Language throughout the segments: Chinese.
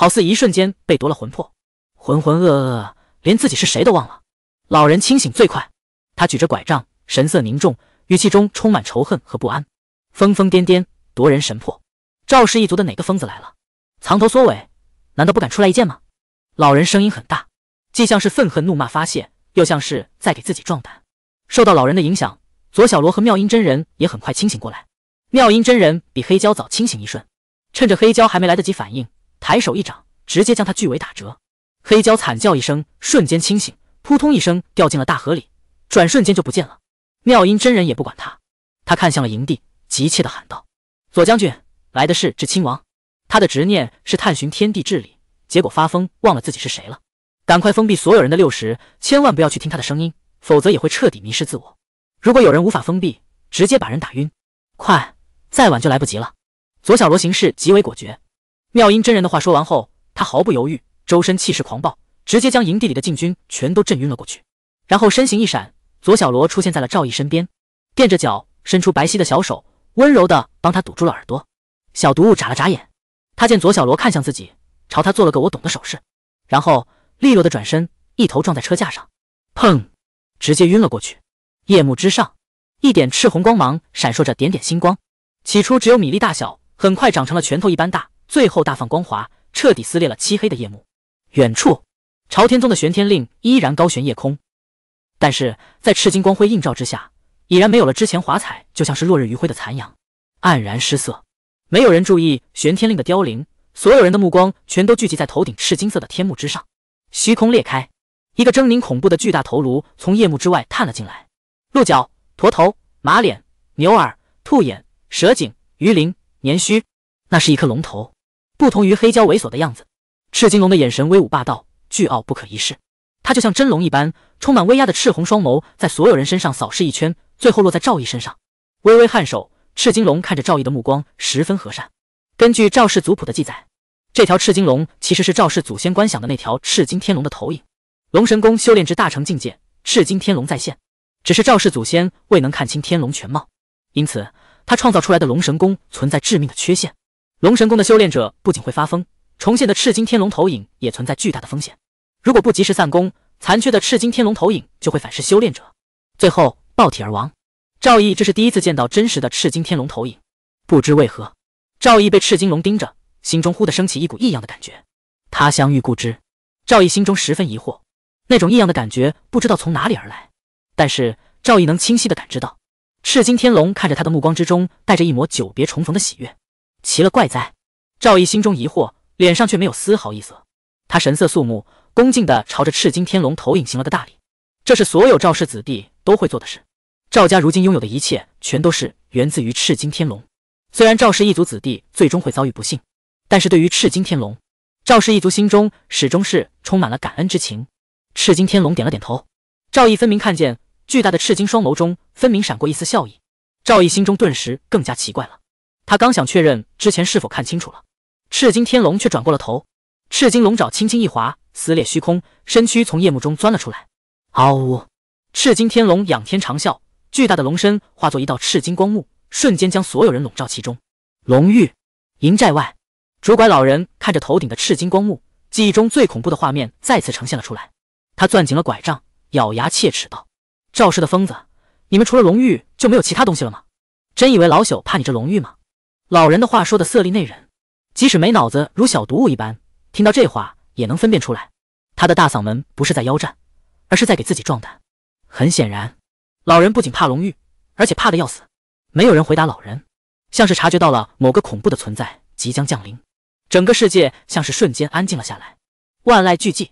好似一瞬间被夺了魂魄，浑浑噩噩，连自己是谁都忘了。老人清醒最快，他举着拐杖，神色凝重，语气中充满仇恨和不安。疯疯癫癫夺人神魄，赵氏一族的哪个疯子来了？藏头缩尾，难道不敢出来一见吗？老人声音很大，既像是愤恨怒骂发泄，又像是在给自己壮胆。受到老人的影响，左小罗和妙音真人也很快清醒过来。妙音真人比黑蛟早清醒一瞬，趁着黑蛟还没来得及反应。抬手一掌，直接将他据尾打折。黑蛟惨叫一声，瞬间清醒，扑通一声掉进了大河里，转瞬间就不见了。妙音真人也不管他，他看向了营地，急切的喊道：“左将军，来的是智亲王。他的执念是探寻天地至理，结果发疯，忘了自己是谁了。赶快封闭所有人的六识，千万不要去听他的声音，否则也会彻底迷失自我。如果有人无法封闭，直接把人打晕。快，再晚就来不及了。”左小罗行事极为果决。妙音真人的话说完后，他毫不犹豫，周身气势狂暴，直接将营地里的禁军全都震晕了过去。然后身形一闪，左小罗出现在了赵毅身边，垫着脚，伸出白皙的小手，温柔的帮他堵住了耳朵。小毒物眨了眨眼，他见左小罗看向自己，朝他做了个我懂的手势，然后利落的转身，一头撞在车架上，砰，直接晕了过去。夜幕之上，一点赤红光芒闪烁着点点星光，起初只有米粒大小，很快长成了拳头一般大。最后大放光华，彻底撕裂了漆黑的夜幕。远处，朝天宗的玄天令依然高悬夜空，但是在赤金光辉映照之下，已然没有了之前华彩，就像是落日余晖的残阳，黯然失色。没有人注意玄天令的凋零，所有人的目光全都聚集在头顶赤金色的天幕之上。虚空裂开，一个狰狞恐怖的巨大头颅从夜幕之外探了进来，鹿角、驼头、马脸、牛耳、兔眼、蛇颈、鱼鳞、年须，那是一颗龙头。不同于黑蛟猥琐的样子，赤金龙的眼神威武霸道，巨傲不可一世。他就像真龙一般，充满威压的赤红双眸在所有人身上扫视一圈，最后落在赵毅身上，微微颔首。赤金龙看着赵毅的目光十分和善。根据赵氏族谱的记载，这条赤金龙其实是赵氏祖先观想的那条赤金天龙的投影。龙神宫修炼至大成境界，赤金天龙再现，只是赵氏祖先未能看清天龙全貌，因此他创造出来的龙神功存在致命的缺陷。龙神宫的修炼者不仅会发疯，重现的赤金天龙投影也存在巨大的风险。如果不及时散功，残缺的赤金天龙投影就会反噬修炼者，最后爆体而亡。赵毅这是第一次见到真实的赤金天龙投影，不知为何，赵毅被赤金龙盯着，心中忽地升起一股异样的感觉。他乡遇故知，赵毅心中十分疑惑，那种异样的感觉不知道从哪里而来。但是赵毅能清晰的感知到，赤金天龙看着他的目光之中带着一抹久别重逢的喜悦。奇了怪哉，赵毅心中疑惑，脸上却没有丝毫异色。他神色肃穆，恭敬地朝着赤金天龙投影行了个大礼。这是所有赵氏子弟都会做的事。赵家如今拥有的一切，全都是源自于赤金天龙。虽然赵氏一族子弟最终会遭遇不幸，但是对于赤金天龙，赵氏一族心中始终是充满了感恩之情。赤金天龙点了点头，赵毅分明看见巨大的赤金双眸中分明闪过一丝笑意。赵毅心中顿时更加奇怪了。他刚想确认之前是否看清楚了，赤金天龙却转过了头，赤金龙爪轻轻一划，撕裂虚空，身躯从夜幕中钻了出来。嗷呜！赤金天龙仰天长啸，巨大的龙身化作一道赤金光幕，瞬间将所有人笼罩其中。龙域营寨外，拄拐老人看着头顶的赤金光幕，记忆中最恐怖的画面再次呈现了出来。他攥紧了拐杖，咬牙切齿道：“赵氏的疯子，你们除了龙域就没有其他东西了吗？真以为老朽怕你这龙域吗？”老人的话说的色厉内荏，即使没脑子如小毒物一般，听到这话也能分辨出来。他的大嗓门不是在邀战，而是在给自己壮胆。很显然，老人不仅怕龙玉，而且怕的要死。没有人回答老人，像是察觉到了某个恐怖的存在即将降临，整个世界像是瞬间安静了下来，万籁俱寂，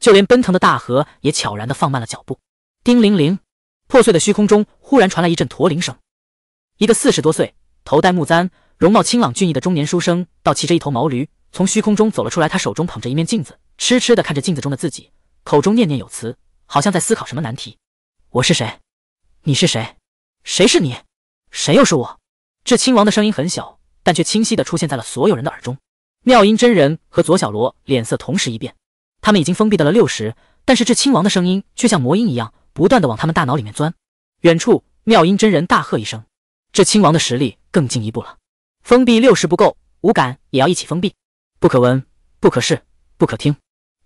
就连奔腾的大河也悄然地放慢了脚步。叮铃铃，破碎的虚空中忽然传来一阵驼铃声，一个四十多岁，头戴木簪。容貌清朗俊逸的中年书生，倒骑着一头毛驴从虚空中走了出来。他手中捧着一面镜子，痴痴地看着镜子中的自己，口中念念有词，好像在思考什么难题。我是谁？你是谁？谁是你？谁又是我？这亲王的声音很小，但却清晰的出现在了所有人的耳中。妙音真人和左小罗脸色同时一变，他们已经封闭到了六十，但是这亲王的声音却像魔音一样，不断的往他们大脑里面钻。远处，妙音真人大喝一声：“这亲王的实力更进一步了！”封闭六十不够，五感也要一起封闭，不可闻，不可视，不可听。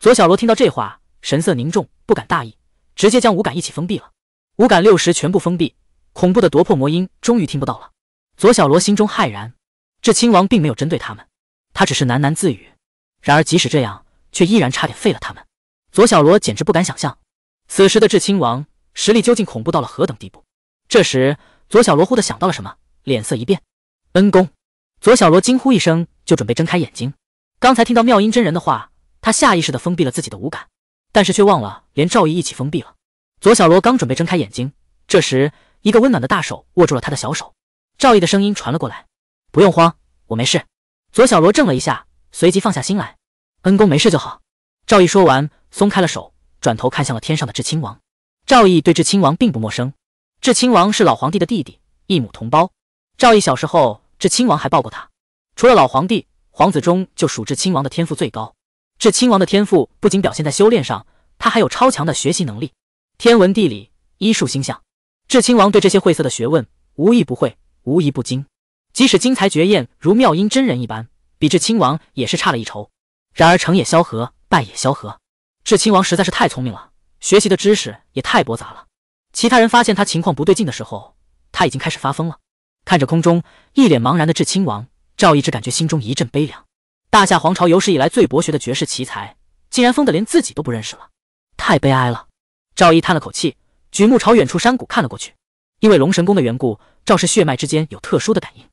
左小罗听到这话，神色凝重，不敢大意，直接将五感一起封闭了。五感六十全部封闭，恐怖的夺魄魔音终于听不到了。左小罗心中骇然，这亲王并没有针对他们，他只是喃喃自语。然而即使这样，却依然差点废了他们。左小罗简直不敢想象，此时的至亲王实力究竟恐怖到了何等地步。这时，左小罗忽地想到了什么，脸色一变，恩公。左小罗惊呼一声，就准备睁开眼睛。刚才听到妙音真人的话，他下意识地封闭了自己的五感，但是却忘了连赵毅一起封闭了。左小罗刚准备睁开眼睛，这时一个温暖的大手握住了他的小手，赵毅的声音传了过来：“不用慌，我没事。”左小罗怔了一下，随即放下心来：“恩公没事就好。”赵毅说完，松开了手，转头看向了天上的智亲王。赵毅对智亲王并不陌生，智亲王是老皇帝的弟弟，异母同胞。赵毅小时候。至亲王还抱过他。除了老皇帝，皇子中就数智亲王的天赋最高。智亲王的天赋不仅表现在修炼上，他还有超强的学习能力。天文地理、医术星象，智亲王对这些晦涩的学问无一不会，无一不精。即使精才绝艳如妙音真人一般，比智亲王也是差了一筹。然而成也萧何，败也萧何，智亲王实在是太聪明了，学习的知识也太驳杂了。其他人发现他情况不对劲的时候，他已经开始发疯了。看着空中一脸茫然的智亲王，赵毅只感觉心中一阵悲凉。大夏皇朝有史以来最博学的绝世奇才，竟然疯得连自己都不认识了，太悲哀了。赵毅叹了口气，举目朝远处山谷看了过去。因为龙神功的缘故，赵氏血脉之间有特殊的感应，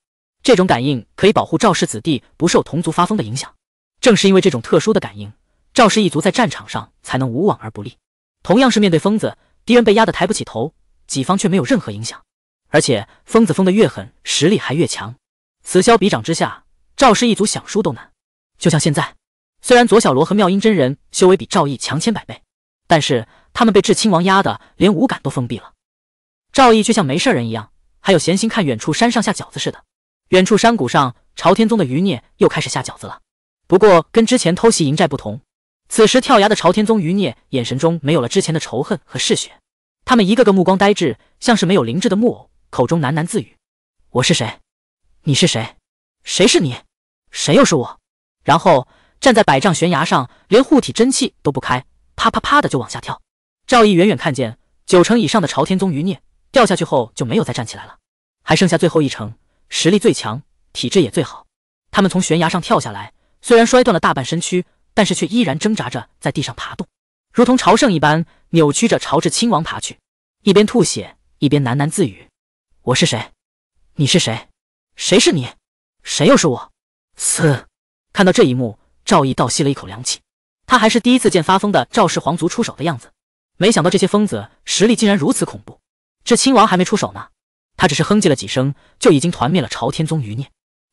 这种感应可以保护赵氏子弟不受同族发疯的影响。正是因为这种特殊的感应，赵氏一族在战场上才能无往而不利。同样是面对疯子敌人，被压得抬不起头，己方却没有任何影响。而且疯子疯的越狠，实力还越强。此消彼长之下，赵氏一族想输都难。就像现在，虽然左小罗和妙音真人修为比赵毅强千百倍，但是他们被至亲王压的连五感都封闭了。赵毅却像没事人一样，还有闲心看远处山上下饺子似的。远处山谷上，朝天宗的余孽又开始下饺子了。不过跟之前偷袭营寨不同，此时跳崖的朝天宗余孽眼神中没有了之前的仇恨和嗜血，他们一个个目光呆滞，像是没有灵智的木偶。口中喃喃自语：“我是谁？你是谁？谁是你？谁又是我？”然后站在百丈悬崖上，连护体真气都不开，啪啪啪的就往下跳。赵毅远远看见，九成以上的朝天宗余孽掉下去后就没有再站起来了，还剩下最后一成，实力最强，体质也最好。他们从悬崖上跳下来，虽然摔断了大半身躯，但是却依然挣扎着在地上爬动，如同朝圣一般扭曲着朝着亲王爬去，一边吐血一边喃喃自语。我是谁？你是谁？谁是你？谁又是我？四看到这一幕，赵毅倒吸了一口凉气。他还是第一次见发疯的赵氏皇族出手的样子。没想到这些疯子实力竟然如此恐怖。这亲王还没出手呢，他只是哼唧了几声，就已经团灭了朝天宗余孽。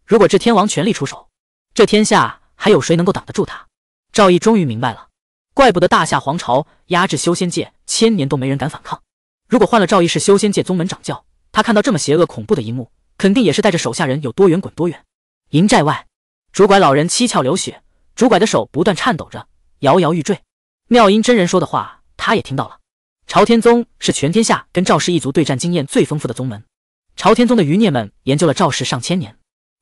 如果这天王全力出手，这天下还有谁能够挡得住他？赵毅终于明白了，怪不得大夏皇朝压制修仙界千年都没人敢反抗。如果换了赵毅是修仙界宗门掌教。他看到这么邪恶恐怖的一幕，肯定也是带着手下人有多远滚多远。营寨外，拄拐老人七窍流血，拄拐的手不断颤抖着，摇摇欲坠。妙音真人说的话，他也听到了。朝天宗是全天下跟赵氏一族对战经验最丰富的宗门，朝天宗的余孽们研究了赵氏上千年。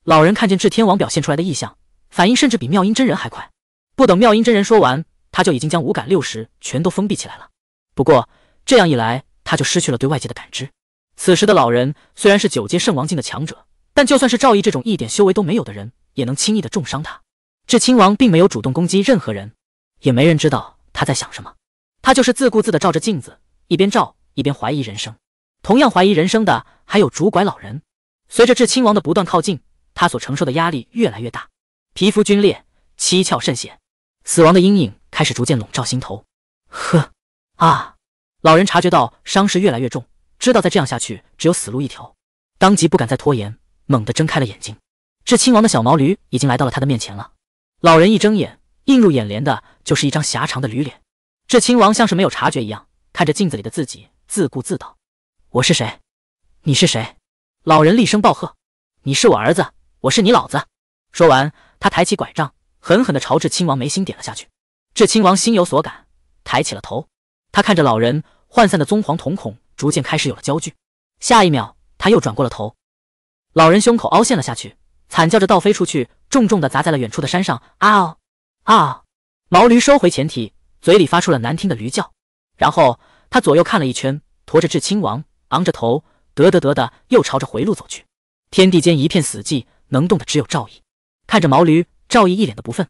老人看见智天王表现出来的异象，反应甚至比妙音真人还快。不等妙音真人说完，他就已经将五感六识全都封闭起来了。不过这样一来，他就失去了对外界的感知。此时的老人虽然是九阶圣王境的强者，但就算是赵毅这种一点修为都没有的人，也能轻易的重伤他。至亲王并没有主动攻击任何人，也没人知道他在想什么，他就是自顾自的照着镜子，一边照一边怀疑人生。同样怀疑人生的还有拄拐老人。随着至亲王的不断靠近，他所承受的压力越来越大，皮肤皲裂，七窍渗血，死亡的阴影开始逐渐笼罩心头。呵，啊！老人察觉到伤势越来越重。知道再这样下去只有死路一条，当即不敢再拖延，猛地睁开了眼睛。这亲王的小毛驴已经来到了他的面前了。老人一睁眼，映入眼帘的就是一张狭长的驴脸。这亲王像是没有察觉一样，看着镜子里的自己，自顾自道：“我是谁？你是谁？”老人厉声暴喝：“你是我儿子，我是你老子！”说完，他抬起拐杖，狠狠地朝着亲王眉心点了下去。这亲王心有所感，抬起了头。他看着老人，涣散的棕黄瞳孔。逐渐开始有了焦距，下一秒，他又转过了头。老人胸口凹陷了下去，惨叫着倒飞出去，重重的砸在了远处的山上。啊！啊！毛驴收回前蹄，嘴里发出了难听的驴叫，然后他左右看了一圈，驮着智亲王，昂着头，得得得的，又朝着回路走去。天地间一片死寂，能动的只有赵毅。看着毛驴，赵毅一脸的不忿。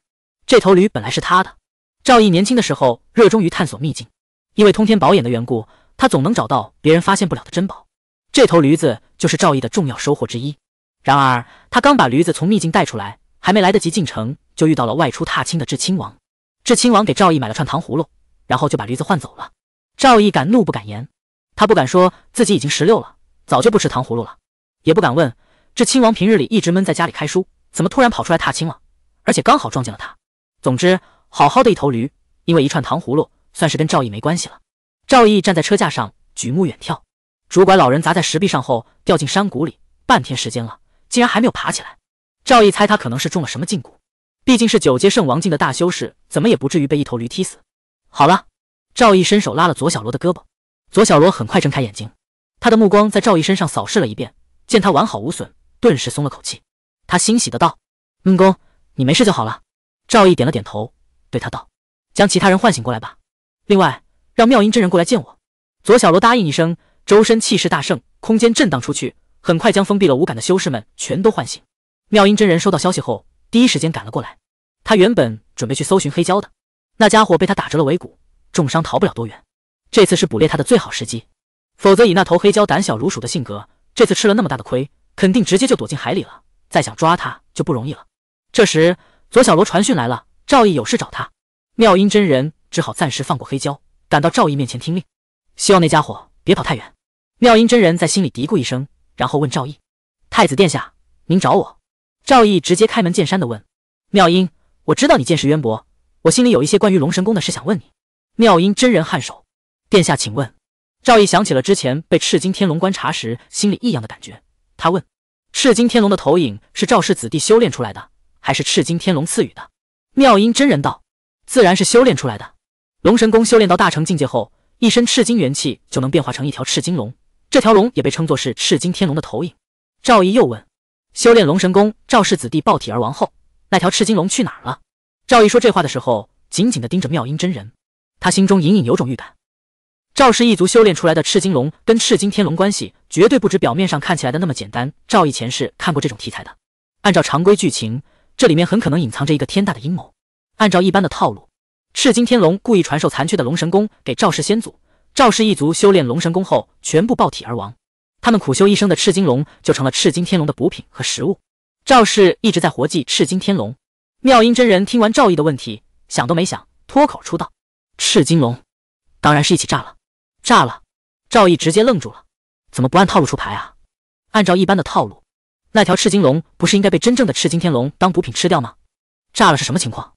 这头驴本来是他的。赵毅年轻的时候热衷于探索秘境，因为通天宝眼的缘故。他总能找到别人发现不了的珍宝，这头驴子就是赵毅的重要收获之一。然而，他刚把驴子从秘境带出来，还没来得及进城，就遇到了外出踏青的智亲王。智亲王给赵毅买了串糖葫芦，然后就把驴子换走了。赵毅敢怒不敢言，他不敢说自己已经十六了，早就不吃糖葫芦了，也不敢问这亲王平日里一直闷在家里看书，怎么突然跑出来踏青了，而且刚好撞见了他。总之，好好的一头驴，因为一串糖葫芦，算是跟赵毅没关系了。赵毅站在车架上，举目远眺。拄拐老人砸在石壁上后，掉进山谷里，半天时间了，竟然还没有爬起来。赵毅猜他可能是中了什么禁蛊，毕竟是九阶圣王境的大修士，怎么也不至于被一头驴踢死。好了，赵毅伸手拉了左小罗的胳膊。左小罗很快睁开眼睛，他的目光在赵毅身上扫视了一遍，见他完好无损，顿时松了口气。他欣喜的道：“恩公，你没事就好了。”赵毅点了点头，对他道：“将其他人唤醒过来吧。另外。”让妙音真人过来见我。左小罗答应一声，周身气势大盛，空间震荡出去，很快将封闭了五感的修士们全都唤醒。妙音真人收到消息后，第一时间赶了过来。他原本准备去搜寻黑蛟的，那家伙被他打折了尾骨，重伤逃不了多远。这次是捕猎他的最好时机，否则以那头黑蛟胆小如鼠的性格，这次吃了那么大的亏，肯定直接就躲进海里了，再想抓他就不容易了。这时左小罗传讯来了，赵毅有事找他。妙音真人只好暂时放过黑蛟。赶到赵毅面前听令，希望那家伙别跑太远。妙音真人在心里嘀咕一声，然后问赵毅：“太子殿下，您找我？”赵毅直接开门见山的问：“妙音，我知道你见识渊博，我心里有一些关于龙神宫的事想问你。”妙音真人颔首：“殿下，请问。”赵毅想起了之前被赤金天龙观察时心里异样的感觉，他问：“赤金天龙的投影是赵氏子弟修炼出来的，还是赤金天龙赐予的？”妙音真人道：“自然是修炼出来的。”龙神功修炼到大成境界后，一身赤金元气就能变化成一条赤金龙。这条龙也被称作是赤金天龙的投影。赵毅又问：“修炼龙神功，赵氏子弟爆体而亡后，那条赤金龙去哪儿了？”赵毅说这话的时候，紧紧地盯着妙音真人，他心中隐隐有种预感：赵氏一族修炼出来的赤金龙跟赤金天龙关系绝对不止表面上看起来的那么简单。赵毅前世看过这种题材的，按照常规剧情，这里面很可能隐藏着一个天大的阴谋。按照一般的套路。赤金天龙故意传授残缺的龙神功给赵氏先祖，赵氏一族修炼龙神功后全部爆体而亡。他们苦修一生的赤金龙就成了赤金天龙的补品和食物。赵氏一直在活祭赤金天龙。妙音真人听完赵毅的问题，想都没想，脱口出道：“赤金龙，当然是一起炸了，炸了。”赵毅直接愣住了，怎么不按套路出牌啊？按照一般的套路，那条赤金龙不是应该被真正的赤金天龙当补品吃掉吗？炸了是什么情况？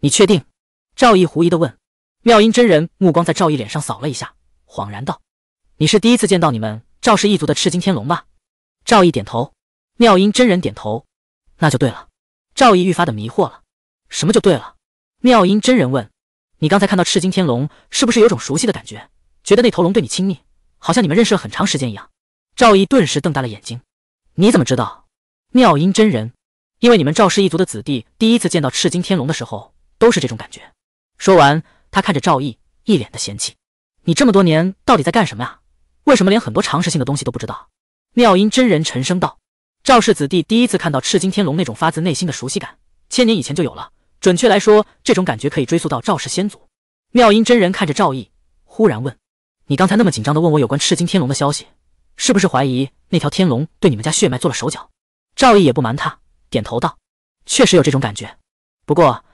你确定？赵毅狐疑的问，妙音真人目光在赵毅脸上扫了一下，恍然道：“你是第一次见到你们赵氏一族的赤金天龙吧？”赵毅点头，妙音真人点头，那就对了。赵毅愈发的迷惑了，什么就对了？妙音真人问：“你刚才看到赤金天龙，是不是有种熟悉的感觉？觉得那头龙对你亲密，好像你们认识了很长时间一样？”赵毅顿时瞪大了眼睛：“你怎么知道？”妙音真人：“因为你们赵氏一族的子弟第一次见到赤金天龙的时候，都是这种感觉。”说完，他看着赵毅，一脸的嫌弃：“你这么多年到底在干什么呀？为什么连很多常识性的东西都不知道？”妙音真人沉声道。赵氏子弟第一次看到赤金天龙，那种发自内心的熟悉感，千年以前就有了。准确来说，这种感觉可以追溯到赵氏先祖。妙音真人看着赵毅，忽然问：“你刚才那么紧张的问我有关赤金天龙的消息，是不是怀疑那条天龙对你们家血脉做了手脚？”赵毅也不瞒他，点头道：“确实有这种感觉，不过……”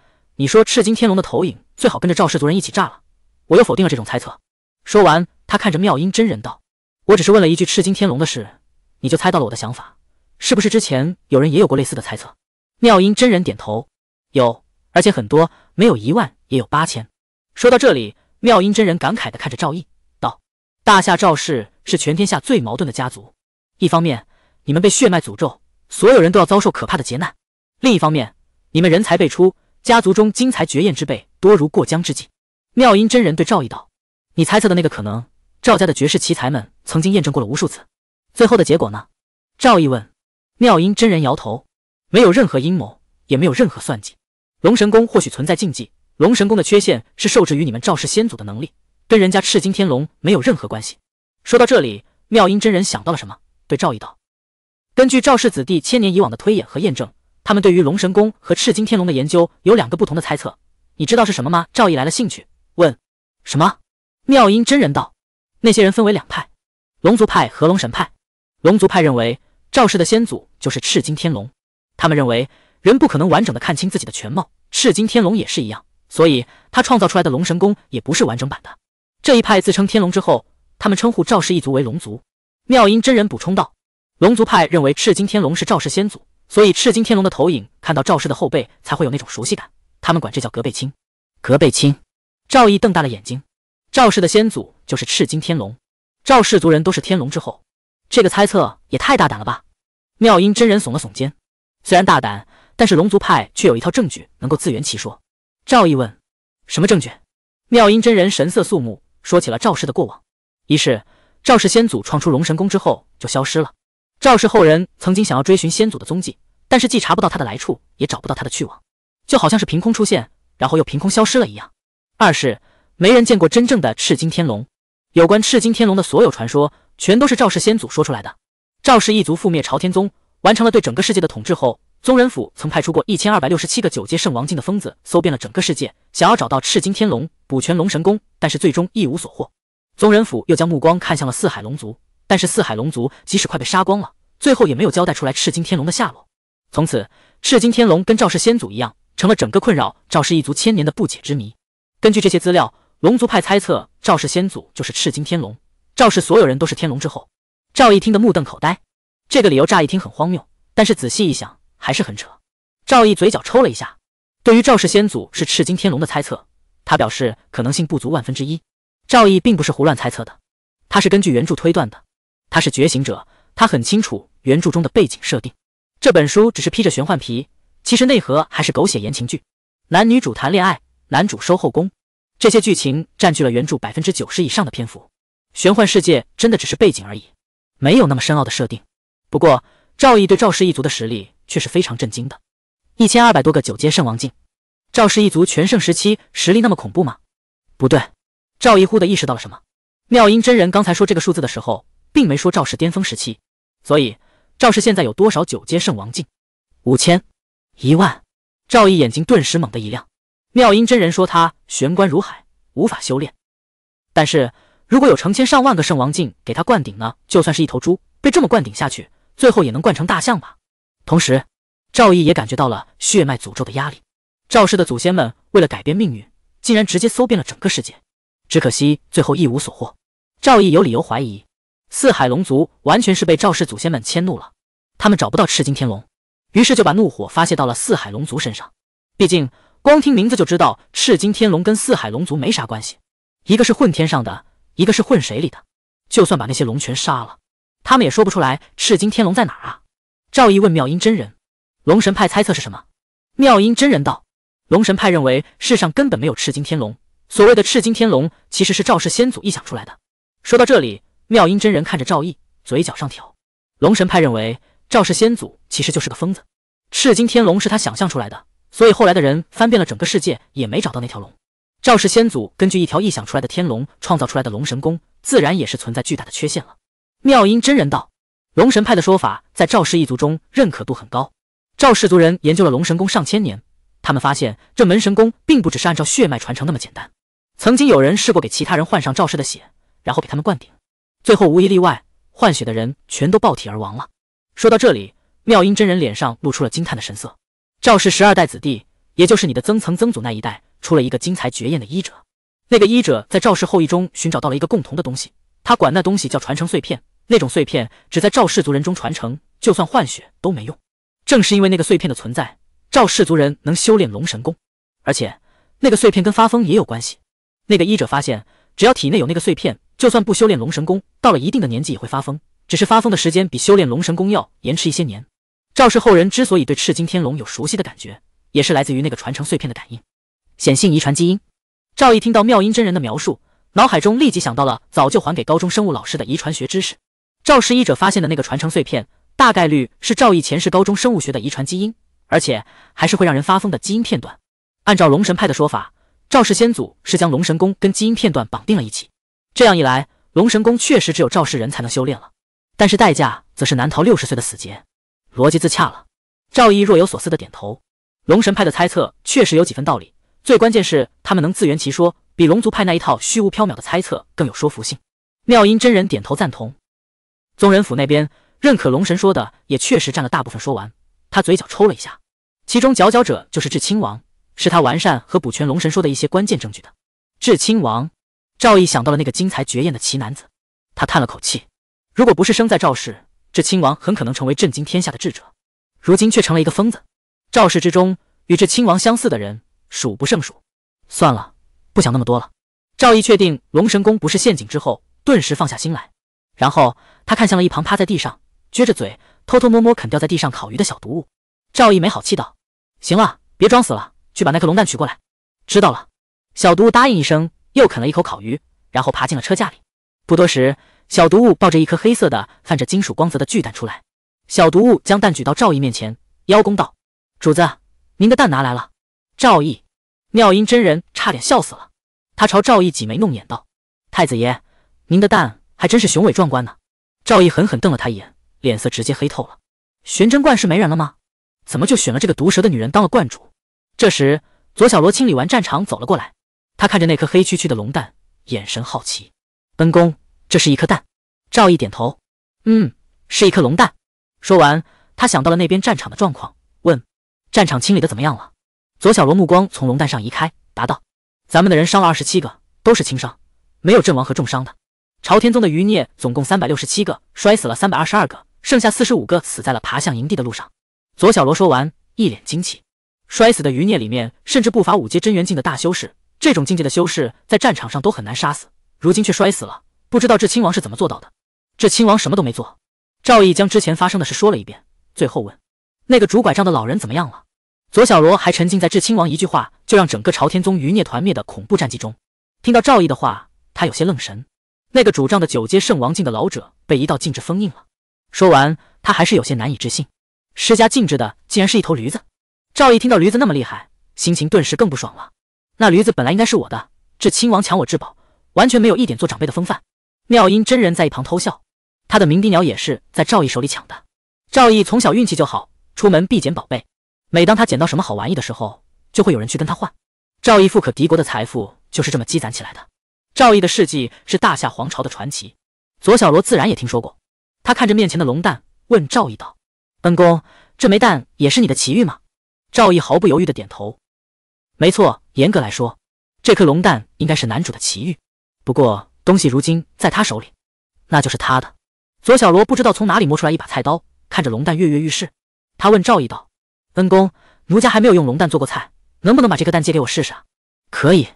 你说赤金天龙的投影最好跟着赵氏族人一起炸了，我又否定了这种猜测。说完，他看着妙音真人道：“我只是问了一句赤金天龙的事，你就猜到了我的想法，是不是？之前有人也有过类似的猜测？”妙音真人点头：“有，而且很多，没有一万也有八千。”说到这里，妙音真人感慨地看着赵毅道：“大夏赵氏是全天下最矛盾的家族，一方面你们被血脉诅咒，所有人都要遭受可怕的劫难；另一方面，你们人才辈出。”家族中惊才绝艳之辈多如过江之鲫。妙音真人对赵毅道：“你猜测的那个可能，赵家的绝世奇才们曾经验证过了无数次。最后的结果呢？”赵毅问。妙音真人摇头：“没有任何阴谋，也没有任何算计。龙神宫或许存在禁忌，龙神宫的缺陷是受制于你们赵氏先祖的能力，跟人家赤金天龙没有任何关系。”说到这里，妙音真人想到了什么，对赵毅道：“根据赵氏子弟千年以往的推演和验证。”他们对于龙神宫和赤金天龙的研究有两个不同的猜测，你知道是什么吗？赵毅来了兴趣问。什么？妙音真人道，那些人分为两派，龙族派和龙神派。龙族派认为赵氏的先祖就是赤金天龙，他们认为人不可能完整的看清自己的全貌，赤金天龙也是一样，所以他创造出来的龙神宫也不是完整版的。这一派自称天龙之后，他们称呼赵氏一族为龙族。妙音真人补充道，龙族派认为赤金天龙是赵氏先祖。所以赤金天龙的投影看到赵氏的后背，才会有那种熟悉感。他们管这叫隔背亲。隔背亲。赵毅瞪大了眼睛。赵氏的先祖就是赤金天龙，赵氏族人都是天龙之后。这个猜测也太大胆了吧？妙音真人耸了耸肩，虽然大胆，但是龙族派却有一套证据能够自圆其说。赵毅问：“什么证据？”妙音真人神色肃穆，说起了赵氏的过往。一是赵氏先祖创出龙神功之后就消失了。赵氏后人曾经想要追寻先祖的踪迹，但是既查不到他的来处，也找不到他的去往，就好像是凭空出现，然后又凭空消失了一样。二是没人见过真正的赤金天龙，有关赤金天龙的所有传说，全都是赵氏先祖说出来的。赵氏一族覆灭朝天宗，完成了对整个世界的统治后，宗人府曾派出过一千二百六十七个九阶圣王境的疯子，搜遍了整个世界，想要找到赤金天龙，补全龙神功，但是最终一无所获。宗人府又将目光看向了四海龙族。但是四海龙族即使快被杀光了，最后也没有交代出来赤金天龙的下落。从此，赤金天龙跟赵氏先祖一样，成了整个困扰赵氏一族千年的不解之谜。根据这些资料，龙族派猜测赵氏先祖就是赤金天龙，赵氏所有人都是天龙之后。赵毅听得目瞪口呆，这个理由乍一听很荒谬，但是仔细一想还是很扯。赵毅嘴角抽了一下，对于赵氏先祖是赤金天龙的猜测，他表示可能性不足万分之一。赵毅并不是胡乱猜测的，他是根据原著推断的。他是觉醒者，他很清楚原著中的背景设定。这本书只是披着玄幻皮，其实内核还是狗血言情剧，男女主谈恋爱，男主收后宫，这些剧情占据了原著百分之九十以上的篇幅。玄幻世界真的只是背景而已，没有那么深奥的设定。不过赵毅对赵氏一族的实力却是非常震惊的，一千二百多个九阶圣王境，赵氏一族全盛时期实力那么恐怖吗？不对，赵毅忽地意识到了什么，妙音真人刚才说这个数字的时候。并没说赵氏巅峰时期，所以赵氏现在有多少九阶圣王境？五千、一万。赵毅眼睛顿时猛地一亮。妙音真人说他玄关如海，无法修炼。但是如果有成千上万个圣王境给他灌顶呢？就算是一头猪被这么灌顶下去，最后也能灌成大象吧。同时，赵毅也感觉到了血脉诅咒的压力。赵氏的祖先们为了改变命运，竟然直接搜遍了整个世界，只可惜最后一无所获。赵毅有理由怀疑。四海龙族完全是被赵氏祖先们迁怒了，他们找不到赤金天龙，于是就把怒火发泄到了四海龙族身上。毕竟光听名字就知道赤金天龙跟四海龙族没啥关系，一个是混天上的，一个是混水里的。就算把那些龙全杀了，他们也说不出来赤金天龙在哪啊？赵毅问妙音真人：“龙神派猜测是什么？”妙音真人道：“龙神派认为世上根本没有赤金天龙，所谓的赤金天龙其实是赵氏先祖臆想出来的。”说到这里。妙音真人看着赵毅，嘴角上挑。龙神派认为赵氏先祖其实就是个疯子，赤金天龙是他想象出来的，所以后来的人翻遍了整个世界也没找到那条龙。赵氏先祖根据一条臆想出来的天龙创造出来的龙神功，自然也是存在巨大的缺陷了。妙音真人道：“龙神派的说法在赵氏一族中认可度很高。赵氏族人研究了龙神功上千年，他们发现这门神功并不只是按照血脉传承那么简单。曾经有人试过给其他人换上赵氏的血，然后给他们灌顶。”最后无一例外，换血的人全都爆体而亡了。说到这里，妙音真人脸上露出了惊叹的神色。赵氏十二代子弟，也就是你的曾曾曾祖那一代，出了一个惊才绝艳的医者。那个医者在赵氏后裔中寻找到了一个共同的东西，他管那东西叫传承碎片。那种碎片只在赵氏族人中传承，就算换血都没用。正是因为那个碎片的存在，赵氏族人能修炼龙神功，而且那个碎片跟发疯也有关系。那个医者发现，只要体内有那个碎片。就算不修炼龙神功，到了一定的年纪也会发疯，只是发疯的时间比修炼龙神功要延迟一些年。赵氏后人之所以对赤金天龙有熟悉的感觉，也是来自于那个传承碎片的感应。显性遗传基因。赵毅听到妙音真人的描述，脑海中立即想到了早就还给高中生物老师的遗传学知识。赵氏医者发现的那个传承碎片，大概率是赵毅前世高中生物学的遗传基因，而且还是会让人发疯的基因片段。按照龙神派的说法，赵氏先祖是将龙神功跟基因片段绑定了一起。这样一来，龙神功确实只有赵氏人才能修炼了，但是代价则是难逃六十岁的死劫，逻辑自洽了。赵毅若有所思的点头，龙神派的猜测确实有几分道理，最关键是他们能自圆其说，比龙族派那一套虚无缥缈的猜测更有说服性。妙音真人点头赞同。宗人府那边认可龙神说的也确实占了大部分。说完，他嘴角抽了一下，其中佼佼者就是智亲王，是他完善和补全龙神说的一些关键证据的。智亲王。赵毅想到了那个精彩绝艳的奇男子，他叹了口气。如果不是生在赵氏，这亲王很可能成为震惊天下的智者，如今却成了一个疯子。赵氏之中，与这亲王相似的人数不胜数。算了，不想那么多了。赵毅确定龙神宫不是陷阱之后，顿时放下心来。然后他看向了一旁趴在地上、撅着嘴、偷偷摸摸啃掉在地上烤鱼的小毒物。赵毅没好气道：“行了，别装死了，去把那颗龙蛋取过来。”知道了，小毒物答应一声。又啃了一口烤鱼，然后爬进了车架里。不多时，小毒物抱着一颗黑色的、泛着金属光泽的巨蛋出来。小毒物将蛋举到赵毅面前，邀功道：“主子，您的蛋拿来了。”赵毅、妙音真人差点笑死了。他朝赵毅挤眉弄眼道：“太子爷，您的蛋还真是雄伟壮观呢。”赵毅狠狠瞪了他一眼，脸色直接黑透了。玄真观是没人了吗？怎么就选了这个毒蛇的女人当了观主？这时，左小罗清理完战场走了过来。他看着那颗黑黢黢的龙蛋，眼神好奇。恩公，这是一颗蛋。赵毅点头，嗯，是一颗龙蛋。说完，他想到了那边战场的状况，问：“战场清理的怎么样了？”左小罗目光从龙蛋上移开，答道：“咱们的人伤了二十七个，都是轻伤，没有阵亡和重伤的。朝天宗的余孽总共三百六十七个，摔死了三百二十二个，剩下四十五个死在了爬向营地的路上。”左小罗说完，一脸惊奇。摔死的余孽里面，甚至不乏五阶真元境的大修士。这种境界的修士在战场上都很难杀死，如今却摔死了，不知道智亲王是怎么做到的？这亲王什么都没做。赵毅将之前发生的事说了一遍，最后问：“那个拄拐杖的老人怎么样了？”左小罗还沉浸在智亲王一句话就让整个朝天宗余孽团灭的恐怖战绩中，听到赵毅的话，他有些愣神。那个拄杖的九阶圣王境的老者被一道禁制封印了。说完，他还是有些难以置信，施加禁制的竟然是一头驴子。赵毅听到驴子那么厉害，心情顿时更不爽了。那驴子本来应该是我的，这亲王抢我至宝，完全没有一点做长辈的风范。妙音真人在一旁偷笑，他的鸣笛鸟也是在赵毅手里抢的。赵毅从小运气就好，出门必捡宝贝。每当他捡到什么好玩意的时候，就会有人去跟他换。赵毅富可敌国的财富就是这么积攒起来的。赵毅的事迹是大夏皇朝的传奇，左小罗自然也听说过。他看着面前的龙蛋，问赵毅道：“恩公，这枚蛋也是你的奇遇吗？”赵毅毫不犹豫的点头：“没错。”严格来说，这颗龙蛋应该是男主的奇遇，不过东西如今在他手里，那就是他的。左小罗不知道从哪里摸出来一把菜刀，看着龙蛋跃跃欲试，他问赵毅道：“恩公，奴家还没有用龙蛋做过菜，能不能把这颗蛋借给我试试啊？”“可以。”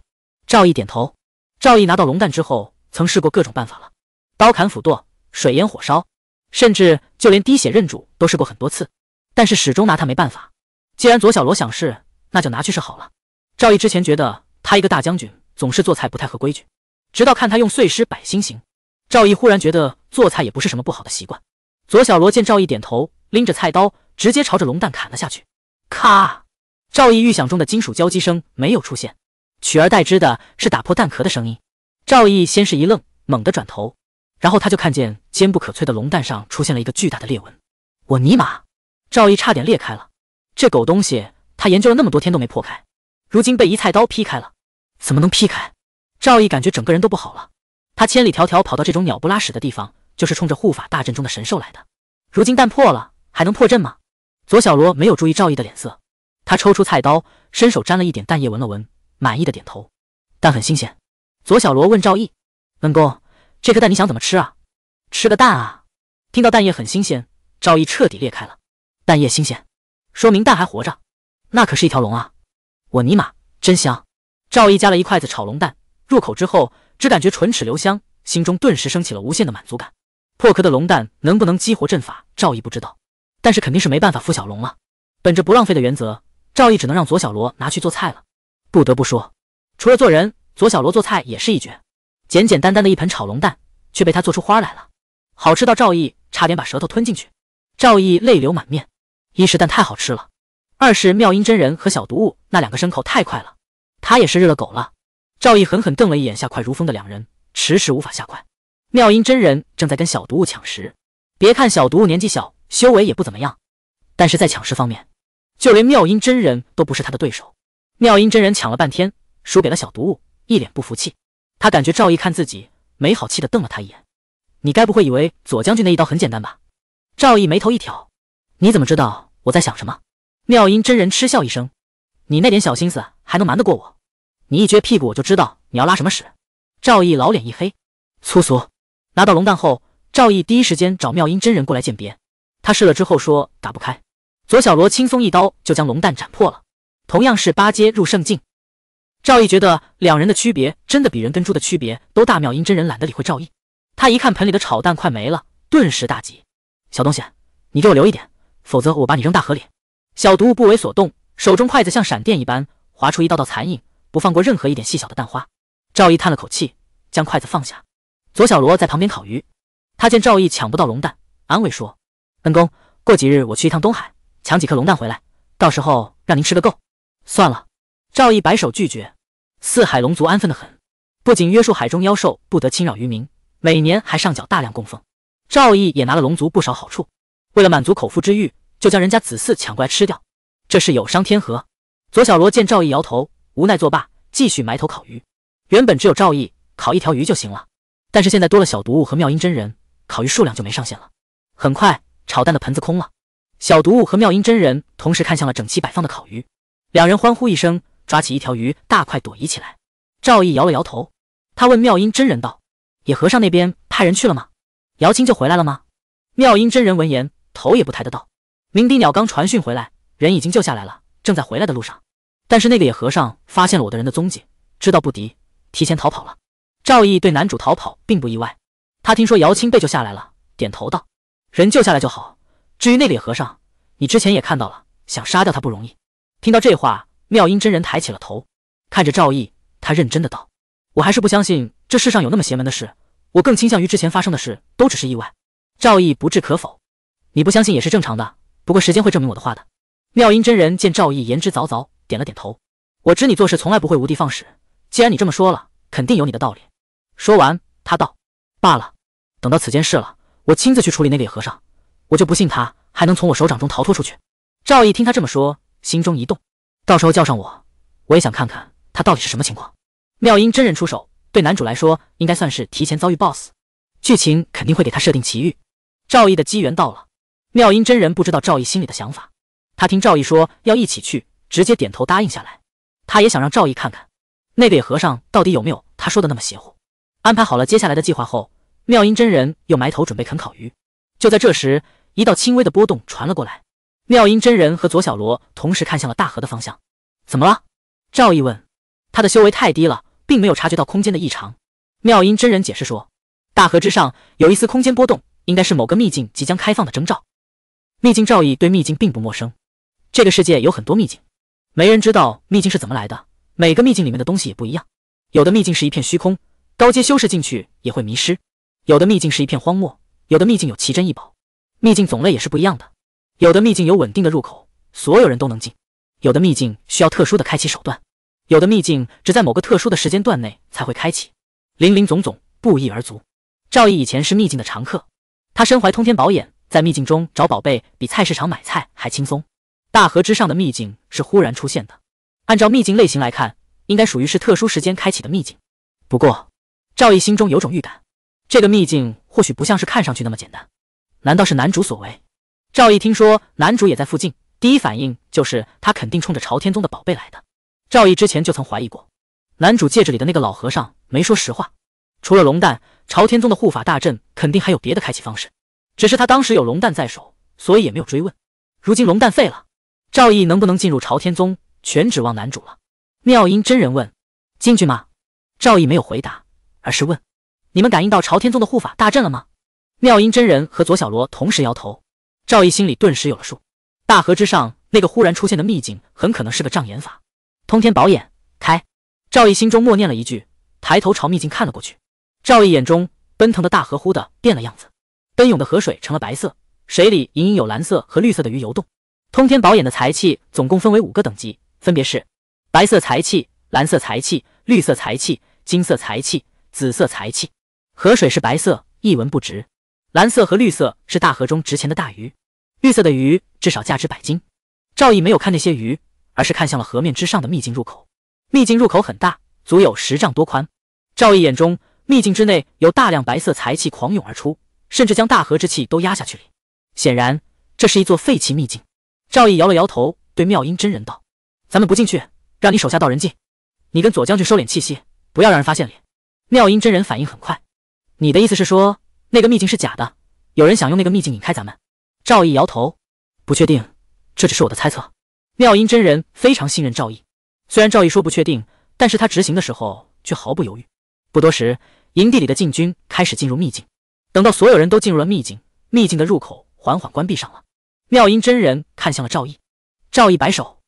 赵毅点头。赵毅拿到龙蛋之后，曾试过各种办法了，刀砍斧剁、水淹火烧，甚至就连滴血认主都试过很多次，但是始终拿他没办法。既然左小罗想试，那就拿去试好了。赵毅之前觉得他一个大将军总是做菜不太合规矩，直到看他用碎尸摆心形，赵毅忽然觉得做菜也不是什么不好的习惯。左小罗见赵毅点头，拎着菜刀直接朝着龙蛋砍了下去。咔！赵毅预想中的金属交击声没有出现，取而代之的是打破蛋壳的声音。赵毅先是一愣，猛地转头，然后他就看见坚不可摧的龙蛋上出现了一个巨大的裂纹。我尼玛！赵毅差点裂开了。这狗东西，他研究了那么多天都没破开。如今被一菜刀劈开了，怎么能劈开？赵毅感觉整个人都不好了。他千里迢迢跑到这种鸟不拉屎的地方，就是冲着护法大阵中的神兽来的。如今蛋破了，还能破阵吗？左小罗没有注意赵毅的脸色，他抽出菜刀，伸手沾了一点蛋液，闻了闻，满意的点头。蛋很新鲜。左小罗问赵毅：“恩公，这颗蛋你想怎么吃啊？吃个蛋啊？”听到蛋液很新鲜，赵毅彻底裂开了。蛋液新鲜，说明蛋还活着。那可是一条龙啊！我尼玛，真香！赵毅夹了一筷子炒龙蛋，入口之后，只感觉唇齿留香，心中顿时升起了无限的满足感。破壳的龙蛋能不能激活阵法，赵毅不知道，但是肯定是没办法孵小龙了。本着不浪费的原则，赵毅只能让左小罗拿去做菜了。不得不说，除了做人，左小罗做菜也是一绝。简简单单的一盆炒龙蛋，却被他做出花来了，好吃到赵毅差点把舌头吞进去。赵毅泪流满面，一是蛋太好吃了。二是妙音真人和小毒物那两个牲口太快了，他也是日了狗了。赵毅狠狠瞪了一眼下快如风的两人，迟迟无法下快。妙音真人正在跟小毒物抢食，别看小毒物年纪小，修为也不怎么样，但是在抢食方面，就连妙音真人都不是他的对手。妙音真人抢了半天，输给了小毒物，一脸不服气。他感觉赵毅看自己，没好气的瞪了他一眼：“你该不会以为左将军那一刀很简单吧？”赵毅眉头一挑：“你怎么知道我在想什么？”妙音真人嗤笑一声：“你那点小心思还能瞒得过我？你一撅屁股我就知道你要拉什么屎。”赵毅老脸一黑，粗俗。拿到龙蛋后，赵毅第一时间找妙音真人过来鉴别。他试了之后说打不开。左小罗轻松一刀就将龙蛋斩破了。同样是八阶入圣境，赵毅觉得两人的区别真的比人跟猪的区别都大。妙音真人懒得理会赵毅，他一看盆里的炒蛋快没了，顿时大急：“小东西，你给我留一点，否则我把你扔大河里。”小毒物不为所动，手中筷子像闪电一般划出一道道残影，不放过任何一点细小的蛋花。赵毅叹了口气，将筷子放下。左小罗在旁边烤鱼，他见赵毅抢不到龙蛋，安慰说：“恩公，过几日我去一趟东海，抢几颗龙蛋回来，到时候让您吃个够。”算了，赵毅摆手拒绝。四海龙族安分的很，不仅约束海中妖兽不得侵扰渔民，每年还上缴大量供奉。赵毅也拿了龙族不少好处，为了满足口腹之欲。就将人家子嗣抢过来吃掉，这是有伤天和。左小罗见赵毅摇头，无奈作罢，继续埋头烤鱼。原本只有赵毅烤一条鱼就行了，但是现在多了小毒物和妙音真人，烤鱼数量就没上限了。很快，炒蛋的盆子空了，小毒物和妙音真人同时看向了整齐摆放的烤鱼，两人欢呼一声，抓起一条鱼大快朵颐起来。赵毅摇了摇头，他问妙音真人道：“野和尚那边派人去了吗？姚青就回来了吗？”妙音真人闻言，头也不抬的道。鸣笛鸟刚传讯回来，人已经救下来了，正在回来的路上。但是那个野和尚发现了我的人的踪迹，知道不敌，提前逃跑了。赵毅对男主逃跑并不意外，他听说姚青被救下来了，点头道：“人救下来就好。至于那个野和尚，你之前也看到了，想杀掉他不容易。”听到这话，妙音真人抬起了头，看着赵毅，他认真的道：“我还是不相信这世上有那么邪门的事，我更倾向于之前发生的事都只是意外。”赵毅不置可否：“你不相信也是正常的。”不过，时间会证明我的话的。妙音真人见赵毅言之凿凿，点了点头。我知你做事从来不会无的放矢，既然你这么说了，肯定有你的道理。说完，他道：“罢了，等到此件事了，我亲自去处理那个野和尚。我就不信他还能从我手掌中逃脱出去。”赵毅听他这么说，心中一动，到时候叫上我，我也想看看他到底是什么情况。妙音真人出手，对男主来说应该算是提前遭遇 BOSS，剧情肯定会给他设定奇遇。赵毅的机缘到了。妙音真人不知道赵毅心里的想法，他听赵毅说要一起去，直接点头答应下来。他也想让赵毅看看那个野和尚到底有没有他说的那么邪乎。安排好了接下来的计划后，妙音真人又埋头准备啃烤鱼。就在这时，一道轻微的波动传了过来，妙音真人和左小罗同时看向了大河的方向。怎么了？赵毅问。他的修为太低了，并没有察觉到空间的异常。妙音真人解释说，大河之上有一丝空间波动，应该是某个秘境即将开放的征兆。秘境赵毅对秘境并不陌生，这个世界有很多秘境，没人知道秘境是怎么来的。每个秘境里面的东西也不一样，有的秘境是一片虚空，高阶修士进去也会迷失；有的秘境是一片荒漠；有的秘境有奇珍异宝。秘境种类也是不一样的，有的秘境有稳定的入口，所有人都能进；有的秘境需要特殊的开启手段；有的秘境只在某个特殊的时间段内才会开启，林林总总不一而足。赵毅以前是秘境的常客，他身怀通天宝眼。在秘境中找宝贝比菜市场买菜还轻松。大河之上的秘境是忽然出现的，按照秘境类型来看，应该属于是特殊时间开启的秘境。不过，赵毅心中有种预感，这个秘境或许不像是看上去那么简单。难道是男主所为？赵毅听说男主也在附近，第一反应就是他肯定冲着朝天宗的宝贝来的。赵毅之前就曾怀疑过，男主戒指里的那个老和尚没说实话。除了龙蛋，朝天宗的护法大阵肯定还有别的开启方式。只是他当时有龙蛋在手，所以也没有追问。如今龙蛋废了，赵毅能不能进入朝天宗，全指望男主了。妙音真人问：“进去吗？”赵毅没有回答，而是问：“你们感应到朝天宗的护法大阵了吗？”妙音真人和左小罗同时摇头。赵毅心里顿时有了数。大河之上那个忽然出现的秘境，很可能是个障眼法。通天宝眼开。赵毅心中默念了一句，抬头朝秘境看了过去。赵毅眼中奔腾的大河忽地变了样子。奔涌的河水成了白色，水里隐隐有蓝色和绿色的鱼游动。通天宝眼的财气总共分为五个等级，分别是白色财气、蓝色财气、绿色财气、金色财气、紫色财气。河水是白色，一文不值；蓝色和绿色是大河中值钱的大鱼，绿色的鱼至少价值百金。赵毅没有看那些鱼，而是看向了河面之上的秘境入口。秘境入口很大，足有十丈多宽。赵毅眼中，秘境之内有大量白色财气狂涌而出。甚至将大河之气都压下去了。显然这是一座废弃秘境。赵毅摇了摇头，对妙音真人道：“咱们不进去，让你手下道人进。你跟左将军收敛气息，不要让人发现你。”妙音真人反应很快，你的意思是说那个秘境是假的，有人想用那个秘境引开咱们？赵毅摇头，不确定，这只是我的猜测。妙音真人非常信任赵毅，虽然赵毅说不确定，但是他执行的时候却毫不犹豫。不多时，营地里的禁军开始进入秘境。等到所有人都进入了秘境，秘境的入口缓缓关闭上了。妙音真人看向了赵毅，赵毅摆手，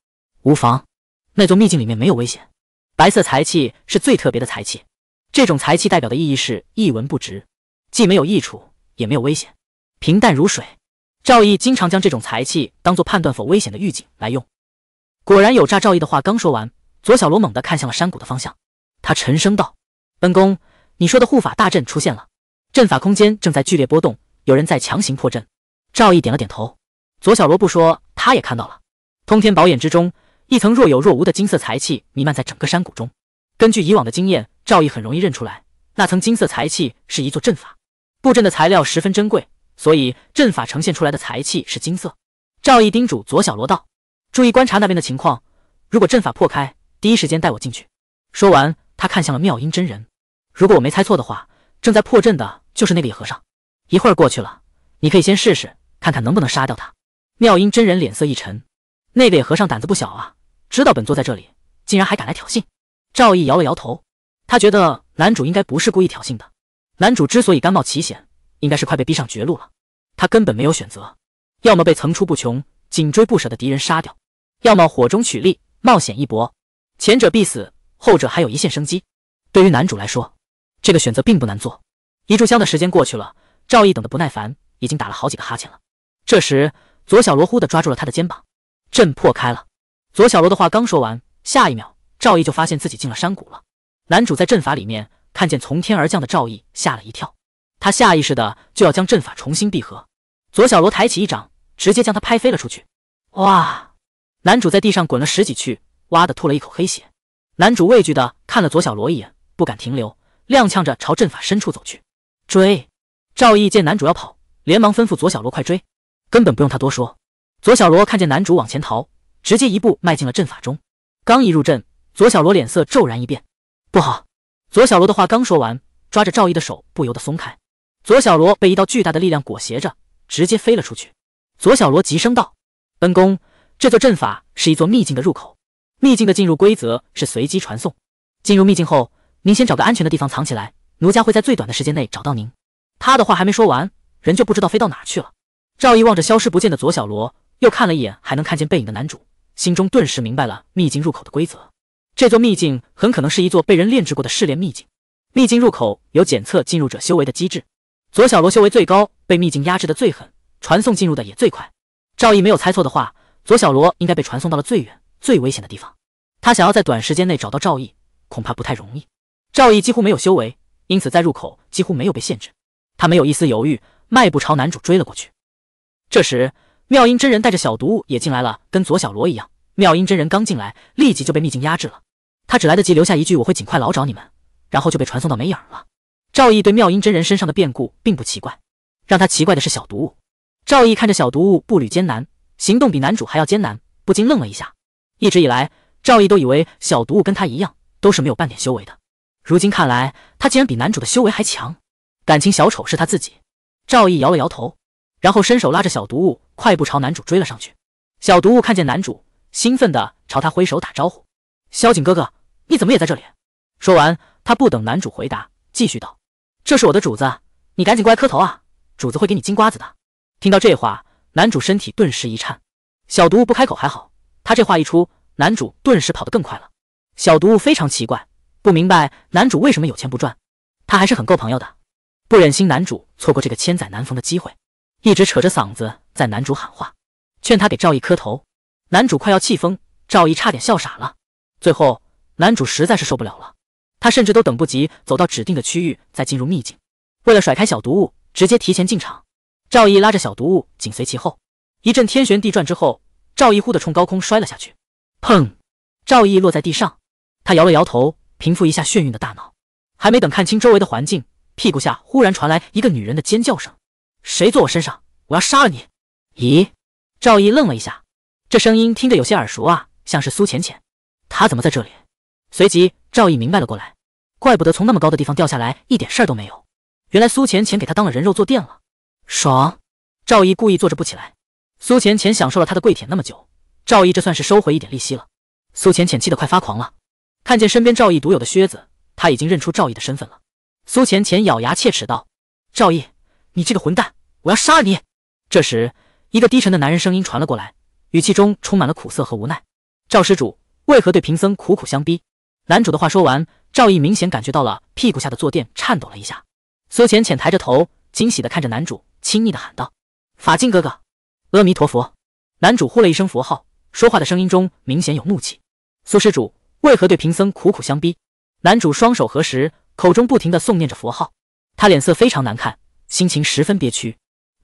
无妨。那座秘境里面没有危险。白色财气是最特别的财气，这种财气代表的意义是一文不值，既没有益处，也没有危险，平淡如水。赵毅经常将这种财气当做判断否危险的预警来用。果然有诈！赵毅的话刚说完，左小罗猛地看向了山谷的方向，他沉声道：“本宫，你说的护法大阵出现了。”阵法空间正在剧烈波动，有人在强行破阵。赵毅点了点头。左小罗不说，他也看到了。通天宝眼之中，一层若有若无的金色财气弥漫在整个山谷中。根据以往的经验，赵毅很容易认出来，那层金色财气是一座阵法。布阵的材料十分珍贵，所以阵法呈现出来的财气是金色。赵毅叮嘱左小罗道：“注意观察那边的情况，如果阵法破开，第一时间带我进去。”说完，他看向了妙音真人：“如果我没猜错的话，正在破阵的。”就是那个野和尚，一会儿过去了，你可以先试试看看能不能杀掉他。妙音真人脸色一沉，那个野和尚胆子不小啊，知道本座在这里，竟然还敢来挑衅。赵毅摇了摇头，他觉得男主应该不是故意挑衅的。男主之所以甘冒奇险，应该是快被逼上绝路了。他根本没有选择，要么被层出不穷、紧追不舍的敌人杀掉，要么火中取栗，冒险一搏。前者必死，后者还有一线生机。对于男主来说，这个选择并不难做。一炷香的时间过去了，赵毅等得不耐烦，已经打了好几个哈欠了。这时，左小罗忽的抓住了他的肩膀：“阵破开了。”左小罗的话刚说完，下一秒，赵毅就发现自己进了山谷了。男主在阵法里面看见从天而降的赵毅，吓了一跳，他下意识的就要将阵法重新闭合。左小罗抬起一掌，直接将他拍飞了出去。哇！男主在地上滚了十几去，哇的吐了一口黑血。男主畏惧的看了左小罗一眼，不敢停留，踉跄着朝阵法深处走去。追！赵毅见男主要跑，连忙吩咐左小罗快追。根本不用他多说，左小罗看见男主往前逃，直接一步迈进了阵法中。刚一入阵，左小罗脸色骤然一变，不好！左小罗的话刚说完，抓着赵毅的手不由得松开。左小罗被一道巨大的力量裹挟着，直接飞了出去。左小罗急声道：“恩公，这座阵法是一座秘境的入口，秘境的进入规则是随机传送。进入秘境后，您先找个安全的地方藏起来。”奴家会在最短的时间内找到您。他的话还没说完，人就不知道飞到哪去了。赵毅望着消失不见的左小罗，又看了一眼还能看见背影的男主，心中顿时明白了秘境入口的规则。这座秘境很可能是一座被人炼制过的试炼秘境。秘境入口有检测进入者修为的机制。左小罗修为最高，被秘境压制的最狠，传送进入的也最快。赵毅没有猜错的话，左小罗应该被传送到了最远、最危险的地方。他想要在短时间内找到赵毅，恐怕不太容易。赵毅几乎没有修为。因此，在入口几乎没有被限制，他没有一丝犹豫，迈步朝男主追了过去。这时，妙音真人带着小毒物也进来了，跟左小罗一样。妙音真人刚进来，立即就被秘境压制了，他只来得及留下一句“我会尽快老找你们”，然后就被传送到没影儿了。赵毅对妙音真人身上的变故并不奇怪，让他奇怪的是小毒物。赵毅看着小毒物步履艰难，行动比男主还要艰难，不禁愣了一下。一直以来，赵毅都以为小毒物跟他一样，都是没有半点修为的。如今看来，他竟然比男主的修为还强，感情小丑是他自己。赵毅摇了摇头，然后伸手拉着小毒物，快步朝男主追了上去。小毒物看见男主，兴奋地朝他挥手打招呼：“萧景哥哥，你怎么也在这里？”说完，他不等男主回答，继续道：“这是我的主子，你赶紧过来磕头啊，主子会给你金瓜子的。”听到这话，男主身体顿时一颤。小毒物不开口还好，他这话一出，男主顿时跑得更快了。小毒物非常奇怪。不明白男主为什么有钱不赚，他还是很够朋友的，不忍心男主错过这个千载难逢的机会，一直扯着嗓子在男主喊话，劝他给赵毅磕头。男主快要气疯，赵毅差点笑傻了。最后，男主实在是受不了了，他甚至都等不及走到指定的区域再进入秘境，为了甩开小毒物，直接提前进场。赵毅拉着小毒物紧随其后，一阵天旋地转之后，赵毅忽地冲高空摔了下去，砰！赵毅落在地上，他摇了摇头。平复一下眩晕的大脑，还没等看清周围的环境，屁股下忽然传来一个女人的尖叫声：“谁坐我身上？我要杀了你！”咦？赵毅愣了一下，这声音听着有些耳熟啊，像是苏浅浅。她怎么在这里？随即赵毅明白了过来，怪不得从那么高的地方掉下来一点事儿都没有，原来苏浅浅给他当了人肉坐垫了。爽！赵毅故意坐着不起来。苏浅浅享受了他的跪舔那么久，赵毅这算是收回一点利息了。苏浅浅气得快发狂了。看见身边赵毅独有的靴子，他已经认出赵毅的身份了。苏浅浅咬牙切齿道：“赵毅，你这个混蛋，我要杀你！”这时，一个低沉的男人声音传了过来，语气中充满了苦涩和无奈：“赵施主，为何对贫僧苦苦相逼？”男主的话说完，赵毅明显感觉到了屁股下的坐垫颤抖了一下。苏浅浅抬着头，惊喜地看着男主，亲昵的喊道：“法镜哥哥，阿弥陀佛。”男主呼了一声佛号，说话的声音中明显有怒气：“苏施主。”为何对贫僧苦苦相逼？男主双手合十，口中不停的诵念着佛号，他脸色非常难看，心情十分憋屈。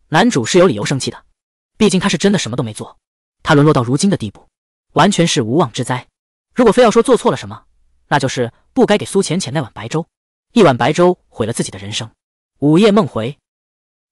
男主是有理由生气的，毕竟他是真的什么都没做，他沦落到如今的地步，完全是无妄之灾。如果非要说做错了什么，那就是不该给苏浅浅那碗白粥，一碗白粥毁了自己的人生。午夜梦回，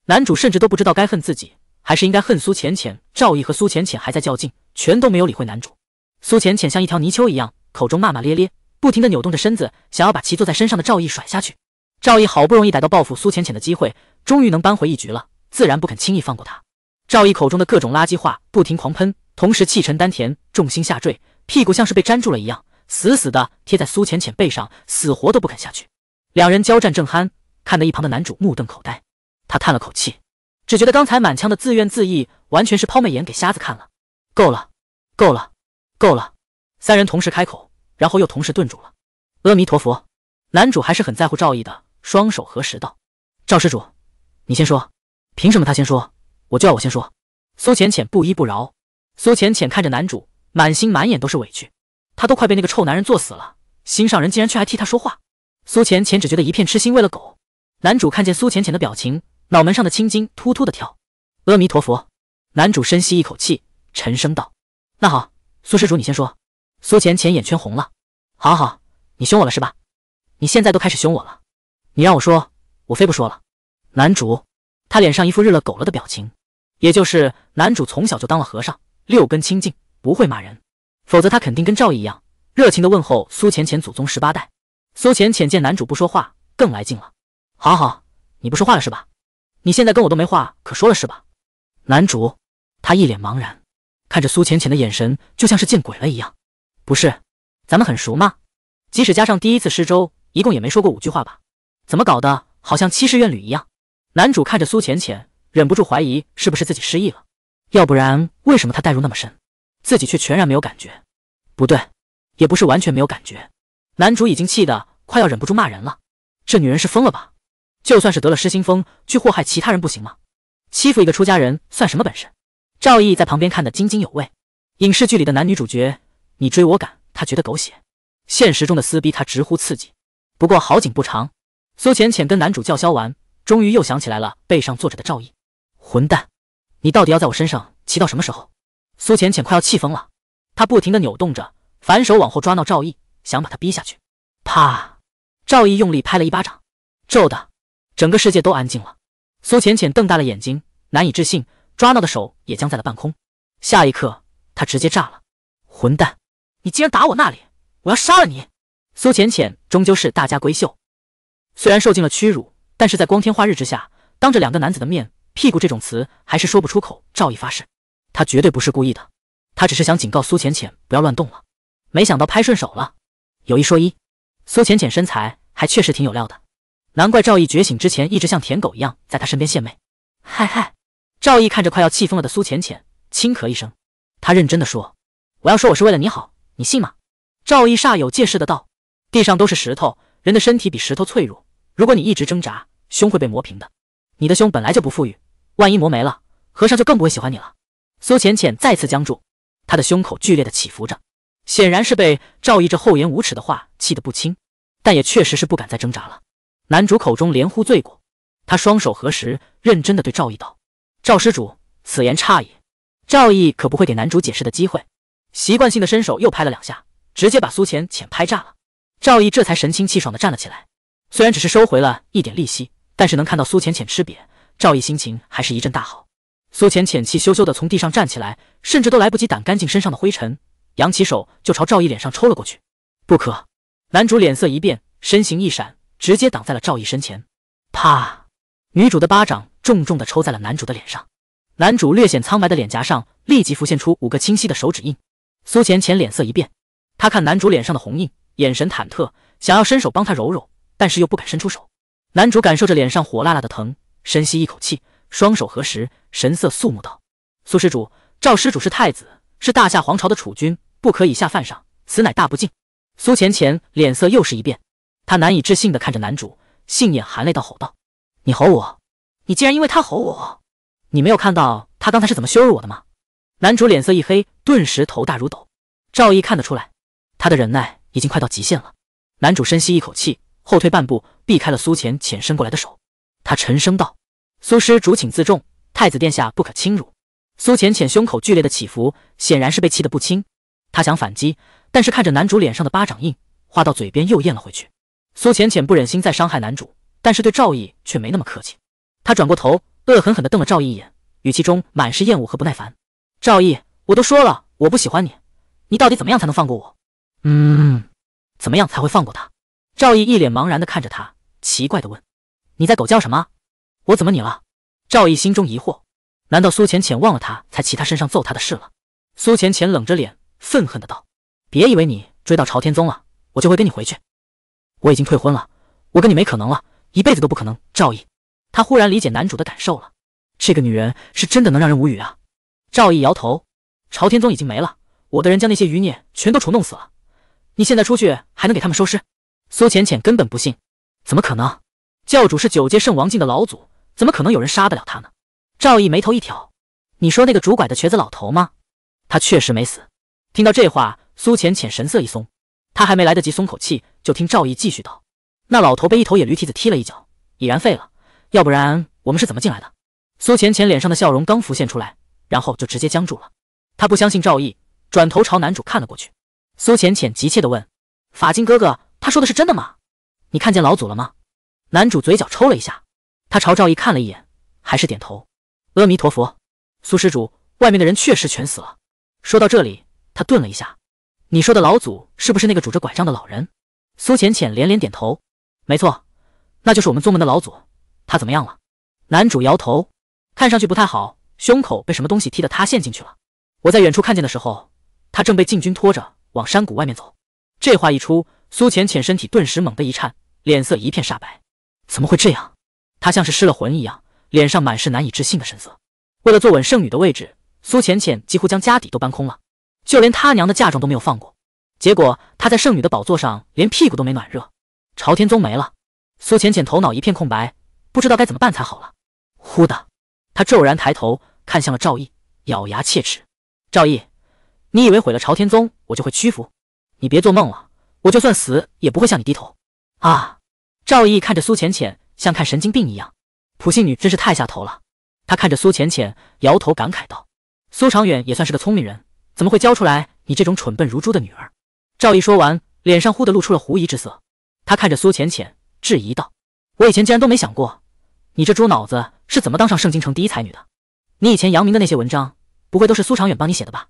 男主甚至都不知道该恨自己，还是应该恨苏浅浅。赵毅和苏浅浅还在较劲，全都没有理会男主。苏浅浅像一条泥鳅一样。口中骂骂咧咧，不停地扭动着身子，想要把骑坐在身上的赵毅甩下去。赵毅好不容易逮到报复苏浅浅的机会，终于能扳回一局了，自然不肯轻易放过他。赵毅口中的各种垃圾话不停狂喷，同时气沉丹田，重心下坠，屁股像是被粘住了一样，死死的贴在苏浅浅背上，死活都不肯下去。两人交战正酣，看得一旁的男主目瞪口呆。他叹了口气，只觉得刚才满腔的自怨自艾，完全是抛媚眼给瞎子看了。够了，够了，够了！三人同时开口。然后又同时顿住了。阿弥陀佛，男主还是很在乎赵毅的，双手合十道：“赵施主，你先说。凭什么他先说？我就要我先说。”苏浅浅不依不饶。苏浅浅看着男主，满心满眼都是委屈，他都快被那个臭男人作死了，心上人竟然却还替他说话。苏浅浅只觉得一片痴心喂了狗。男主看见苏浅浅的表情，脑门上的青筋突突的跳。阿弥陀佛，男主深吸一口气，沉声道：“那好，苏施主你先说。”苏浅浅眼圈红了，好好，你凶我了是吧？你现在都开始凶我了，你让我说，我非不说了。男主，他脸上一副日了狗了的表情，也就是男主从小就当了和尚，六根清净，不会骂人，否则他肯定跟赵毅一样热情的问候苏浅浅祖宗十八代。苏浅浅见男主不说话，更来劲了，好好，你不说话了是吧？你现在跟我都没话可说了是吧？男主，他一脸茫然，看着苏浅浅的眼神就像是见鬼了一样。不是，咱们很熟吗？即使加上第一次施粥，一共也没说过五句话吧？怎么搞的，好像七世怨侣一样？男主看着苏浅浅，忍不住怀疑是不是自己失忆了？要不然为什么他代入那么深，自己却全然没有感觉？不对，也不是完全没有感觉。男主已经气得快要忍不住骂人了，这女人是疯了吧？就算是得了失心疯，去祸害其他人不行吗？欺负一个出家人算什么本事？赵毅在旁边看得津津有味，影视剧里的男女主角。你追我赶，他觉得狗血；现实中的撕逼，他直呼刺激。不过好景不长，苏浅浅跟男主叫嚣完，终于又想起来了背上坐着的赵毅。混蛋，你到底要在我身上骑到什么时候？苏浅浅快要气疯了，她不停的扭动着，反手往后抓挠赵毅，想把他逼下去。啪！赵毅用力拍了一巴掌，咒的整个世界都安静了。苏浅浅瞪大了眼睛，难以置信，抓挠的手也僵在了半空。下一刻，他直接炸了！混蛋！你竟然打我那里，我要杀了你！苏浅浅终究是大家闺秀，虽然受尽了屈辱，但是在光天化日之下，当着两个男子的面，屁股这种词还是说不出口。赵毅发誓，他绝对不是故意的，他只是想警告苏浅浅不要乱动了。没想到拍顺手了，有一说一，苏浅浅身材还确实挺有料的，难怪赵毅觉醒之前一直像舔狗一样在她身边献媚。嗨嗨，赵毅看着快要气疯了的苏浅浅，轻咳一声，他认真的说：“我要说我是为了你好。”你信吗？赵毅煞有介事的道：“地上都是石头，人的身体比石头脆弱。如果你一直挣扎，胸会被磨平的。你的胸本来就不富裕，万一磨没了，和尚就更不会喜欢你了。”苏浅浅再次僵住，她的胸口剧烈的起伏着，显然是被赵毅这厚颜无耻的话气得不轻，但也确实是不敢再挣扎了。男主口中连呼罪过，他双手合十，认真的对赵毅道：“赵施主，此言差矣。”赵毅可不会给男主解释的机会。习惯性的伸手又拍了两下，直接把苏浅浅拍炸了。赵毅这才神清气爽的站了起来。虽然只是收回了一点利息，但是能看到苏浅浅吃瘪，赵毅心情还是一阵大好。苏浅浅气羞羞的从地上站起来，甚至都来不及掸干净身上的灰尘，扬起手就朝赵毅脸上抽了过去。不可！男主脸色一变，身形一闪，直接挡在了赵毅身前。啪！女主的巴掌重重的抽在了男主的脸上，男主略显苍白的脸颊上立即浮现出五个清晰的手指印。苏浅浅脸色一变，她看男主脸上的红印，眼神忐忑，想要伸手帮他揉揉，但是又不敢伸出手。男主感受着脸上火辣辣的疼，深吸一口气，双手合十，神色肃穆道：“苏施主，赵施主是太子，是大夏皇朝的储君，不可以下犯上，此乃大不敬。”苏浅浅脸色又是一变，她难以置信的看着男主，杏眼含泪道：“吼道，你吼我？你竟然因为他吼我？你没有看到他刚才是怎么羞辱我的吗？”男主脸色一黑，顿时头大如斗。赵毅看得出来，他的忍耐已经快到极限了。男主深吸一口气，后退半步，避开了苏浅浅伸过来的手。他沉声道：“苏师主，请自重，太子殿下不可轻辱。”苏浅浅胸口剧烈的起伏，显然是被气得不轻。他想反击，但是看着男主脸上的巴掌印，话到嘴边又咽了回去。苏浅浅不忍心再伤害男主，但是对赵毅却没那么客气。他转过头，恶狠狠地瞪了赵毅一眼，语气中满是厌恶和不耐烦。赵毅，我都说了我不喜欢你，你到底怎么样才能放过我？嗯，怎么样才会放过他？赵毅一脸茫然的看着他，奇怪的问：“你在狗叫什么？我怎么你了？”赵毅心中疑惑，难道苏浅浅忘了他才骑他身上揍他的事了？苏浅浅冷着脸，愤恨的道：“别以为你追到朝天宗了，我就会跟你回去。我已经退婚了，我跟你没可能了，一辈子都不可能。”赵毅，他忽然理解男主的感受了，这个女人是真的能让人无语啊。赵毅摇头：“朝天宗已经没了，我的人将那些余孽全都处弄死了。你现在出去还能给他们收尸？”苏浅浅根本不信：“怎么可能？教主是九阶圣王境的老祖，怎么可能有人杀得了他呢？”赵毅眉头一挑：“你说那个拄拐的瘸子老头吗？他确实没死。”听到这话，苏浅浅神色一松。他还没来得及松口气，就听赵毅继续道：“那老头被一头野驴蹄子踢了一脚，已然废了。要不然我们是怎么进来的？”苏浅浅脸上的笑容刚浮现出来。然后就直接僵住了。他不相信赵毅，转头朝男主看了过去。苏浅浅急切的问：“法金哥哥，他说的是真的吗？你看见老祖了吗？”男主嘴角抽了一下，他朝赵毅看了一眼，还是点头。阿弥陀佛，苏施主，外面的人确实全死了。说到这里，他顿了一下：“你说的老祖是不是那个拄着拐杖的老人？”苏浅浅连连点头：“没错，那就是我们宗门的老祖。他怎么样了？”男主摇头：“看上去不太好。”胸口被什么东西踢得塌陷进去了。我在远处看见的时候，他正被禁军拖着往山谷外面走。这话一出，苏浅浅身体顿时猛地一颤，脸色一片煞白。怎么会这样？他像是失了魂一样，脸上满是难以置信的神色。为了坐稳圣女的位置，苏浅浅几乎将家底都搬空了，就连他娘的嫁妆都没有放过。结果他在圣女的宝座上连屁股都没暖热，朝天宗没了。苏浅浅头脑一片空白，不知道该怎么办才好了。忽的。他骤然抬头看向了赵毅，咬牙切齿：“赵毅，你以为毁了朝天宗，我就会屈服？你别做梦了！我就算死也不会向你低头！”啊！赵毅看着苏浅浅，像看神经病一样。普信女真是太下头了。他看着苏浅浅，摇头感慨道：“苏长远也算是个聪明人，怎么会教出来你这种蠢笨如猪的女儿？”赵毅说完，脸上忽地露出了狐疑之色。他看着苏浅浅，质疑道：“我以前竟然都没想过，你这猪脑子！”是怎么当上圣京城第一才女的？你以前扬名的那些文章，不会都是苏长远帮你写的吧？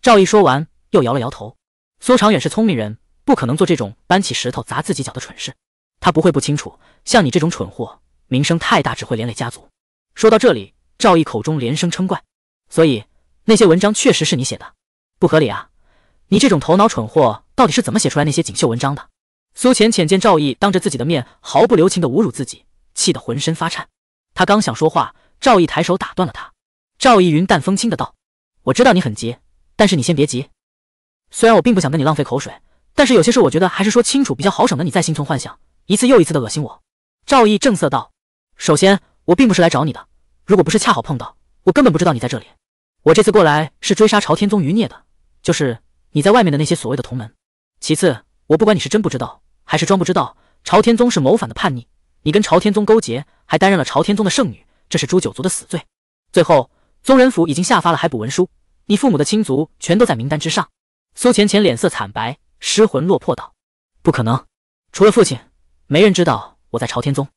赵毅说完，又摇了摇头。苏长远是聪明人，不可能做这种搬起石头砸自己脚的蠢事。他不会不清楚，像你这种蠢货，名声太大，只会连累家族。说到这里，赵毅口中连声称怪。所以那些文章确实是你写的，不合理啊！你这种头脑蠢货，到底是怎么写出来那些锦绣文章的？苏浅浅见赵毅当着自己的面毫不留情的侮辱自己，气得浑身发颤。他刚想说话，赵毅抬手打断了他。赵毅云淡风轻的道：“我知道你很急，但是你先别急。虽然我并不想跟你浪费口水，但是有些事我觉得还是说清楚比较好，省得你再心存幻想，一次又一次的恶心我。”赵毅正色道：“首先，我并不是来找你的。如果不是恰好碰到，我根本不知道你在这里。我这次过来是追杀朝天宗余孽的，就是你在外面的那些所谓的同门。其次，我不管你是真不知道还是装不知道，朝天宗是谋反的叛逆。”你跟朝天宗勾结，还担任了朝天宗的圣女，这是诛九族的死罪。最后，宗人府已经下发了海捕文书，你父母的亲族全都在名单之上。苏浅浅脸色惨白，失魂落魄道：“不可能，除了父亲，没人知道我在朝天宗。”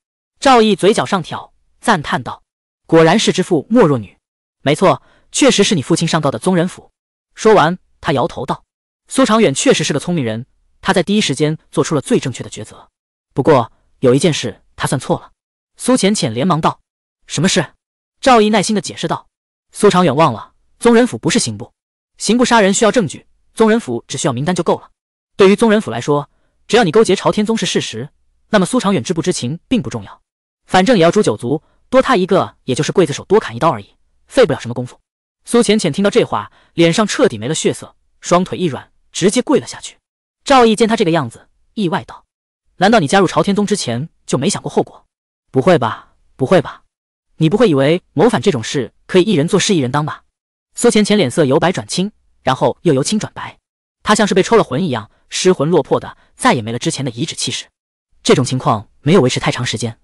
赵毅嘴角上挑，赞叹道：“果然是之父莫若女。”“没错，确实是你父亲上告的宗人府。”说完，他摇头道：“苏长远确实是个聪明人，他在第一时间做出了最正确的抉择。不过有一件事。”他算错了，苏浅浅连忙道：“什么事？”赵毅耐心的解释道：“苏长远忘了，宗人府不是刑部，刑部杀人需要证据，宗人府只需要名单就够了。对于宗人府来说，只要你勾结朝天宗是事实，那么苏长远知不知情并不重要，反正也要诛九族，多他一个也就是刽子手多砍一刀而已，费不了什么功夫。”苏浅浅听到这话，脸上彻底没了血色，双腿一软，直接跪了下去。赵毅见他这个样子，意外道。难道你加入朝天宗之前就没想过后果？不会吧，不会吧！你不会以为谋反这种事可以一人做事一人当吧？苏浅浅脸色由白转青，然后又由青转白，她像是被抽了魂一样，失魂落魄的，再也没了之前的颐指气势。这种情况没有维持太长时间，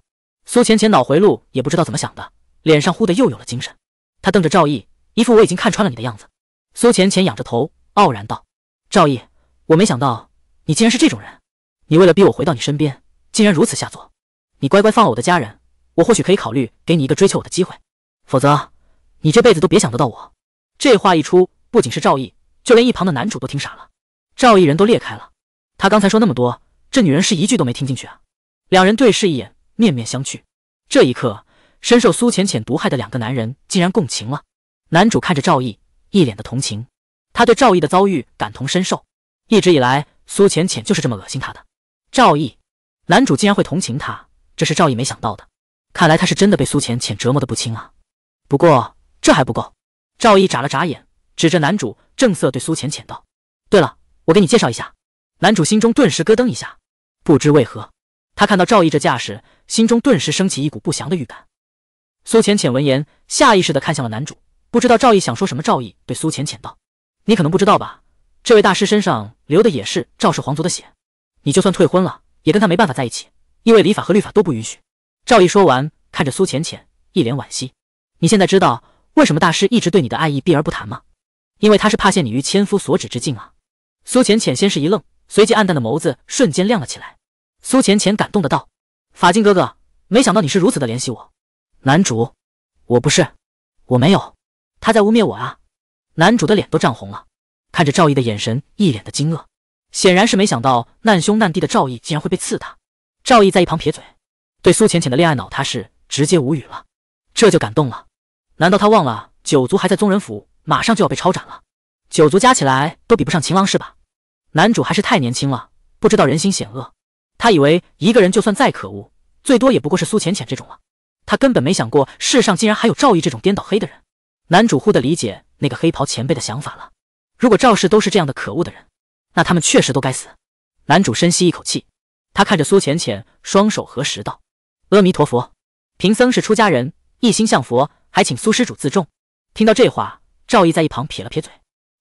苏浅浅脑回路也不知道怎么想的，脸上忽的又有了精神，她瞪着赵毅，一副我已经看穿了你的样子。苏浅浅仰着头，傲然道：“赵毅，我没想到你竟然是这种人。”你为了逼我回到你身边，竟然如此下作！你乖乖放了我的家人，我或许可以考虑给你一个追求我的机会；否则，你这辈子都别想得到我。这话一出，不仅是赵毅，就连一旁的男主都听傻了。赵毅人都裂开了，他刚才说那么多，这女人是一句都没听进去啊！两人对视一眼，面面相觑。这一刻，深受苏浅浅毒害的两个男人竟然共情了。男主看着赵毅，一脸的同情，他对赵毅的遭遇感同身受。一直以来，苏浅浅就是这么恶心他的。赵毅，男主竟然会同情他，这是赵毅没想到的。看来他是真的被苏浅浅折磨的不轻啊。不过这还不够。赵毅眨了眨眼，指着男主，正色对苏浅浅道：“对了，我给你介绍一下。”男主心中顿时咯噔一下，不知为何，他看到赵毅这架势，心中顿时升起一股不祥的预感。苏浅浅闻言，下意识的看向了男主，不知道赵毅想说什么。赵毅对苏浅浅道：“你可能不知道吧，这位大师身上流的也是赵氏皇族的血。”你就算退婚了，也跟他没办法在一起，因为礼法和律法都不允许。赵毅说完，看着苏浅浅，一脸惋惜。你现在知道为什么大师一直对你的爱意避而不谈吗？因为他是怕陷你于千夫所指之境啊。苏浅浅先是一愣，随即暗淡的眸子瞬间亮了起来。苏浅浅感动的道：“法镜哥哥，没想到你是如此的怜惜我。”男主，我不是，我没有，他在污蔑我啊！男主的脸都涨红了，看着赵毅的眼神，一脸的惊愕。显然是没想到难兄难弟的赵毅竟然会被刺他。赵毅在一旁撇嘴，对苏浅浅的恋爱脑他是直接无语了。这就感动了？难道他忘了九族还在宗人府，马上就要被抄斩了？九族加起来都比不上秦郎是吧？男主还是太年轻了，不知道人心险恶。他以为一个人就算再可恶，最多也不过是苏浅浅这种了。他根本没想过世上竟然还有赵毅这种颠倒黑的人。男主忽地理解那个黑袍前辈的想法了。如果赵氏都是这样的可恶的人。那他们确实都该死。男主深吸一口气，他看着苏浅浅，双手合十道：“阿弥陀佛，贫僧是出家人，一心向佛，还请苏施主自重。”听到这话，赵毅在一旁撇了撇嘴。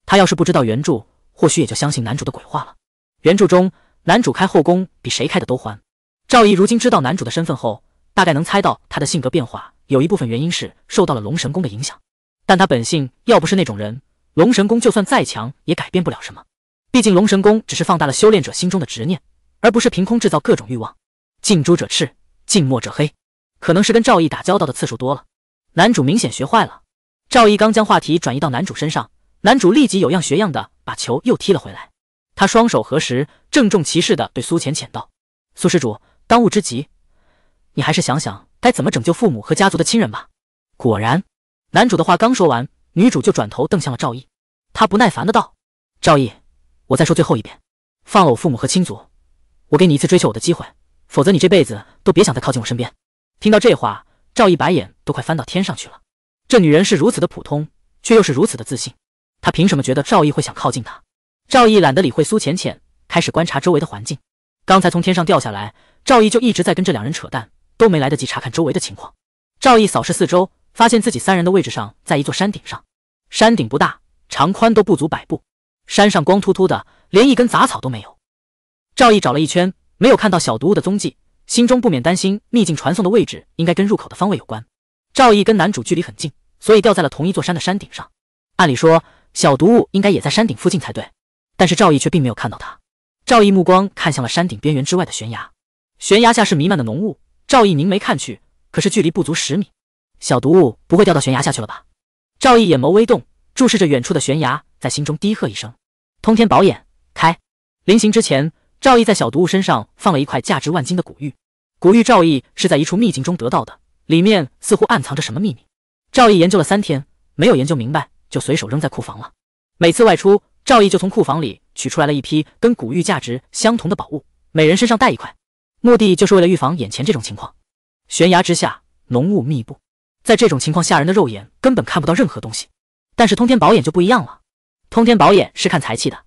他要是不知道原著，或许也就相信男主的鬼话了。原著中，男主开后宫比谁开的都欢。赵毅如今知道男主的身份后，大概能猜到他的性格变化有一部分原因是受到了龙神宫的影响。但他本性要不是那种人，龙神宫就算再强也改变不了什么。毕竟龙神功只是放大了修炼者心中的执念，而不是凭空制造各种欲望。近朱者赤，近墨者黑，可能是跟赵毅打交道的次数多了，男主明显学坏了。赵毅刚将话题转移到男主身上，男主立即有样学样的把球又踢了回来。他双手合十，郑重其事的对苏浅浅道：“苏施主，当务之急，你还是想想该怎么拯救父母和家族的亲人吧。”果然，男主的话刚说完，女主就转头瞪向了赵毅。她不耐烦的道：“赵毅。”我再说最后一遍，放了我父母和亲族，我给你一次追求我的机会，否则你这辈子都别想再靠近我身边。听到这话，赵毅白眼都快翻到天上去了。这女人是如此的普通，却又是如此的自信，她凭什么觉得赵毅会想靠近她？赵毅懒得理会苏浅浅，开始观察周围的环境。刚才从天上掉下来，赵毅就一直在跟这两人扯淡，都没来得及查看周围的情况。赵毅扫视四周，发现自己三人的位置上在一座山顶上，山顶不大，长宽都不足百步。山上光秃秃的，连一根杂草都没有。赵毅找了一圈，没有看到小毒物的踪迹，心中不免担心。秘境传送的位置应该跟入口的方位有关。赵毅跟男主距离很近，所以掉在了同一座山的山顶上。按理说，小毒物应该也在山顶附近才对，但是赵毅却并没有看到它。赵毅目光看向了山顶边缘之外的悬崖，悬崖下是弥漫的浓雾。赵毅凝眉看去，可是距离不足十米，小毒物不会掉到悬崖下去了吧？赵毅眼眸微动。注视着远处的悬崖，在心中低喝一声：“通天宝眼，开！”临行之前，赵毅在小毒物身上放了一块价值万金的古玉。古玉赵毅是在一处秘境中得到的，里面似乎暗藏着什么秘密。赵毅研究了三天，没有研究明白，就随手扔在库房了。每次外出，赵毅就从库房里取出来了一批跟古玉价值相同的宝物，每人身上带一块，目的就是为了预防眼前这种情况。悬崖之下，浓雾密布，在这种情况下，人的肉眼根本看不到任何东西。但是通天宝眼就不一样了，通天宝眼是看财气的。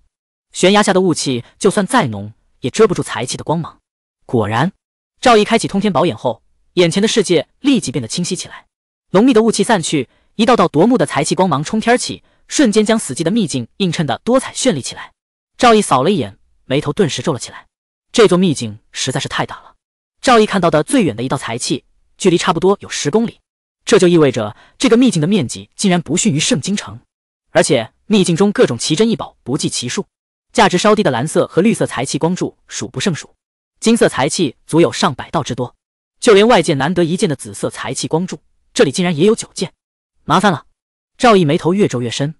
悬崖下的雾气就算再浓，也遮不住财气的光芒。果然，赵毅开启通天宝眼后，眼前的世界立即变得清晰起来。浓密的雾气散去，一道道夺目的财气光芒冲天起，瞬间将死寂的秘境映衬的多彩绚丽起来。赵毅扫了一眼，眉头顿时皱了起来。这座秘境实在是太大了。赵毅看到的最远的一道财气，距离差不多有十公里。这就意味着这个秘境的面积竟然不逊于圣京城，而且秘境中各种奇珍异宝不计其数，价值稍低的蓝色和绿色财气光柱数不胜数，金色财气足有上百道之多，就连外界难得一见的紫色财气光柱，这里竟然也有九件。麻烦了，赵毅眉头越皱越深。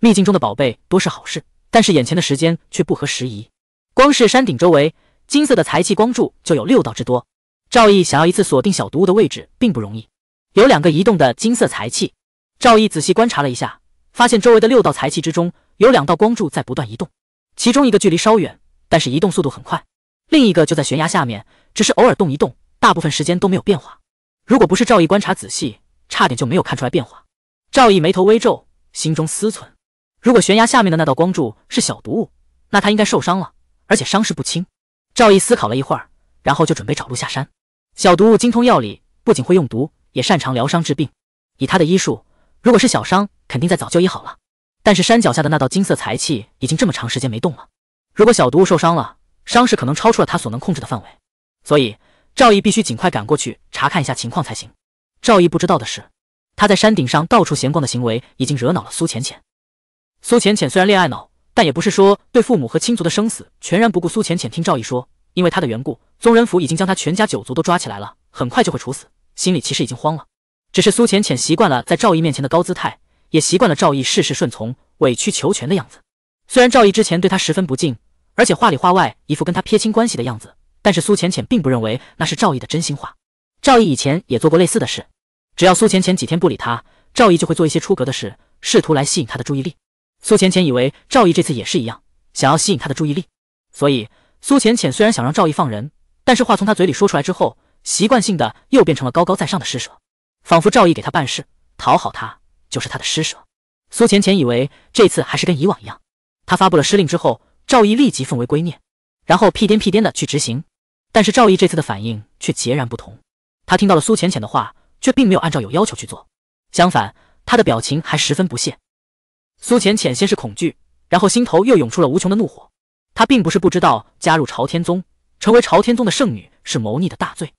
秘境中的宝贝多是好事，但是眼前的时间却不合时宜。光是山顶周围金色的财气光柱就有六道之多，赵毅想要一次锁定小毒物的位置并不容易。有两个移动的金色财气，赵毅仔细观察了一下，发现周围的六道财气之中有两道光柱在不断移动，其中一个距离稍远，但是移动速度很快；另一个就在悬崖下面，只是偶尔动一动，大部分时间都没有变化。如果不是赵毅观察仔细，差点就没有看出来变化。赵毅眉头微皱，心中思忖：如果悬崖下面的那道光柱是小毒物，那他应该受伤了，而且伤势不轻。赵毅思考了一会儿，然后就准备找路下山。小毒物精通药理，不仅会用毒。也擅长疗伤治病，以他的医术，如果是小伤，肯定在早就医好了。但是山脚下的那道金色财气已经这么长时间没动了，如果小毒物受伤了，伤势可能超出了他所能控制的范围，所以赵毅必须尽快赶过去查看一下情况才行。赵毅不知道的是，他在山顶上到处闲逛的行为已经惹恼了苏浅浅。苏浅浅虽然恋爱脑，但也不是说对父母和亲族的生死全然不顾。苏浅浅听赵毅说，因为他的缘故，宗人府已经将他全家九族都抓起来了，很快就会处死。心里其实已经慌了，只是苏浅浅习惯了在赵毅面前的高姿态，也习惯了赵毅事事顺从、委曲求全的样子。虽然赵毅之前对他十分不敬，而且话里话外一副跟他撇清关系的样子，但是苏浅浅并不认为那是赵毅的真心话。赵毅以前也做过类似的事，只要苏浅浅几天不理他，赵毅就会做一些出格的事，试图来吸引他的注意力。苏浅浅以为赵毅这次也是一样，想要吸引他的注意力，所以苏浅浅虽然想让赵毅放人，但是话从他嘴里说出来之后。习惯性的又变成了高高在上的施舍，仿佛赵毅给他办事讨好他就是他的施舍。苏浅浅以为这次还是跟以往一样，他发布了施令之后，赵毅立即奉为圭臬，然后屁颠屁颠的去执行。但是赵毅这次的反应却截然不同，他听到了苏浅浅的话，却并没有按照有要求去做，相反，他的表情还十分不屑。苏浅浅先是恐惧，然后心头又涌出了无穷的怒火。他并不是不知道加入朝天宗，成为朝天宗的圣女是谋逆的大罪。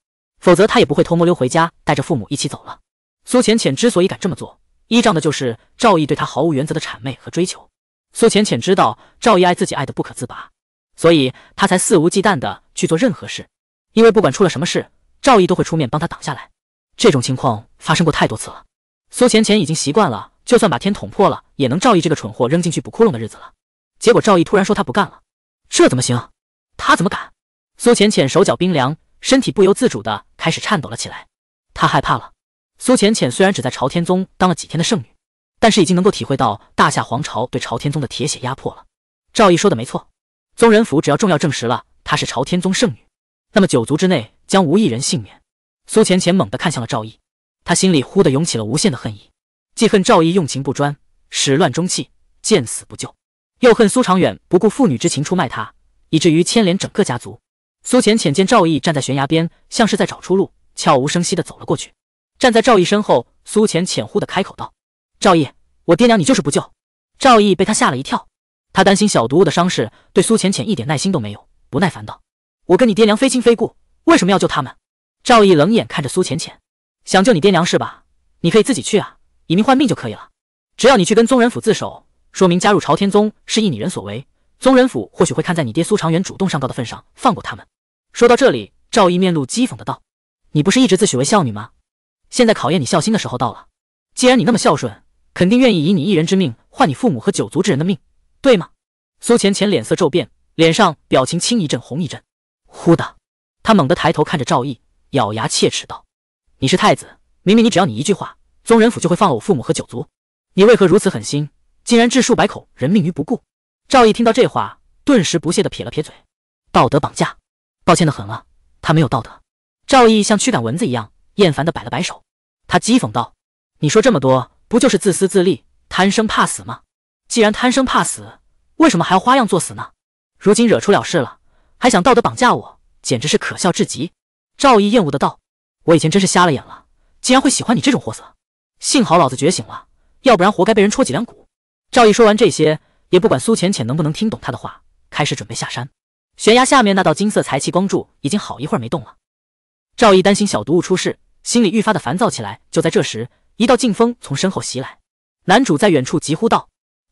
否则他也不会偷摸溜回家，带着父母一起走了。苏浅浅之所以敢这么做，依仗的就是赵毅对她毫无原则的谄媚和追求。苏浅浅知道赵毅爱自己爱的不可自拔，所以他才肆无忌惮的去做任何事，因为不管出了什么事，赵毅都会出面帮他挡下来。这种情况发生过太多次了，苏浅浅已经习惯了，就算把天捅破了，也能赵毅这个蠢货扔进去补窟窿的日子了。结果赵毅突然说他不干了，这怎么行？他怎么敢？苏浅浅手脚冰凉。身体不由自主的开始颤抖了起来，他害怕了。苏浅浅虽然只在朝天宗当了几天的圣女，但是已经能够体会到大夏皇朝对朝天宗的铁血压迫了。赵毅说的没错，宗人府只要重要证实了她是朝天宗圣女，那么九族之内将无一人幸免。苏浅浅猛地看向了赵毅，她心里忽地涌起了无限的恨意，既恨赵毅用情不专，始乱终弃，见死不救，又恨苏长远不顾父女之情出卖他，以至于牵连整个家族。苏浅浅见赵毅站在悬崖边，像是在找出路，悄无声息的走了过去。站在赵毅身后，苏浅浅忽的开口道：“赵毅，我爹娘，你就是不救。”赵毅被他吓了一跳，他担心小毒物的伤势，对苏浅浅一点耐心都没有，不耐烦道：“我跟你爹娘非亲非故，为什么要救他们？”赵毅冷眼看着苏浅浅，想救你爹娘是吧？你可以自己去啊，以命换命就可以了。只要你去跟宗人府自首，说明加入朝天宗是一女人所为，宗人府或许会看在你爹苏长远主动上告的份上，放过他们。说到这里，赵毅面露讥讽的道：“你不是一直自诩为孝女吗？现在考验你孝心的时候到了。既然你那么孝顺，肯定愿意以你一人之命换你父母和九族之人的命，对吗？”苏浅浅脸色骤变，脸上表情青一阵红一阵，忽的，她猛地抬头看着赵毅，咬牙切齿道：“你是太子，明明你只要你一句话，宗人府就会放了我父母和九族。你为何如此狠心，竟然置数百口人命于不顾？”赵毅听到这话，顿时不屑的撇了撇嘴：“道德绑架。”抱歉的很了，他没有道德。赵毅像驱赶蚊子一样厌烦的摆了摆手，他讥讽道：“你说这么多，不就是自私自利、贪生怕死吗？既然贪生怕死，为什么还要花样作死呢？如今惹出了事了，还想道德绑架我，简直是可笑至极。”赵毅厌恶的道：“我以前真是瞎了眼了，竟然会喜欢你这种货色。幸好老子觉醒了，要不然活该被人戳脊梁骨。”赵毅说完这些，也不管苏浅浅能不能听懂他的话，开始准备下山。悬崖下面那道金色财气光柱已经好一会儿没动了，赵毅担心小毒物出事，心里愈发的烦躁起来。就在这时，一道劲风从身后袭来，男主在远处急呼道：“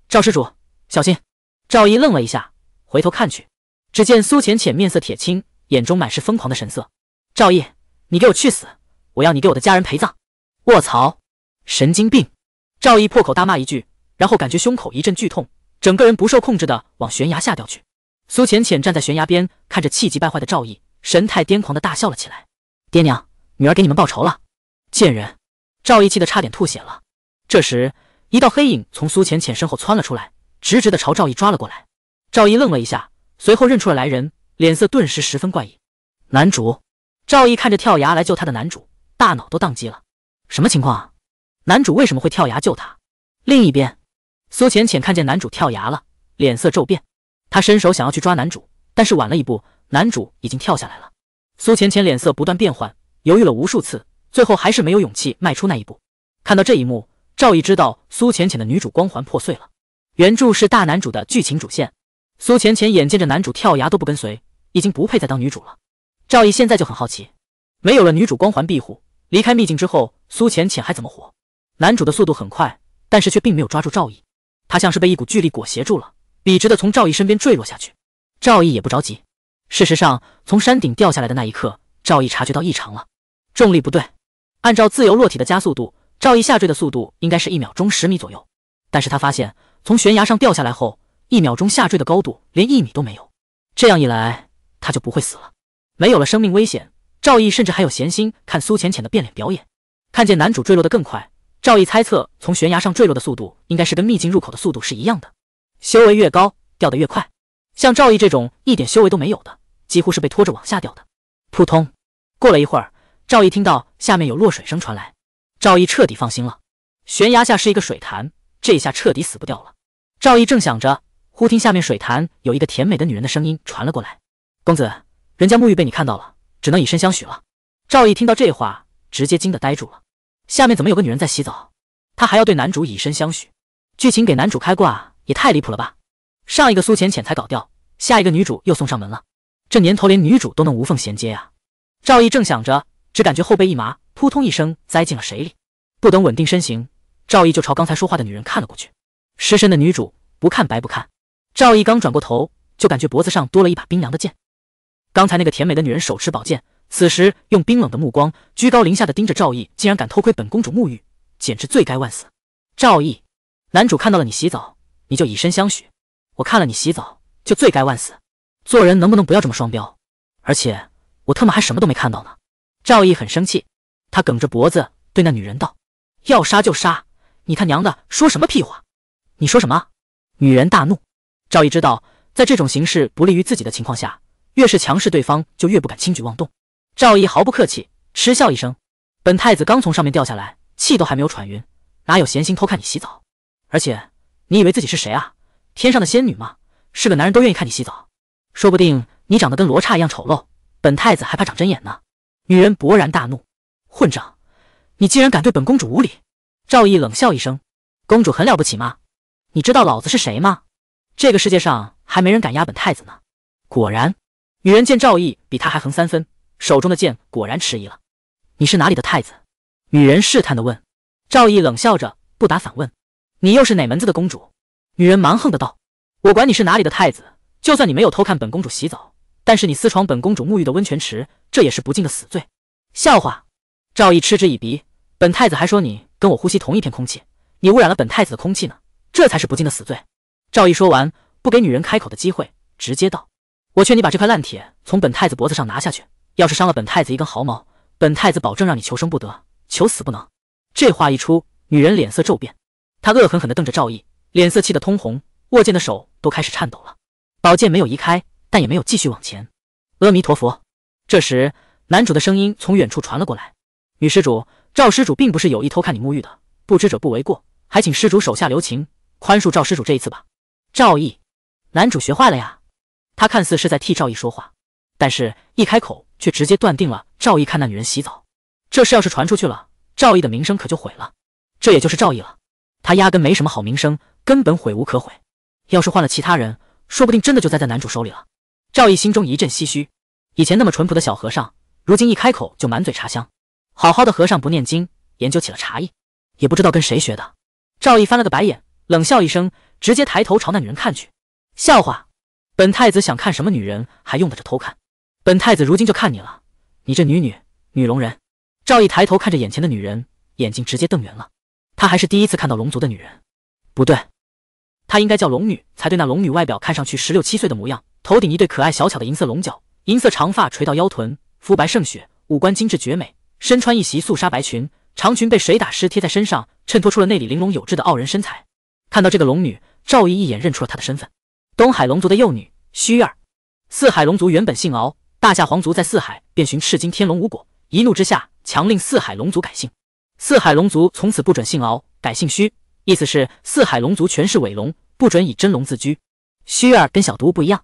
赵施主，小心！”赵毅愣了一下，回头看去，只见苏浅浅面色铁青，眼中满是疯狂的神色：“赵毅，你给我去死！我要你给我的家人陪葬！”卧槽，神经病！赵毅破口大骂一句，然后感觉胸口一阵剧痛，整个人不受控制的往悬崖下掉去。苏浅浅站在悬崖边，看着气急败坏的赵毅，神态癫狂的大笑了起来：“爹娘，女儿给你们报仇了！”贱人！赵毅气得差点吐血了。这时，一道黑影从苏浅浅身后窜了出来，直直的朝赵毅抓了过来。赵毅愣了一下，随后认出了来人，脸色顿时十分怪异。男主！赵毅看着跳崖来救他的男主，大脑都宕机了。什么情况啊？男主为什么会跳崖救他？另一边，苏浅浅看见男主跳崖了，脸色骤变。他伸手想要去抓男主，但是晚了一步，男主已经跳下来了。苏浅浅脸色不断变换，犹豫了无数次，最后还是没有勇气迈出那一步。看到这一幕，赵毅知道苏浅浅的女主光环破碎了。原著是大男主的剧情主线，苏浅浅眼见着男主跳崖都不跟随，已经不配再当女主了。赵毅现在就很好奇，没有了女主光环庇护，离开秘境之后，苏浅浅还怎么活？男主的速度很快，但是却并没有抓住赵毅，他像是被一股巨力裹挟住了。笔直的从赵毅身边坠落下去，赵毅也不着急。事实上，从山顶掉下来的那一刻，赵毅察觉到异常了，重力不对。按照自由落体的加速度，赵毅下坠的速度应该是一秒钟十米左右，但是他发现从悬崖上掉下来后，一秒钟下坠的高度连一米都没有。这样一来，他就不会死了。没有了生命危险，赵毅甚至还有闲心看苏浅浅的变脸表演。看见男主坠落的更快，赵毅猜测从悬崖上坠落的速度应该是跟秘境入口的速度是一样的。修为越高，掉得越快。像赵毅这种一点修为都没有的，几乎是被拖着往下掉的。扑通！过了一会儿，赵毅听到下面有落水声传来，赵毅彻底放心了。悬崖下是一个水潭，这一下彻底死不掉了。赵毅正想着，忽听下面水潭有一个甜美的女人的声音传了过来：“公子，人家沐浴被你看到了，只能以身相许了。”赵毅听到这话，直接惊得呆住了。下面怎么有个女人在洗澡？他还要对男主以身相许？剧情给男主开挂？也太离谱了吧！上一个苏浅浅才搞掉，下一个女主又送上门了。这年头连女主都能无缝衔接呀！赵毅正想着，只感觉后背一麻，扑通一声栽进了水里。不等稳定身形，赵毅就朝刚才说话的女人看了过去。失身的女主不看白不看。赵毅刚转过头，就感觉脖子上多了一把冰凉的剑。刚才那个甜美的女人手持宝剑，此时用冰冷的目光居高临下的盯着赵毅，竟然敢偷窥本公主沐浴，简直罪该万死！赵毅，男主看到了你洗澡。你就以身相许，我看了你洗澡就罪该万死，做人能不能不要这么双标？而且我特么还什么都没看到呢！赵毅很生气，他梗着脖子对那女人道：“要杀就杀，你他娘的说什么屁话？你说什么？”女人大怒。赵毅知道，在这种形势不利于自己的情况下，越是强势，对方就越不敢轻举妄动。赵毅毫不客气，嗤笑一声：“本太子刚从上面掉下来，气都还没有喘匀，哪有闲心偷看你洗澡？而且……”你以为自己是谁啊？天上的仙女吗？是个男人都愿意看你洗澡，说不定你长得跟罗刹一样丑陋，本太子还怕长针眼呢。女人勃然大怒：“混账，你竟然敢对本公主无礼！”赵毅冷笑一声：“公主很了不起吗？你知道老子是谁吗？这个世界上还没人敢压本太子呢。”果然，女人见赵毅比他还横三分，手中的剑果然迟疑了。“你是哪里的太子？”女人试探的问。赵毅冷笑着不答，反问。你又是哪门子的公主？女人蛮横的道：“我管你是哪里的太子，就算你没有偷看本公主洗澡，但是你私闯本公主沐浴的温泉池，这也是不敬的死罪。”笑话！赵毅嗤之以鼻：“本太子还说你跟我呼吸同一片空气，你污染了本太子的空气呢，这才是不敬的死罪。”赵毅说完，不给女人开口的机会，直接道：“我劝你把这块烂铁从本太子脖子上拿下去，要是伤了本太子一根毫毛，本太子保证让你求生不得，求死不能。”这话一出，女人脸色骤变。他恶狠狠地瞪着赵毅，脸色气得通红，握剑的手都开始颤抖了。宝剑没有移开，但也没有继续往前。阿弥陀佛。这时，男主的声音从远处传了过来：“女施主，赵施主并不是有意偷看你沐浴的，不知者不为过，还请施主手下留情，宽恕赵施主这一次吧。”赵毅，男主学坏了呀！他看似是在替赵毅说话，但是一开口却直接断定了赵毅看那女人洗澡。这事要是传出去了，赵毅的名声可就毁了。这也就是赵毅了。他压根没什么好名声，根本悔无可悔。要是换了其他人，说不定真的就栽在男主手里了。赵毅心中一阵唏嘘，以前那么淳朴的小和尚，如今一开口就满嘴茶香，好好的和尚不念经，研究起了茶艺，也不知道跟谁学的。赵毅翻了个白眼，冷笑一声，直接抬头朝那女人看去。笑话，本太子想看什么女人还用得着偷看？本太子如今就看你了，你这女女女龙人！赵毅抬头看着眼前的女人，眼睛直接瞪圆了。他还是第一次看到龙族的女人，不对，她应该叫龙女才对。那龙女外表看上去十六七岁的模样，头顶一对可爱小巧的银色龙角，银色长发垂到腰臀，肤白胜雪，五官精致绝美，身穿一袭素纱白裙，长裙被水打湿贴在身上，衬托出了内里玲珑有致的傲人身材。看到这个龙女，赵毅一眼认出了她的身份——东海龙族的幼女虚儿。四海龙族原本姓敖，大夏皇族在四海遍寻赤金天龙无果，一怒之下强令四海龙族改姓。四海龙族从此不准姓敖，改姓虚。意思是四海龙族全是伪龙，不准以真龙自居。虚儿跟小毒不一样，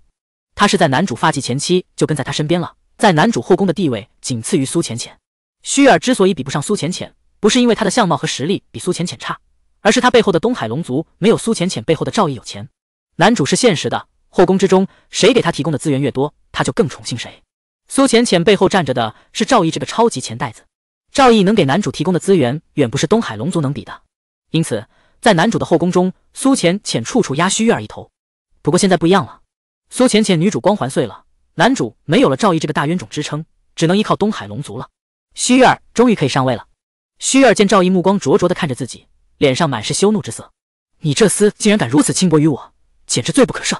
他是在男主发迹前期就跟在他身边了，在男主后宫的地位仅次于苏浅浅。虚儿之所以比不上苏浅浅，不是因为他的相貌和实力比苏浅浅差，而是他背后的东海龙族没有苏浅浅背后的赵毅有钱。男主是现实的，后宫之中谁给他提供的资源越多，他就更宠幸谁。苏浅浅背后站着的是赵毅这个超级钱袋子。赵毅能给男主提供的资源，远不是东海龙族能比的。因此，在男主的后宫中，苏浅浅处处压虚月儿一头。不过现在不一样了，苏浅浅女主光环碎了，男主没有了赵毅这个大冤种支撑，只能依靠东海龙族了。虚月儿终于可以上位了。虚月儿见赵毅目光灼灼地看着自己，脸上满是羞怒之色：“你这厮竟然敢如此轻薄于我，简直罪不可赦！”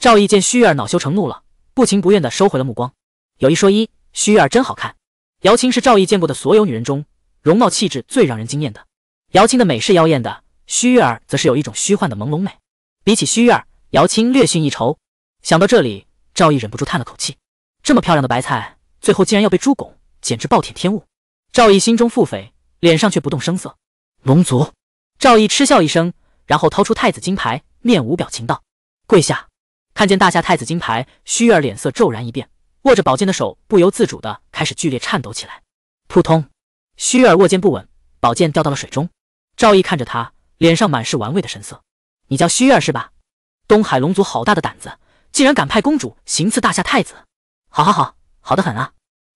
赵毅见虚月儿恼羞成怒了，不情不愿地收回了目光。有一说一，虚月儿真好看。姚青是赵毅见过的所有女人中，容貌气质最让人惊艳的。姚青的美是妖艳的，虚月儿则是有一种虚幻的朦胧美。比起虚月儿，姚青略逊一筹。想到这里，赵毅忍不住叹了口气：这么漂亮的白菜，最后竟然要被猪拱，简直暴殄天物。赵毅心中腹诽，脸上却不动声色。龙族，赵毅嗤笑一声，然后掏出太子金牌，面无表情道：跪下！看见大夏太子金牌，虚月儿脸色骤然一变。握着宝剑的手不由自主的开始剧烈颤抖起来。扑通，虚儿握剑不稳，宝剑掉到了水中。赵毅看着他，脸上满是玩味的神色：“你叫虚儿是吧？东海龙族好大的胆子，竟然敢派公主行刺大夏太子。好好好，好的很啊！”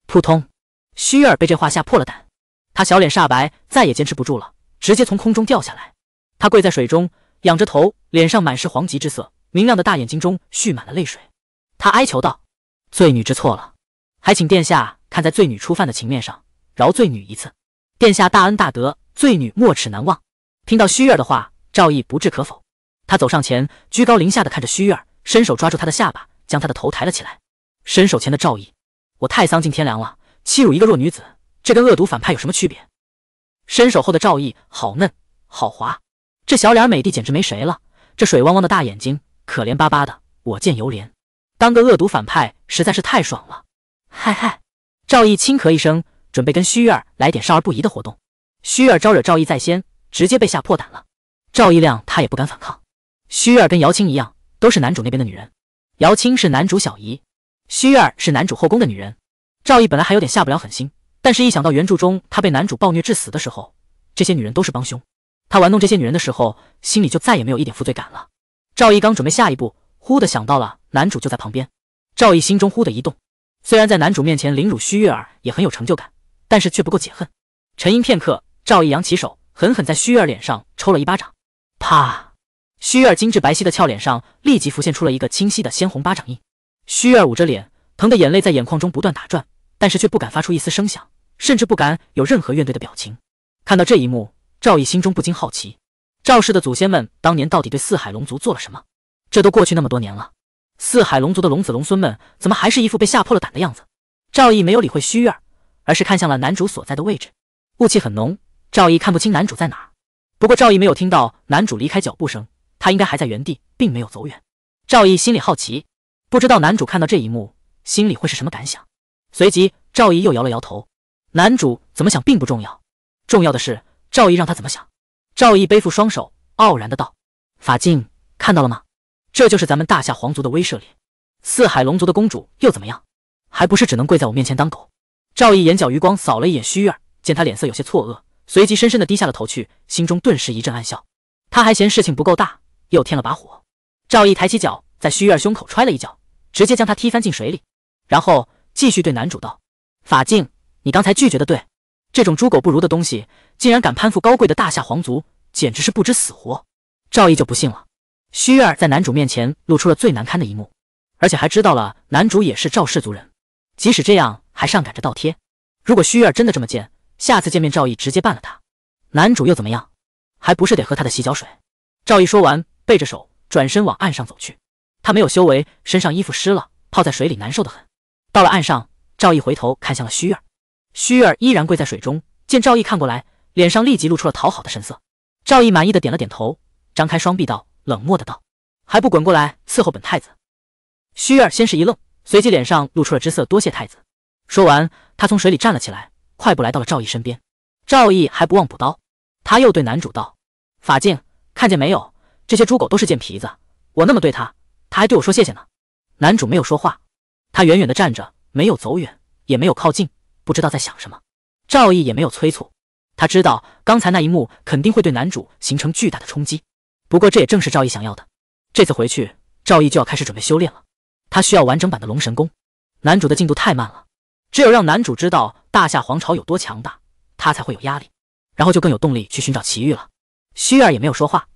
扑通，虚儿被这话吓破了胆，他小脸煞白，再也坚持不住了，直接从空中掉下来。他跪在水中，仰着头，脸上满是惶急之色，明亮的大眼睛中蓄满了泪水。他哀求道。罪女知错了，还请殿下看在罪女初犯的情面上，饶罪女一次。殿下大恩大德，罪女没齿难忘。听到虚月儿的话，赵毅不置可否。他走上前，居高临下的看着虚月儿，伸手抓住她的下巴，将她的头抬了起来。伸手前的赵毅，我太丧尽天良了，欺辱一个弱女子，这跟恶毒反派有什么区别？伸手后的赵毅，好嫩，好滑，这小脸美得简直没谁了，这水汪汪的大眼睛，可怜巴巴的，我见犹怜。当个恶毒反派实在是太爽了，嗨嗨！赵毅轻咳一声，准备跟虚月来点少儿不宜的活动。虚月招惹赵毅在先，直接被吓破胆了。赵毅亮他也不敢反抗。虚月跟姚青一样，都是男主那边的女人。姚青是男主小姨，虚月是男主后宫的女人。赵毅本来还有点下不了狠心，但是一想到原著中他被男主暴虐致死的时候，这些女人都是帮凶，他玩弄这些女人的时候，心里就再也没有一点负罪感了。赵毅刚准备下一步。忽的想到了，男主就在旁边。赵毅心中忽的一动，虽然在男主面前凌辱虚月儿也很有成就感，但是却不够解恨。沉吟片刻，赵毅扬起手，狠狠在虚月儿脸上抽了一巴掌。啪！虚月儿精致白皙的俏脸上立即浮现出了一个清晰的鲜红巴掌印。虚月儿捂着脸，疼的眼泪在眼眶中不断打转，但是却不敢发出一丝声响，甚至不敢有任何怨怼的表情。看到这一幕，赵毅心中不禁好奇：赵氏的祖先们当年到底对四海龙族做了什么？这都过去那么多年了，四海龙族的龙子龙孙们怎么还是一副被吓破了胆的样子？赵毅没有理会虚院，而是看向了男主所在的位置。雾气很浓，赵毅看不清男主在哪儿。不过赵毅没有听到男主离开脚步声，他应该还在原地，并没有走远。赵毅心里好奇，不知道男主看到这一幕心里会是什么感想。随即赵毅又摇了摇头，男主怎么想并不重要，重要的是赵毅让他怎么想。赵毅背负双手，傲然的道：“法镜看到了吗？”这就是咱们大夏皇族的威慑力，四海龙族的公主又怎么样，还不是只能跪在我面前当狗？赵毅眼角余光扫了一眼虚月儿，见他脸色有些错愕，随即深深地低下了头去，心中顿时一阵暗笑。他还嫌事情不够大，又添了把火。赵毅抬起脚，在虚月儿胸口踹了一脚，直接将他踢翻进水里，然后继续对男主道：“法镜，你刚才拒绝的对，这种猪狗不如的东西，竟然敢攀附高贵的大夏皇族，简直是不知死活。”赵毅就不信了。虚儿在男主面前露出了最难堪的一幕，而且还知道了男主也是赵氏族人，即使这样还上赶着倒贴。如果虚儿真的这么贱，下次见面赵毅直接办了他。男主又怎么样，还不是得喝他的洗脚水？赵毅说完，背着手转身往岸上走去。他没有修为，身上衣服湿了，泡在水里难受的很。到了岸上，赵毅回头看向了虚儿，虚儿依然跪在水中，见赵毅看过来，脸上立即露出了讨好的神色。赵毅满意的点了点头，张开双臂道。冷漠的道：“还不滚过来伺候本太子！”虚儿先是一愣，随即脸上露出了之色，多谢太子。说完，他从水里站了起来，快步来到了赵毅身边。赵毅还不忘补刀，他又对男主道：“法镜，看见没有？这些猪狗都是贱皮子，我那么对他，他还对我说谢谢呢。”男主没有说话，他远远的站着，没有走远，也没有靠近，不知道在想什么。赵毅也没有催促，他知道刚才那一幕肯定会对男主形成巨大的冲击。不过这也正是赵毅想要的。这次回去，赵毅就要开始准备修炼了。他需要完整版的龙神功。男主的进度太慢了，只有让男主知道大夏皇朝有多强大，他才会有压力，然后就更有动力去寻找奇遇了。虚儿也没有说话，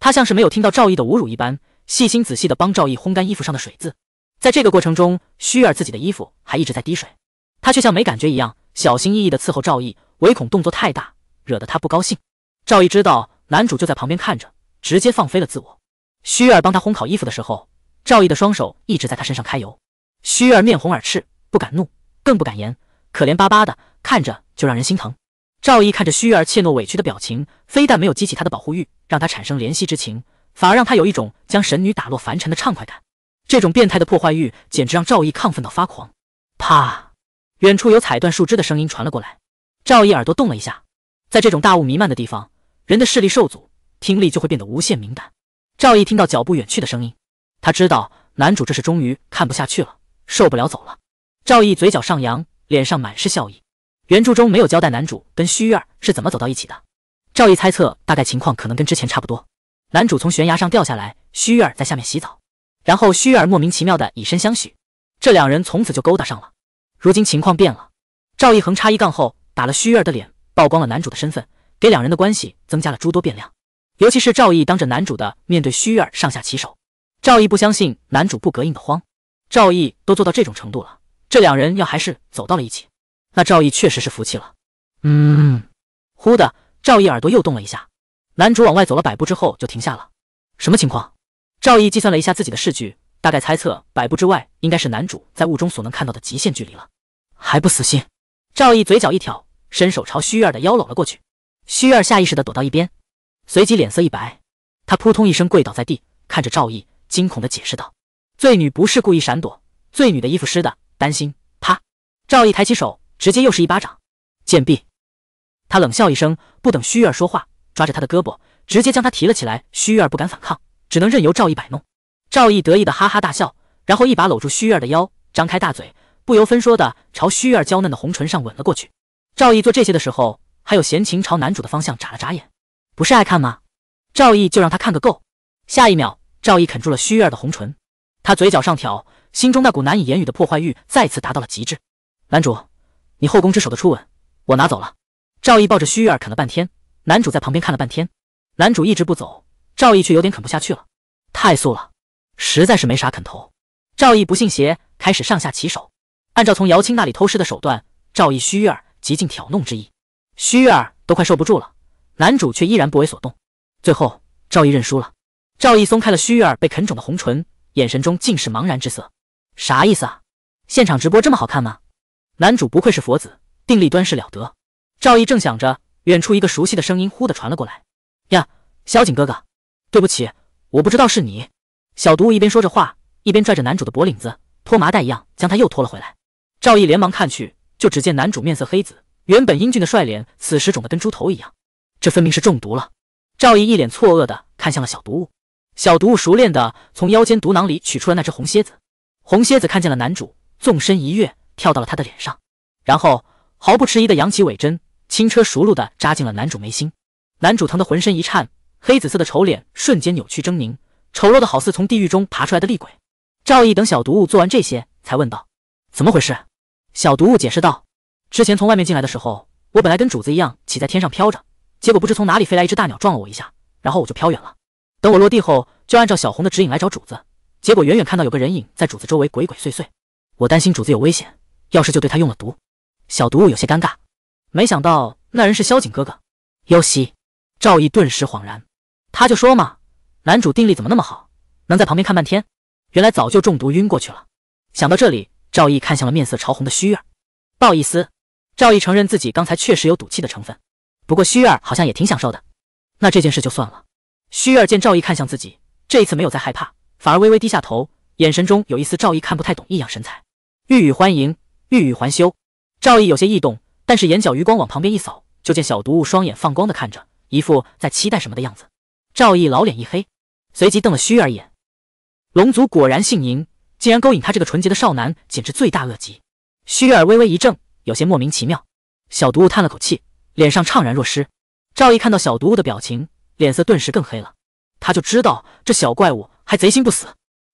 他像是没有听到赵毅的侮辱一般，细心仔细的帮赵毅烘干衣服上的水渍。在这个过程中，虚儿自己的衣服还一直在滴水，他却像没感觉一样，小心翼翼的伺候赵毅，唯恐动作太大惹得他不高兴。赵毅知道男主就在旁边看着。直接放飞了自我。虚儿帮他烘烤衣服的时候，赵毅的双手一直在他身上揩油。虚儿面红耳赤，不敢怒，更不敢言，可怜巴巴的看着就让人心疼。赵毅看着虚儿怯懦委屈的表情，非但没有激起他的保护欲，让他产生怜惜之情，反而让他有一种将神女打落凡尘的畅快感。这种变态的破坏欲，简直让赵毅亢奋到发狂。啪！远处有踩断树枝的声音传了过来，赵毅耳朵动了一下。在这种大雾弥漫的地方，人的视力受阻。听力就会变得无限敏感。赵毅听到脚步远去的声音，他知道男主这是终于看不下去了，受不了走了。赵毅嘴角上扬，脸上满是笑意。原著中没有交代男主跟虚月儿是怎么走到一起的，赵毅猜测大概情况可能跟之前差不多。男主从悬崖上掉下来，虚月儿在下面洗澡，然后虚月儿莫名其妙的以身相许，这两人从此就勾搭上了。如今情况变了，赵毅横插一杠后打了虚月儿的脸，曝光了男主的身份，给两人的关系增加了诸多变量。尤其是赵毅当着男主的面对虚月上下其手，赵毅不相信男主不膈应的慌。赵毅都做到这种程度了，这两人要还是走到了一起，那赵毅确实是服气了。嗯，忽的赵毅耳朵又动了一下，男主往外走了百步之后就停下了。什么情况？赵毅计算了一下自己的视距，大概猜测百步之外应该是男主在雾中所能看到的极限距离了。还不死心？赵毅嘴角一挑，伸手朝虚月的腰搂了过去。虚月下意识的躲到一边。随即脸色一白，他扑通一声跪倒在地，看着赵毅，惊恐的解释道：“罪女不是故意闪躲，罪女的衣服湿的，担心他。”赵毅抬起手，直接又是一巴掌，“贱婢！”他冷笑一声，不等徐月儿说话，抓着她的胳膊，直接将她提了起来。徐月儿不敢反抗，只能任由赵毅摆弄。赵毅得意的哈哈大笑，然后一把搂住徐月儿的腰，张开大嘴，不由分说的朝徐月儿娇嫩的红唇上吻了过去。赵毅做这些的时候，还有闲情朝男主的方向眨了眨眼。不是爱看吗？赵毅就让他看个够。下一秒，赵毅啃住了虚月儿的红唇，他嘴角上挑，心中那股难以言语的破坏欲再次达到了极致。男主，你后宫之首的初吻，我拿走了。赵毅抱着虚月儿啃了半天，男主在旁边看了半天，男主一直不走，赵毅却有点啃不下去了，太素了，实在是没啥啃头。赵毅不信邪，开始上下其手，按照从姚青那里偷师的手段，赵毅虚月儿极尽挑弄之意，虚月儿都快受不住了。男主却依然不为所动，最后赵毅认输了。赵毅松开了虚月儿被啃肿的红唇，眼神中尽是茫然之色。啥意思啊？现场直播这么好看吗？男主不愧是佛子，定力端是了得。赵毅正想着，远处一个熟悉的声音忽地传了过来：“呀，萧景哥哥，对不起，我不知道是你。”小毒物一边说着话，一边拽着男主的脖领子，拖麻袋一样将他又拖了回来。赵毅连忙看去，就只见男主面色黑紫，原本英俊的帅脸此时肿得跟猪头一样。这分明是中毒了！赵毅一脸错愕的看向了小毒物，小毒物熟练的从腰间毒囊里取出了那只红蝎子。红蝎子看见了男主，纵身一跃，跳到了他的脸上，然后毫不迟疑的扬起尾针，轻车熟路的扎进了男主眉心。男主疼得浑身一颤，黑紫色的丑脸瞬间扭曲狰狞，丑陋的好似从地狱中爬出来的厉鬼。赵毅等小毒物做完这些，才问道：“怎么回事？”小毒物解释道：“之前从外面进来的时候，我本来跟主子一样，骑在天上飘着。”结果不知从哪里飞来一只大鸟撞了我一下，然后我就飘远了。等我落地后，就按照小红的指引来找主子。结果远远看到有个人影在主子周围鬼鬼祟祟，我担心主子有危险，要是就对他用了毒。小毒物有些尴尬，没想到那人是萧景哥哥。哟西，赵毅顿时恍然，他就说嘛，男主定力怎么那么好，能在旁边看半天，原来早就中毒晕过去了。想到这里，赵毅看向了面色潮红的虚月，不好意思，赵毅承认自己刚才确实有赌气的成分。不过虚儿好像也挺享受的，那这件事就算了。虚儿见赵毅看向自己，这一次没有再害怕，反而微微低下头，眼神中有一丝赵毅看不太懂异样神采，欲语欢迎，欲语还休。赵毅有些异动，但是眼角余光往旁边一扫，就见小毒物双眼放光的看着，一副在期待什么的样子。赵毅老脸一黑，随即瞪了虚儿一眼。龙族果然姓宁，竟然勾引他这个纯洁的少男，简直罪大恶极。虚儿微微一怔，有些莫名其妙。小毒物叹了口气。脸上怅然若失，赵毅看到小毒物的表情，脸色顿时更黑了。他就知道这小怪物还贼心不死。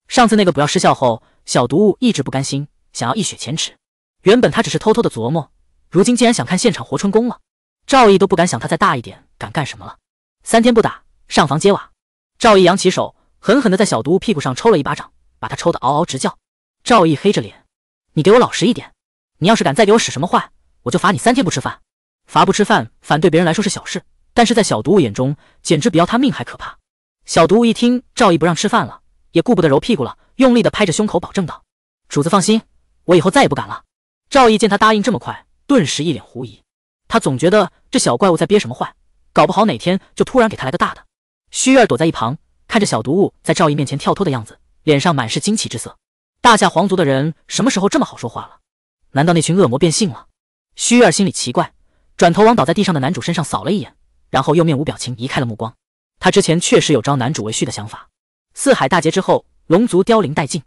上次那个补药失效后，小毒物一直不甘心，想要一雪前耻。原本他只是偷偷的琢磨，如今竟然想看现场活春宫了。赵毅都不敢想他再大一点敢干什么了。三天不打，上房揭瓦。赵毅扬起手，狠狠的在小毒物屁股上抽了一巴掌，把他抽得嗷嗷直叫。赵毅黑着脸：“你给我老实一点！你要是敢再给我使什么坏，我就罚你三天不吃饭。”罚不吃饭，反对别人来说是小事，但是在小毒物眼中，简直比要他命还可怕。小毒物一听赵毅不让吃饭了，也顾不得揉屁股了，用力的拍着胸口保证道：“主子放心，我以后再也不敢了。”赵毅见他答应这么快，顿时一脸狐疑。他总觉得这小怪物在憋什么坏，搞不好哪天就突然给他来个大的。虚儿躲在一旁，看着小毒物在赵毅面前跳脱的样子，脸上满是惊奇之色。大夏皇族的人什么时候这么好说话了？难道那群恶魔变性了？虚儿心里奇怪。转头往倒在地上的男主身上扫了一眼，然后又面无表情移开了目光。他之前确实有招男主为婿的想法。四海大劫之后，龙族凋零殆尽，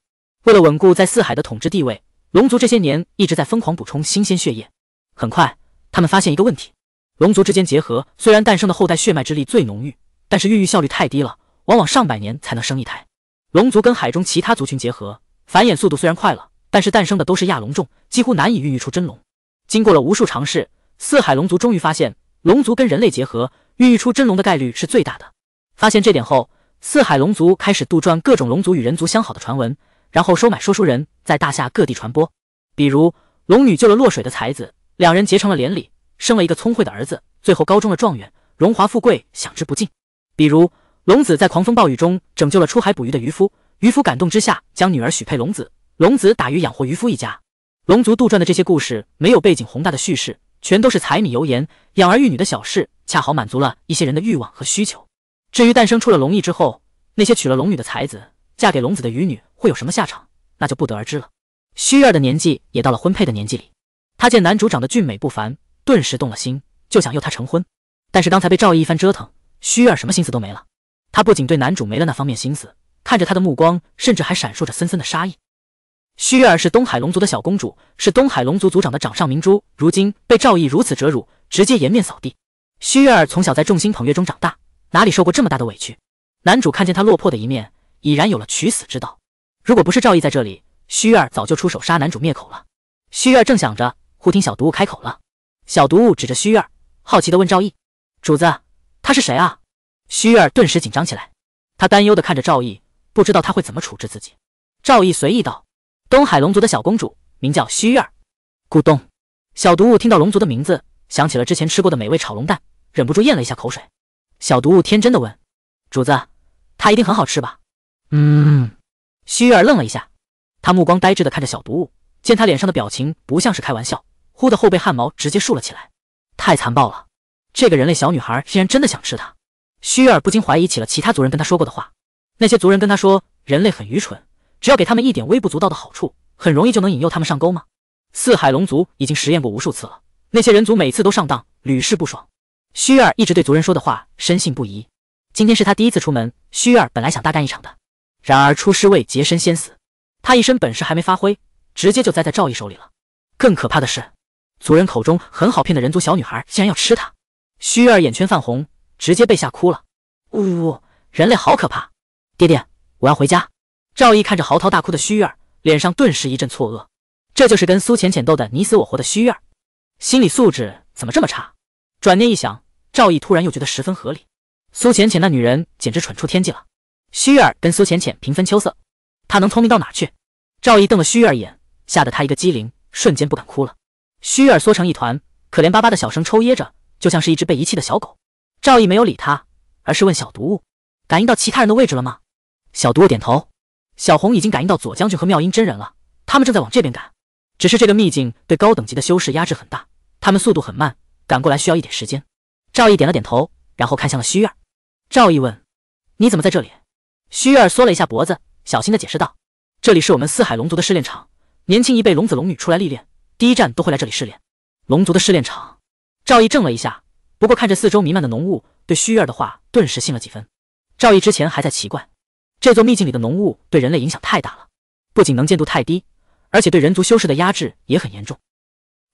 为了稳固在四海的统治地位，龙族这些年一直在疯狂补充新鲜血液。很快，他们发现一个问题：龙族之间结合虽然诞生的后代血脉之力最浓郁，但是孕育效率太低了，往往上百年才能生一胎。龙族跟海中其他族群结合，繁衍速度虽然快了，但是诞生的都是亚龙种，几乎难以孕育出真龙。经过了无数尝试。四海龙族终于发现，龙族跟人类结合，孕育出真龙的概率是最大的。发现这点后，四海龙族开始杜撰各种龙族与人族相好的传闻，然后收买说书人，在大夏各地传播。比如，龙女救了落水的才子，两人结成了连理，生了一个聪慧的儿子，最后高中了状元，荣华富贵享之不尽。比如，龙子在狂风暴雨中拯救了出海捕鱼的渔夫，渔夫感动之下将女儿许配龙子，龙子打鱼养活渔夫一家。龙族杜撰的这些故事，没有背景宏大的叙事。全都是柴米油盐、养儿育女的小事，恰好满足了一些人的欲望和需求。至于诞生出了龙裔之后，那些娶了龙女的才子，嫁给龙子的渔女会有什么下场，那就不得而知了。虚儿的年纪也到了婚配的年纪里，她见男主长得俊美不凡，顿时动了心，就想诱他成婚。但是刚才被赵毅一番折腾，虚儿什么心思都没了。她不仅对男主没了那方面心思，看着他的目光甚至还闪烁着森森的杀意。虚月儿是东海龙族的小公主，是东海龙族族长的掌上明珠。如今被赵毅如此折辱，直接颜面扫地。虚月儿从小在众星捧月中长大，哪里受过这么大的委屈？男主看见他落魄的一面，已然有了取死之道。如果不是赵毅在这里，虚月儿早就出手杀男主灭口了。虚月儿正想着，忽听小毒物开口了。小毒物指着虚月儿，好奇的问赵毅：“主子，她是谁啊？”虚月儿顿时紧张起来，他担忧的看着赵毅，不知道他会怎么处置自己。赵毅随意道。东海龙族的小公主名叫虚月儿。咕咚，小毒物听到龙族的名字，想起了之前吃过的美味炒龙蛋，忍不住咽了一下口水。小毒物天真的问：“主子，它一定很好吃吧？”嗯。虚月儿愣了一下，她目光呆滞的看着小毒物，见她脸上的表情不像是开玩笑，忽的后背汗毛直接竖了起来。太残暴了！这个人类小女孩竟然真的想吃它！虚月儿不禁怀疑起了其他族人跟她说过的话。那些族人跟她说，人类很愚蠢。只要给他们一点微不足道的好处，很容易就能引诱他们上钩吗？四海龙族已经实验过无数次了，那些人族每次都上当，屡试不爽。虚儿一直对族人说的话深信不疑。今天是他第一次出门，虚儿本来想大干一场的，然而出师未捷身先死，他一身本事还没发挥，直接就栽在赵毅手里了。更可怕的是，族人口中很好骗的人族小女孩竟然要吃他。虚儿眼圈泛红，直接被吓哭了。呜呜，人类好可怕！爹爹，我要回家。赵毅看着嚎啕大哭的虚月儿，脸上顿时一阵错愕。这就是跟苏浅浅斗得你死我活的虚月儿，心理素质怎么这么差？转念一想，赵毅突然又觉得十分合理。苏浅浅那女人简直蠢出天际了。虚月儿跟苏浅浅平分秋色，她能聪明到哪去？赵毅瞪了虚月儿一眼，吓得他一个机灵，瞬间不敢哭了。虚月儿缩成一团，可怜巴巴的小声抽噎着，就像是一只被遗弃的小狗。赵毅没有理他，而是问小毒物：“感应到其他人的位置了吗？”小毒物点头。小红已经感应到左将军和妙音真人了，他们正在往这边赶。只是这个秘境对高等级的修士压制很大，他们速度很慢，赶过来需要一点时间。赵毅点了点头，然后看向了虚院。赵毅问：“你怎么在这里？”虚院缩了一下脖子，小心的解释道：“这里是我们四海龙族的试炼场，年轻一辈龙子龙女出来历练，第一站都会来这里试炼。龙族的试炼场。”赵毅怔了一下，不过看着四周弥漫的浓雾，对虚院的话顿时信了几分。赵毅之前还在奇怪。这座秘境里的浓雾对人类影响太大了，不仅能见度太低，而且对人族修士的压制也很严重。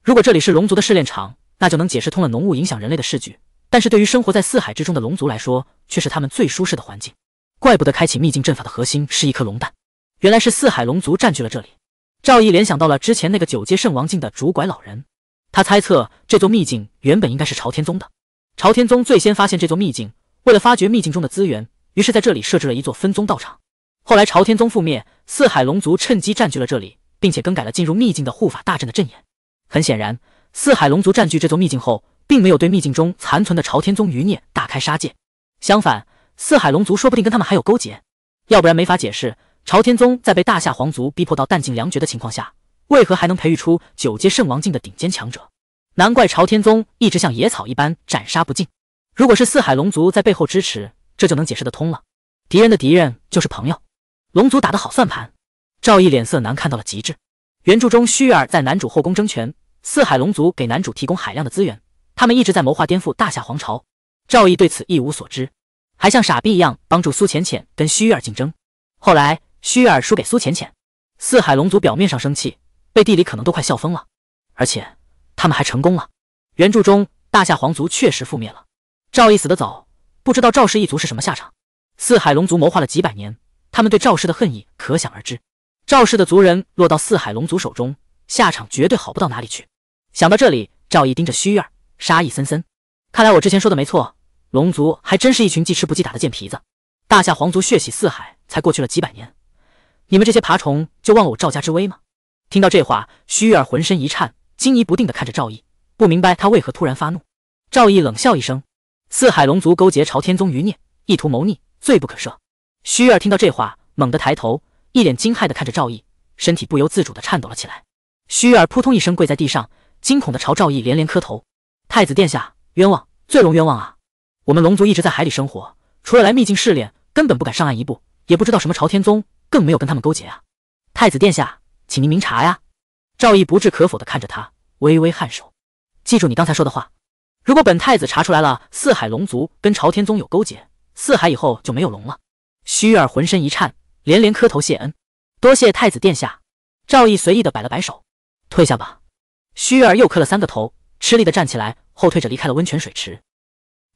如果这里是龙族的试炼场，那就能解释通了浓雾影响人类的视距。但是对于生活在四海之中的龙族来说，却是他们最舒适的环境。怪不得开启秘境阵法的核心是一颗龙蛋，原来是四海龙族占据了这里。赵毅联想到了之前那个九阶圣王境的拄拐老人，他猜测这座秘境原本应该是朝天宗的。朝天宗最先发现这座秘境，为了发掘秘境中的资源。于是，在这里设置了一座分宗道场。后来，朝天宗覆灭，四海龙族趁机占据了这里，并且更改了进入秘境的护法大阵的阵眼。很显然，四海龙族占据这座秘境后，并没有对秘境中残存的朝天宗余孽大开杀戒。相反，四海龙族说不定跟他们还有勾结，要不然没法解释朝天宗在被大夏皇族逼迫到弹尽粮绝的情况下，为何还能培育出九阶圣王境的顶尖强者。难怪朝天宗一直像野草一般斩杀不尽。如果是四海龙族在背后支持。这就能解释得通了，敌人的敌人就是朋友。龙族打的好算盘，赵毅脸色难看到了极致。原著中，虚月儿在男主后宫争权，四海龙族给男主提供海量的资源，他们一直在谋划颠覆大夏皇朝。赵毅对此一无所知，还像傻逼一样帮助苏浅浅跟虚月儿竞争。后来，虚月儿输给苏浅浅，四海龙族表面上生气，背地里可能都快笑疯了。而且，他们还成功了。原著中，大夏皇族确实覆灭了，赵毅死得早。不知道赵氏一族是什么下场？四海龙族谋划了几百年，他们对赵氏的恨意可想而知。赵氏的族人落到四海龙族手中，下场绝对好不到哪里去。想到这里，赵毅盯着虚院，儿，杀意森森。看来我之前说的没错，龙族还真是一群记吃不记打的贱皮子。大夏皇族血洗四海才过去了几百年，你们这些爬虫就忘了我赵家之威吗？听到这话，虚院儿浑身一颤，惊疑不定的看着赵毅，不明白他为何突然发怒。赵毅冷笑一声。四海龙族勾结朝天宗余孽，意图谋逆，罪不可赦。虚儿听到这话，猛地抬头，一脸惊骇的看着赵毅，身体不由自主的颤抖了起来。虚儿扑通一声跪在地上，惊恐的朝赵毅连连磕头：“太子殿下，冤枉，罪龙冤枉啊！我们龙族一直在海里生活，除了来秘境试炼，根本不敢上岸一步，也不知道什么朝天宗，更没有跟他们勾结啊！太子殿下，请您明察呀！”赵毅不置可否的看着他，微微颔首：“记住你刚才说的话。”如果本太子查出来了，四海龙族跟朝天宗有勾结，四海以后就没有龙了。虚月儿浑身一颤，连连磕头谢恩，多谢太子殿下。赵毅随意的摆了摆手，退下吧。虚月儿又磕了三个头，吃力的站起来，后退着离开了温泉水池，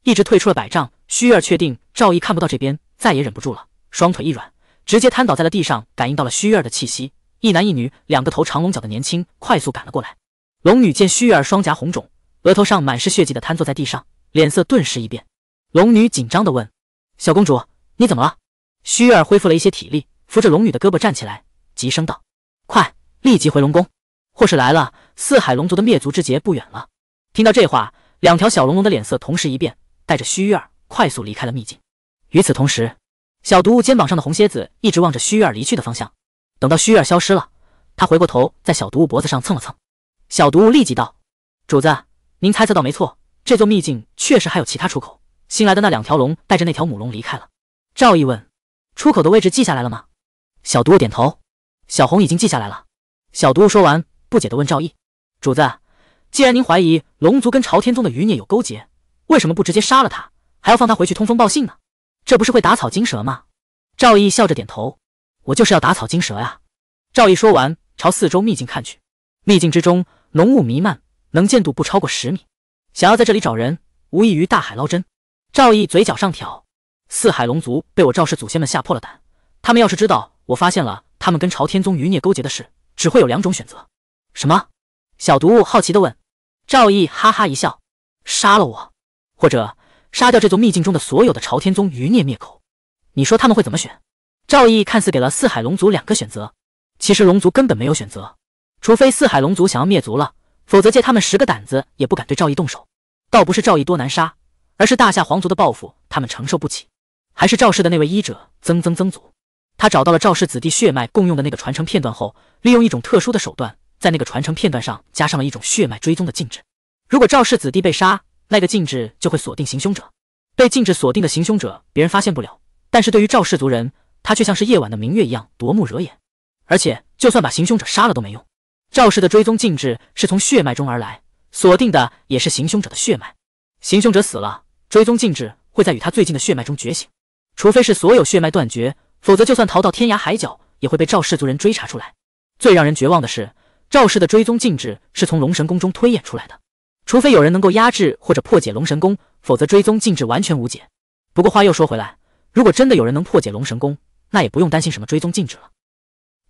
一直退出了百丈。虚月儿确定赵毅看不到这边，再也忍不住了，双腿一软，直接瘫倒在了地上。感应到了虚月儿的气息，一男一女两个头长龙角的年轻快速赶了过来。龙女见虚月儿双颊红肿。额头上满是血迹的瘫坐在地上，脸色顿时一变。龙女紧张的问：“小公主，你怎么了？”虚月儿恢复了一些体力，扶着龙女的胳膊站起来，急声道：“快，立即回龙宫！祸事来了，四海龙族的灭族之劫不远了！”听到这话，两条小龙龙的脸色同时一变，带着虚月儿快速离开了秘境。与此同时，小毒物肩膀上的红蝎子一直望着虚月儿离去的方向。等到虚月儿消失了，他回过头，在小毒物脖子上蹭了蹭。小毒物立即道：“主子。”您猜测到没错，这座秘境确实还有其他出口。新来的那两条龙带着那条母龙离开了。赵毅问：“出口的位置记下来了吗？”小毒物点头。小红已经记下来了。小毒物说完，不解地问赵毅：“主子，既然您怀疑龙族跟朝天宗的余孽有勾结，为什么不直接杀了他，还要放他回去通风报信呢？这不是会打草惊蛇吗？”赵毅笑着点头：“我就是要打草惊蛇呀。”赵毅说完，朝四周秘境看去，秘境之中浓雾弥漫。能见度不超过十米，想要在这里找人，无异于大海捞针。赵毅嘴角上挑，四海龙族被我赵氏祖先们吓破了胆。他们要是知道我发现了他们跟朝天宗余孽勾结的事，只会有两种选择。什么？小毒物好奇地问。赵毅哈哈一笑，杀了我，或者杀掉这座秘境中的所有的朝天宗余孽灭口。你说他们会怎么选？赵毅看似给了四海龙族两个选择，其实龙族根本没有选择，除非四海龙族想要灭族了。否则，借他们十个胆子也不敢对赵毅动手。倒不是赵毅多难杀，而是大夏皇族的报复他们承受不起。还是赵氏的那位医者曾曾曾祖，他找到了赵氏子弟血脉共用的那个传承片段后，利用一种特殊的手段，在那个传承片段上加上了一种血脉追踪的禁制。如果赵氏子弟被杀，那个禁制就会锁定行凶者。被禁制锁定的行凶者，别人发现不了；但是对于赵氏族人，他却像是夜晚的明月一样夺目惹眼。而且，就算把行凶者杀了都没用。赵氏的追踪禁制是从血脉中而来，锁定的也是行凶者的血脉。行凶者死了，追踪禁制会在与他最近的血脉中觉醒。除非是所有血脉断绝，否则就算逃到天涯海角，也会被赵氏族人追查出来。最让人绝望的是，赵氏的追踪禁制是从龙神宫中推演出来的。除非有人能够压制或者破解龙神宫，否则追踪禁制完全无解。不过话又说回来，如果真的有人能破解龙神宫，那也不用担心什么追踪禁制了。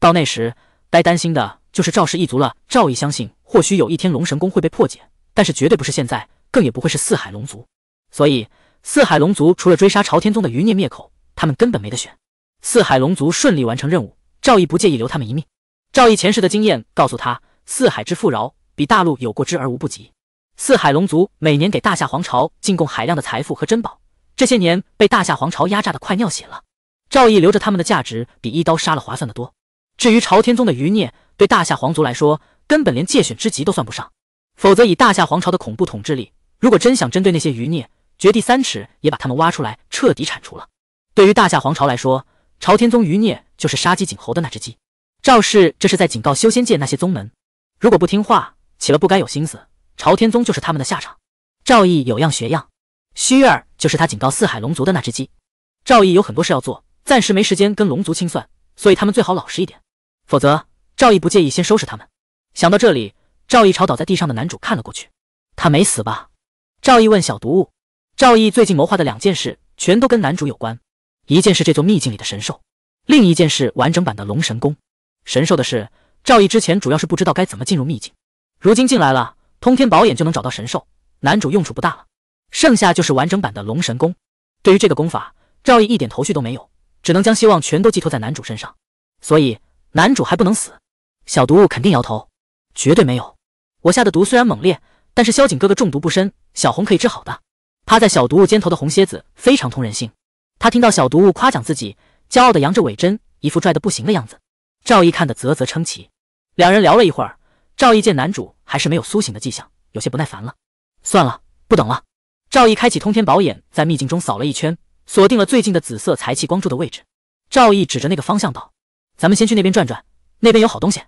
到那时。该担心的就是赵氏一族了。赵毅相信，或许有一天龙神宫会被破解，但是绝对不是现在，更也不会是四海龙族。所以，四海龙族除了追杀朝天宗的余孽灭口，他们根本没得选。四海龙族顺利完成任务，赵毅不介意留他们一命。赵毅前世的经验告诉他，四海之富饶比大陆有过之而无不及。四海龙族每年给大夏皇朝进贡海量的财富和珍宝，这些年被大夏皇朝压榨的快尿血了。赵毅留着他们的价值比一刀杀了划算的多。至于朝天宗的余孽，对大夏皇族来说，根本连借选之极都算不上。否则，以大夏皇朝的恐怖统治力，如果真想针对那些余孽，掘地三尺也把他们挖出来，彻底铲除了。对于大夏皇朝来说，朝天宗余孽就是杀鸡儆猴的那只鸡。赵氏这是在警告修仙界那些宗门，如果不听话，起了不该有心思，朝天宗就是他们的下场。赵毅有样学样，虚儿就是他警告四海龙族的那只鸡。赵毅有很多事要做，暂时没时间跟龙族清算。所以他们最好老实一点，否则赵毅不介意先收拾他们。想到这里，赵毅朝倒在地上的男主看了过去。他没死吧？赵毅问小毒物。赵毅最近谋划的两件事，全都跟男主有关。一件是这座秘境里的神兽，另一件是完整版的龙神功。神兽的事，赵毅之前主要是不知道该怎么进入秘境，如今进来了，通天宝眼就能找到神兽，男主用处不大了。剩下就是完整版的龙神功。对于这个功法，赵毅一点头绪都没有。只能将希望全都寄托在男主身上，所以男主还不能死。小毒物肯定摇头，绝对没有。我下的毒虽然猛烈，但是萧景哥哥中毒不深，小红可以治好的。趴在小毒物肩头的红蝎子非常通人性，他听到小毒物夸奖自己，骄傲的扬着尾针，一副拽的不行的样子。赵毅看得啧啧称奇。两人聊了一会儿，赵毅见男主还是没有苏醒的迹象，有些不耐烦了。算了，不等了。赵毅开启通天宝眼，在秘境中扫了一圈。锁定了最近的紫色财气光柱的位置，赵毅指着那个方向道：“咱们先去那边转转，那边有好东西。”“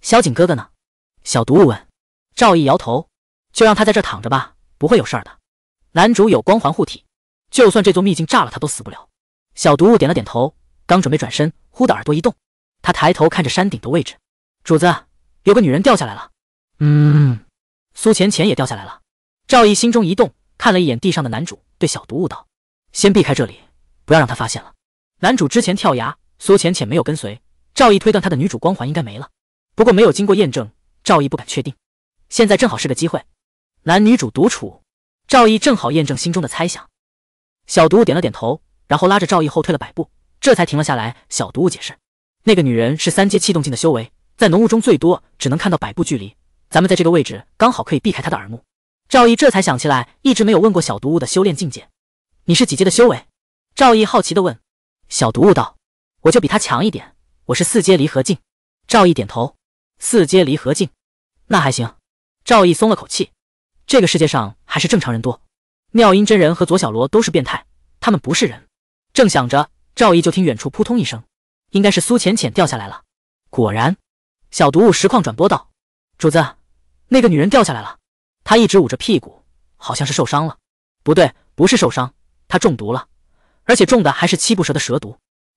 萧景哥哥呢？”小毒物问。赵毅摇头：“就让他在这躺着吧，不会有事儿的。男主有光环护体，就算这座秘境炸了，他都死不了。”小毒物点了点头，刚准备转身，忽的耳朵一动，他抬头看着山顶的位置：“主子，有个女人掉下来了。”“嗯。”苏浅浅也掉下来了。赵毅心中一动，看了一眼地上的男主，对小毒物道。先避开这里，不要让他发现了。男主之前跳崖，苏浅浅没有跟随，赵毅推断他的女主光环应该没了，不过没有经过验证，赵毅不敢确定。现在正好是个机会，男女主独处，赵毅正好验证心中的猜想。小毒物点了点头，然后拉着赵毅后退了百步，这才停了下来。小毒物解释，那个女人是三阶气动境的修为，在浓雾中最多只能看到百步距离，咱们在这个位置刚好可以避开她的耳目。赵毅这才想起来，一直没有问过小毒物的修炼境界。你是几阶的修为？赵毅好奇的问。小毒物道：“我就比他强一点，我是四阶离合境。”赵毅点头：“四阶离合境，那还行。”赵毅松了口气。这个世界上还是正常人多。妙音真人和左小罗都是变态，他们不是人。正想着，赵毅就听远处扑通一声，应该是苏浅浅掉下来了。果然，小毒物实况转播道：“主子，那个女人掉下来了，她一直捂着屁股，好像是受伤了。不对，不是受伤。”他中毒了，而且中的还是七步蛇的蛇毒。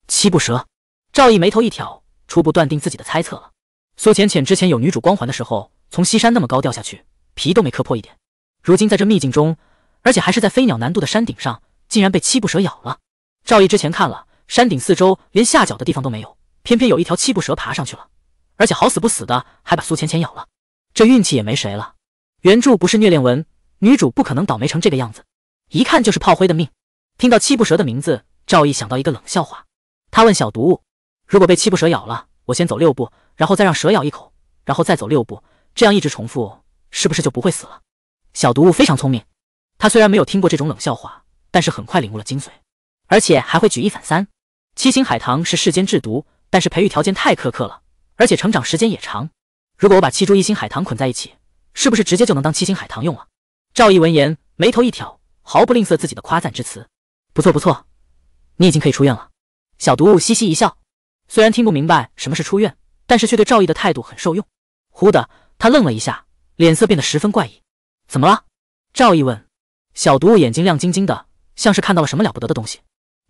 七步蛇，赵毅眉头一挑，初步断定自己的猜测了。苏浅浅之前有女主光环的时候，从西山那么高掉下去，皮都没磕破一点。如今在这秘境中，而且还是在飞鸟难度的山顶上，竟然被七步蛇咬了。赵毅之前看了，山顶四周连下脚的地方都没有，偏偏有一条七步蛇爬上去了，而且好死不死的还把苏浅浅咬了。这运气也没谁了。原著不是虐恋文，女主不可能倒霉成这个样子，一看就是炮灰的命。听到七步蛇的名字，赵毅想到一个冷笑话。他问小毒物：“如果被七步蛇咬了，我先走六步，然后再让蛇咬一口，然后再走六步，这样一直重复，是不是就不会死了？”小毒物非常聪明，他虽然没有听过这种冷笑话，但是很快领悟了精髓，而且还会举一反三。七星海棠是世间制毒，但是培育条件太苛刻了，而且成长时间也长。如果我把七株一星海棠捆在一起，是不是直接就能当七星海棠用了？赵毅闻言，眉头一挑，毫不吝啬自己的夸赞之词。不错不错，你已经可以出院了。小毒物嘻嘻一笑，虽然听不明白什么是出院，但是却对赵毅的态度很受用。忽的，他愣了一下，脸色变得十分怪异。怎么了？赵毅问。小毒物眼睛亮晶晶的，像是看到了什么了不得的东西。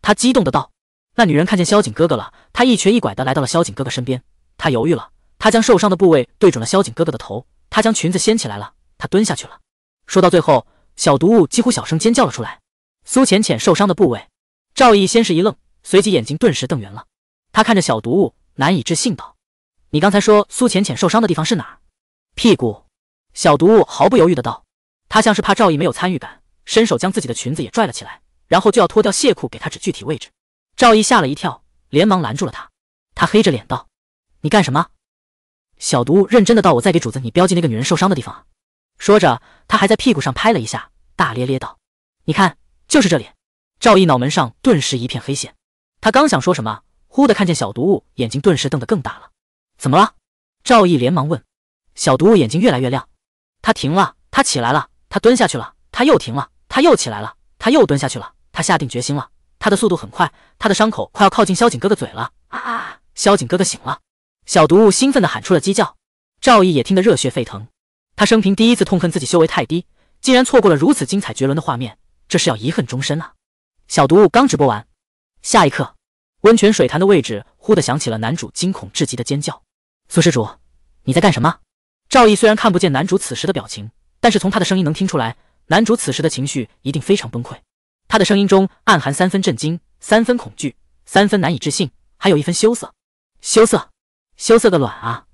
他激动的道：“那女人看见萧景哥哥了，她一瘸一拐的来到了萧景哥哥身边。她犹豫了，她将受伤的部位对准了萧景哥哥的头。她将裙子掀起来了，她蹲下去了。说到最后，小毒物几乎小声尖叫了出来。”苏浅浅受伤的部位，赵毅先是一愣，随即眼睛顿时瞪圆了。他看着小毒物，难以置信道：“你刚才说苏浅浅受伤的地方是哪儿？”屁股。小毒物毫不犹豫的道。他像是怕赵毅没有参与感，伸手将自己的裙子也拽了起来，然后就要脱掉亵裤给他指具体位置。赵毅吓了一跳，连忙拦住了他。他黑着脸道：“你干什么？”小毒物认真的道：“我在给主子你标记那个女人受伤的地方。”说着，他还在屁股上拍了一下，大咧咧道：“你看。”就是这里，赵毅脑门上顿时一片黑线，他刚想说什么，忽的看见小毒物眼睛顿时瞪得更大了。怎么了？赵毅连忙问。小毒物眼睛越来越亮，他停了，他起来了，他蹲下去了，他又停了，他又起来了，他又蹲下去了，他下定决心了，他的速度很快，他的伤口快要靠近萧景哥哥嘴了啊！萧景哥哥醒了！小毒物兴奋的喊出了鸡叫。赵毅也听得热血沸腾，他生平第一次痛恨自己修为太低，竟然错过了如此精彩绝伦的画面。这是要遗恨终身啊！小毒物刚直播完，下一刻，温泉水潭的位置忽地响起了男主惊恐至极的尖叫：“苏施主，你在干什么？”赵毅虽然看不见男主此时的表情，但是从他的声音能听出来，男主此时的情绪一定非常崩溃。他的声音中暗含三分震惊，三分恐惧，三分难以置信，还有一分羞涩。羞涩，羞涩的卵啊！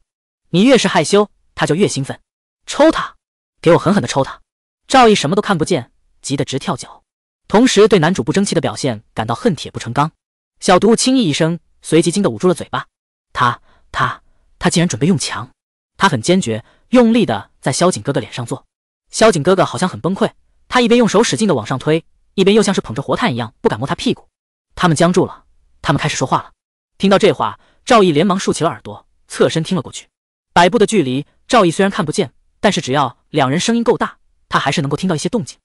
你越是害羞，他就越兴奋。抽他，给我狠狠的抽他！赵毅什么都看不见。急得直跳脚，同时对男主不争气的表现感到恨铁不成钢。小毒物轻咦一声，随即惊得捂住了嘴巴。他他他竟然准备用强！他很坚决，用力的在萧景哥哥脸上坐。萧景哥哥好像很崩溃，他一边用手使劲的往上推，一边又像是捧着活炭一样不敢摸他屁股。他们僵住了，他们开始说话了。听到这话，赵毅连忙竖起了耳朵，侧身听了过去。百步的距离，赵毅虽然看不见，但是只要两人声音够大，他还是能够听到一些动静。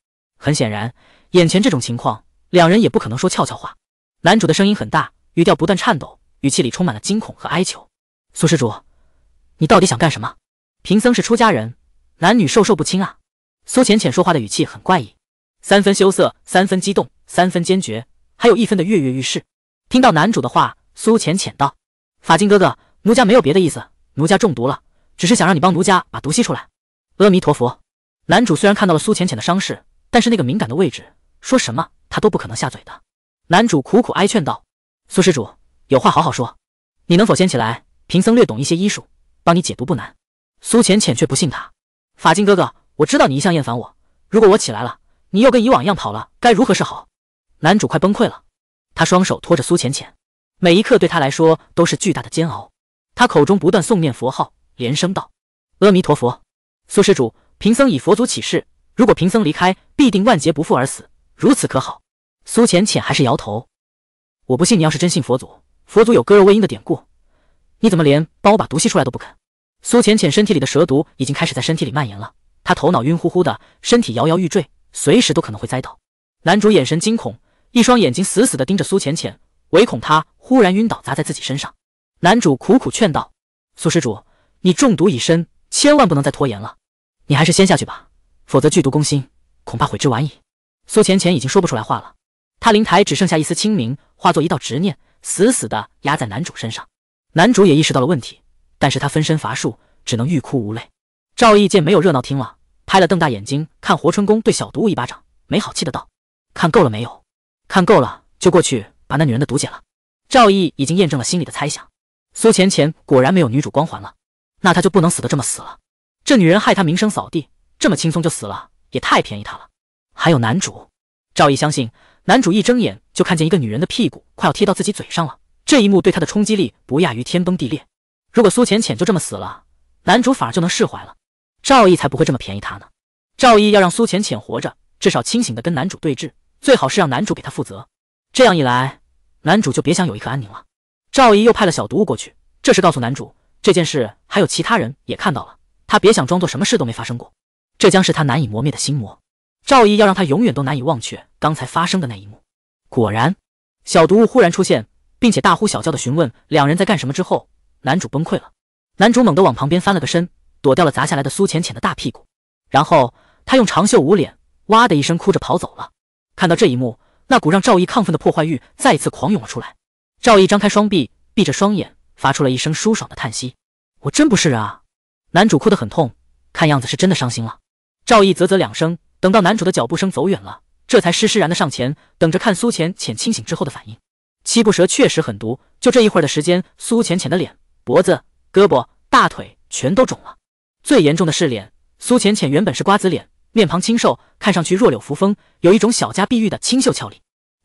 很显然，眼前这种情况，两人也不可能说悄悄话。男主的声音很大，语调不断颤抖，语气里充满了惊恐和哀求。苏施主，你到底想干什么？贫僧是出家人，男女授受不亲啊！苏浅浅说话的语气很怪异，三分羞涩，三分激动，三分坚决，还有一分的跃跃欲试。听到男主的话，苏浅浅道：“法金哥哥，奴家没有别的意思，奴家中毒了，只是想让你帮奴家把毒吸出来。”阿弥陀佛。男主虽然看到了苏浅浅的伤势。但是那个敏感的位置，说什么他都不可能下嘴的。男主苦苦哀劝道：“苏施主，有话好好说。你能否先起来？贫僧略懂一些医术，帮你解毒不难。”苏浅浅却不信他。法金哥哥，我知道你一向厌烦我。如果我起来了，你又跟以往一样跑了，该如何是好？男主快崩溃了，他双手托着苏浅浅，每一刻对他来说都是巨大的煎熬。他口中不断诵念佛号，连声道：“阿弥陀佛，苏施主，贫僧以佛祖起誓。”如果贫僧离开，必定万劫不复而死。如此可好？苏浅浅还是摇头。我不信，你要是真信佛祖，佛祖有割肉喂鹰的典故，你怎么连帮我把毒吸出来都不肯？苏浅浅身体里的蛇毒已经开始在身体里蔓延了，她头脑晕乎乎的，身体摇摇欲坠，随时都可能会栽倒。男主眼神惊恐，一双眼睛死死的盯着苏浅浅，唯恐她忽然晕倒砸在自己身上。男主苦苦劝道：“苏施主，你中毒已深，千万不能再拖延了，你还是先下去吧。”否则剧毒攻心，恐怕悔之晚矣。苏浅浅已经说不出来话了，她灵台只剩下一丝清明，化作一道执念，死死的压在男主身上。男主也意识到了问题，但是他分身乏术，只能欲哭无泪。赵毅见没有热闹听了，拍了瞪大眼睛看活春宫对小毒物一巴掌，没好气的道：“看够了没有？看够了就过去把那女人的毒解了。”赵毅已经验证了心里的猜想，苏浅浅果然没有女主光环了，那他就不能死得这么死了。这女人害他名声扫地。这么轻松就死了，也太便宜他了。还有男主赵毅相信，男主一睁眼就看见一个女人的屁股快要贴到自己嘴上了，这一幕对他的冲击力不亚于天崩地裂。如果苏浅浅就这么死了，男主反而就能释怀了。赵毅才不会这么便宜他呢。赵毅要让苏浅浅活着，至少清醒的跟男主对峙，最好是让男主给他负责。这样一来，男主就别想有一刻安宁了。赵毅又派了小毒物过去，这是告诉男主这件事，还有其他人也看到了，他别想装作什么事都没发生过。这将是他难以磨灭的心魔，赵毅要让他永远都难以忘却刚才发生的那一幕。果然，小毒物忽然出现，并且大呼小叫的询问两人在干什么。之后，男主崩溃了，男主猛地往旁边翻了个身，躲掉了砸下来的苏浅浅的大屁股。然后他用长袖捂脸，哇的一声哭着跑走了。看到这一幕，那股让赵毅亢奋的破坏欲再次狂涌了出来。赵毅张开双臂，闭着双眼，发出了一声舒爽的叹息：“我真不是人啊！”男主哭得很痛，看样子是真的伤心了。赵毅啧啧两声，等到男主的脚步声走远了，这才施施然的上前，等着看苏浅浅清醒之后的反应。七步蛇确实狠毒，就这一会儿的时间，苏浅浅的脸、脖子、胳膊、大腿全都肿了。最严重的是脸，苏浅浅原本是瓜子脸，面庞清瘦，看上去弱柳扶风，有一种小家碧玉的清秀俏丽。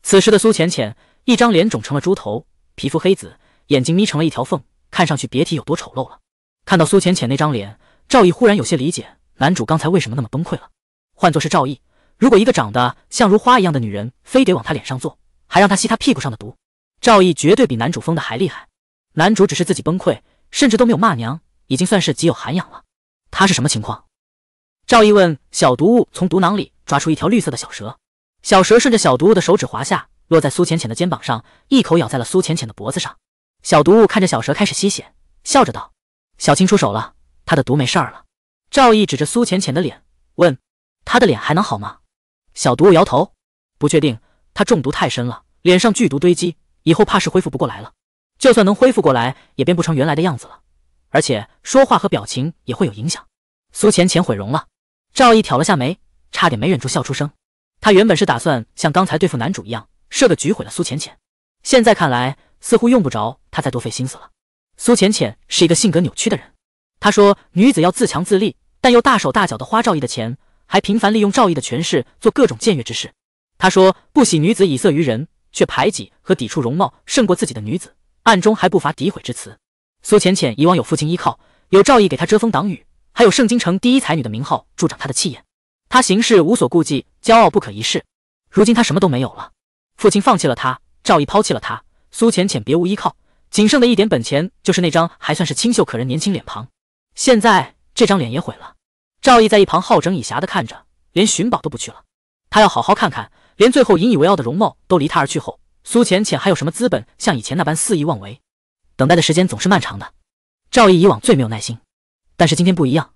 此时的苏浅浅一张脸肿成了猪头，皮肤黑紫，眼睛眯成了一条缝，看上去别提有多丑陋了。看到苏浅浅那张脸，赵毅忽然有些理解。男主刚才为什么那么崩溃了？换作是赵毅，如果一个长得像如花一样的女人非得往他脸上坐，还让他吸他屁股上的毒，赵毅绝对比男主疯的还厉害。男主只是自己崩溃，甚至都没有骂娘，已经算是极有涵养了。他是什么情况？赵毅问。小毒物从毒囊里抓出一条绿色的小蛇，小蛇顺着小毒物的手指滑下，落在苏浅浅的肩膀上，一口咬在了苏浅浅的脖子上。小毒物看着小蛇开始吸血，笑着道：“小青出手了，他的毒没事儿了。”赵毅指着苏浅浅的脸问：“她的脸还能好吗？”小毒物摇头，不确定。她中毒太深了，脸上剧毒堆积，以后怕是恢复不过来了。就算能恢复过来，也变不成原来的样子了，而且说话和表情也会有影响。苏浅浅毁容了。赵毅挑了下眉，差点没忍住笑出声。他原本是打算像刚才对付男主一样设个局毁了苏浅浅，现在看来似乎用不着他再多费心思了。苏浅浅是一个性格扭曲的人。他说：“女子要自强自立，但又大手大脚的花赵毅的钱，还频繁利用赵毅的权势做各种僭越之事。”他说：“不喜女子以色于人，却排挤和抵触容貌胜过自己的女子，暗中还不乏诋毁之词。”苏浅浅以往有父亲依靠，有赵毅给她遮风挡雨，还有圣京城第一才女的名号助长她的气焰，她行事无所顾忌，骄傲不可一世。如今她什么都没有了，父亲放弃了她，赵毅抛弃了她，苏浅浅别无依靠，仅剩的一点本钱就是那张还算是清秀可人、年轻脸庞。现在这张脸也毁了。赵毅在一旁好整以暇的看着，连寻宝都不去了。他要好好看看，连最后引以为傲的容貌都离他而去后，苏浅浅还有什么资本像以前那般肆意妄为？等待的时间总是漫长的。赵毅以往最没有耐心，但是今天不一样。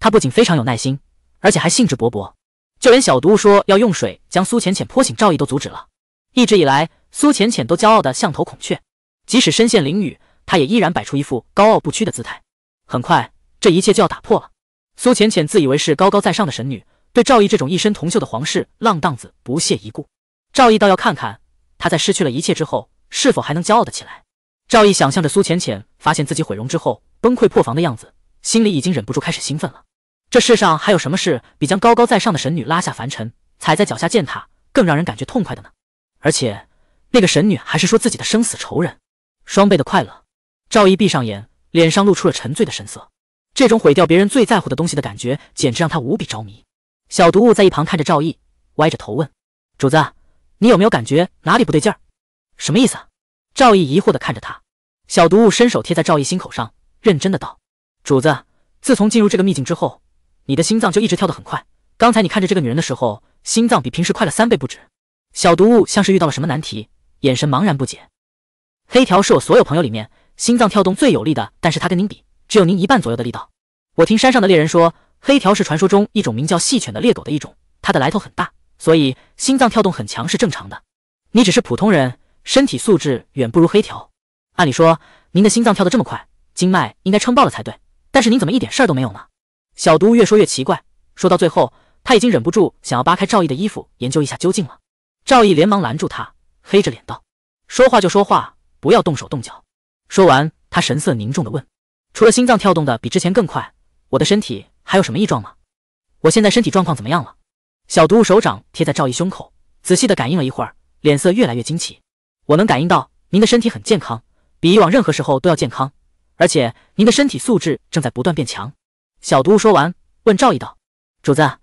他不仅非常有耐心，而且还兴致勃勃。就连小毒物说要用水将苏浅浅泼醒，赵毅都阻止了。一直以来，苏浅浅都骄傲的像头孔雀，即使身陷囹圄，他也依然摆出一副高傲不屈的姿态。很快。这一切就要打破了。苏浅浅自以为是高高在上的神女，对赵毅这种一身铜锈的皇室浪荡子不屑一顾。赵毅倒要看看他在失去了一切之后，是否还能骄傲的起来。赵毅想象着苏浅浅发现自己毁容之后崩溃破防的样子，心里已经忍不住开始兴奋了。这世上还有什么事比将高高在上的神女拉下凡尘，踩在脚下践踏更让人感觉痛快的呢？而且那个神女还是说自己的生死仇人，双倍的快乐。赵毅闭上眼，脸上露出了沉醉的神色。这种毁掉别人最在乎的东西的感觉，简直让他无比着迷。小毒物在一旁看着赵毅，歪着头问：“主子，你有没有感觉哪里不对劲儿？什么意思？”赵毅疑惑地看着他。小毒物伸手贴在赵毅心口上，认真的道：“主子，自从进入这个秘境之后，你的心脏就一直跳得很快。刚才你看着这个女人的时候，心脏比平时快了三倍不止。”小毒物像是遇到了什么难题，眼神茫然不解。黑条是我所有朋友里面心脏跳动最有力的，但是他跟您比。只有您一半左右的力道。我听山上的猎人说，黑条是传说中一种名叫细犬的猎狗的一种，它的来头很大，所以心脏跳动很强是正常的。你只是普通人，身体素质远不如黑条。按理说，您的心脏跳得这么快，经脉应该撑爆了才对。但是您怎么一点事儿都没有呢？小毒越说越奇怪，说到最后，他已经忍不住想要扒开赵毅的衣服研究一下究竟了。赵毅连忙拦住他，黑着脸道：“说话就说话，不要动手动脚。”说完，他神色凝重地问。除了心脏跳动的比之前更快，我的身体还有什么异状吗？我现在身体状况怎么样了？小毒物手掌贴在赵毅胸口，仔细的感应了一会儿，脸色越来越惊奇。我能感应到您的身体很健康，比以往任何时候都要健康，而且您的身体素质正在不断变强。小毒物说完，问赵毅道：“主子，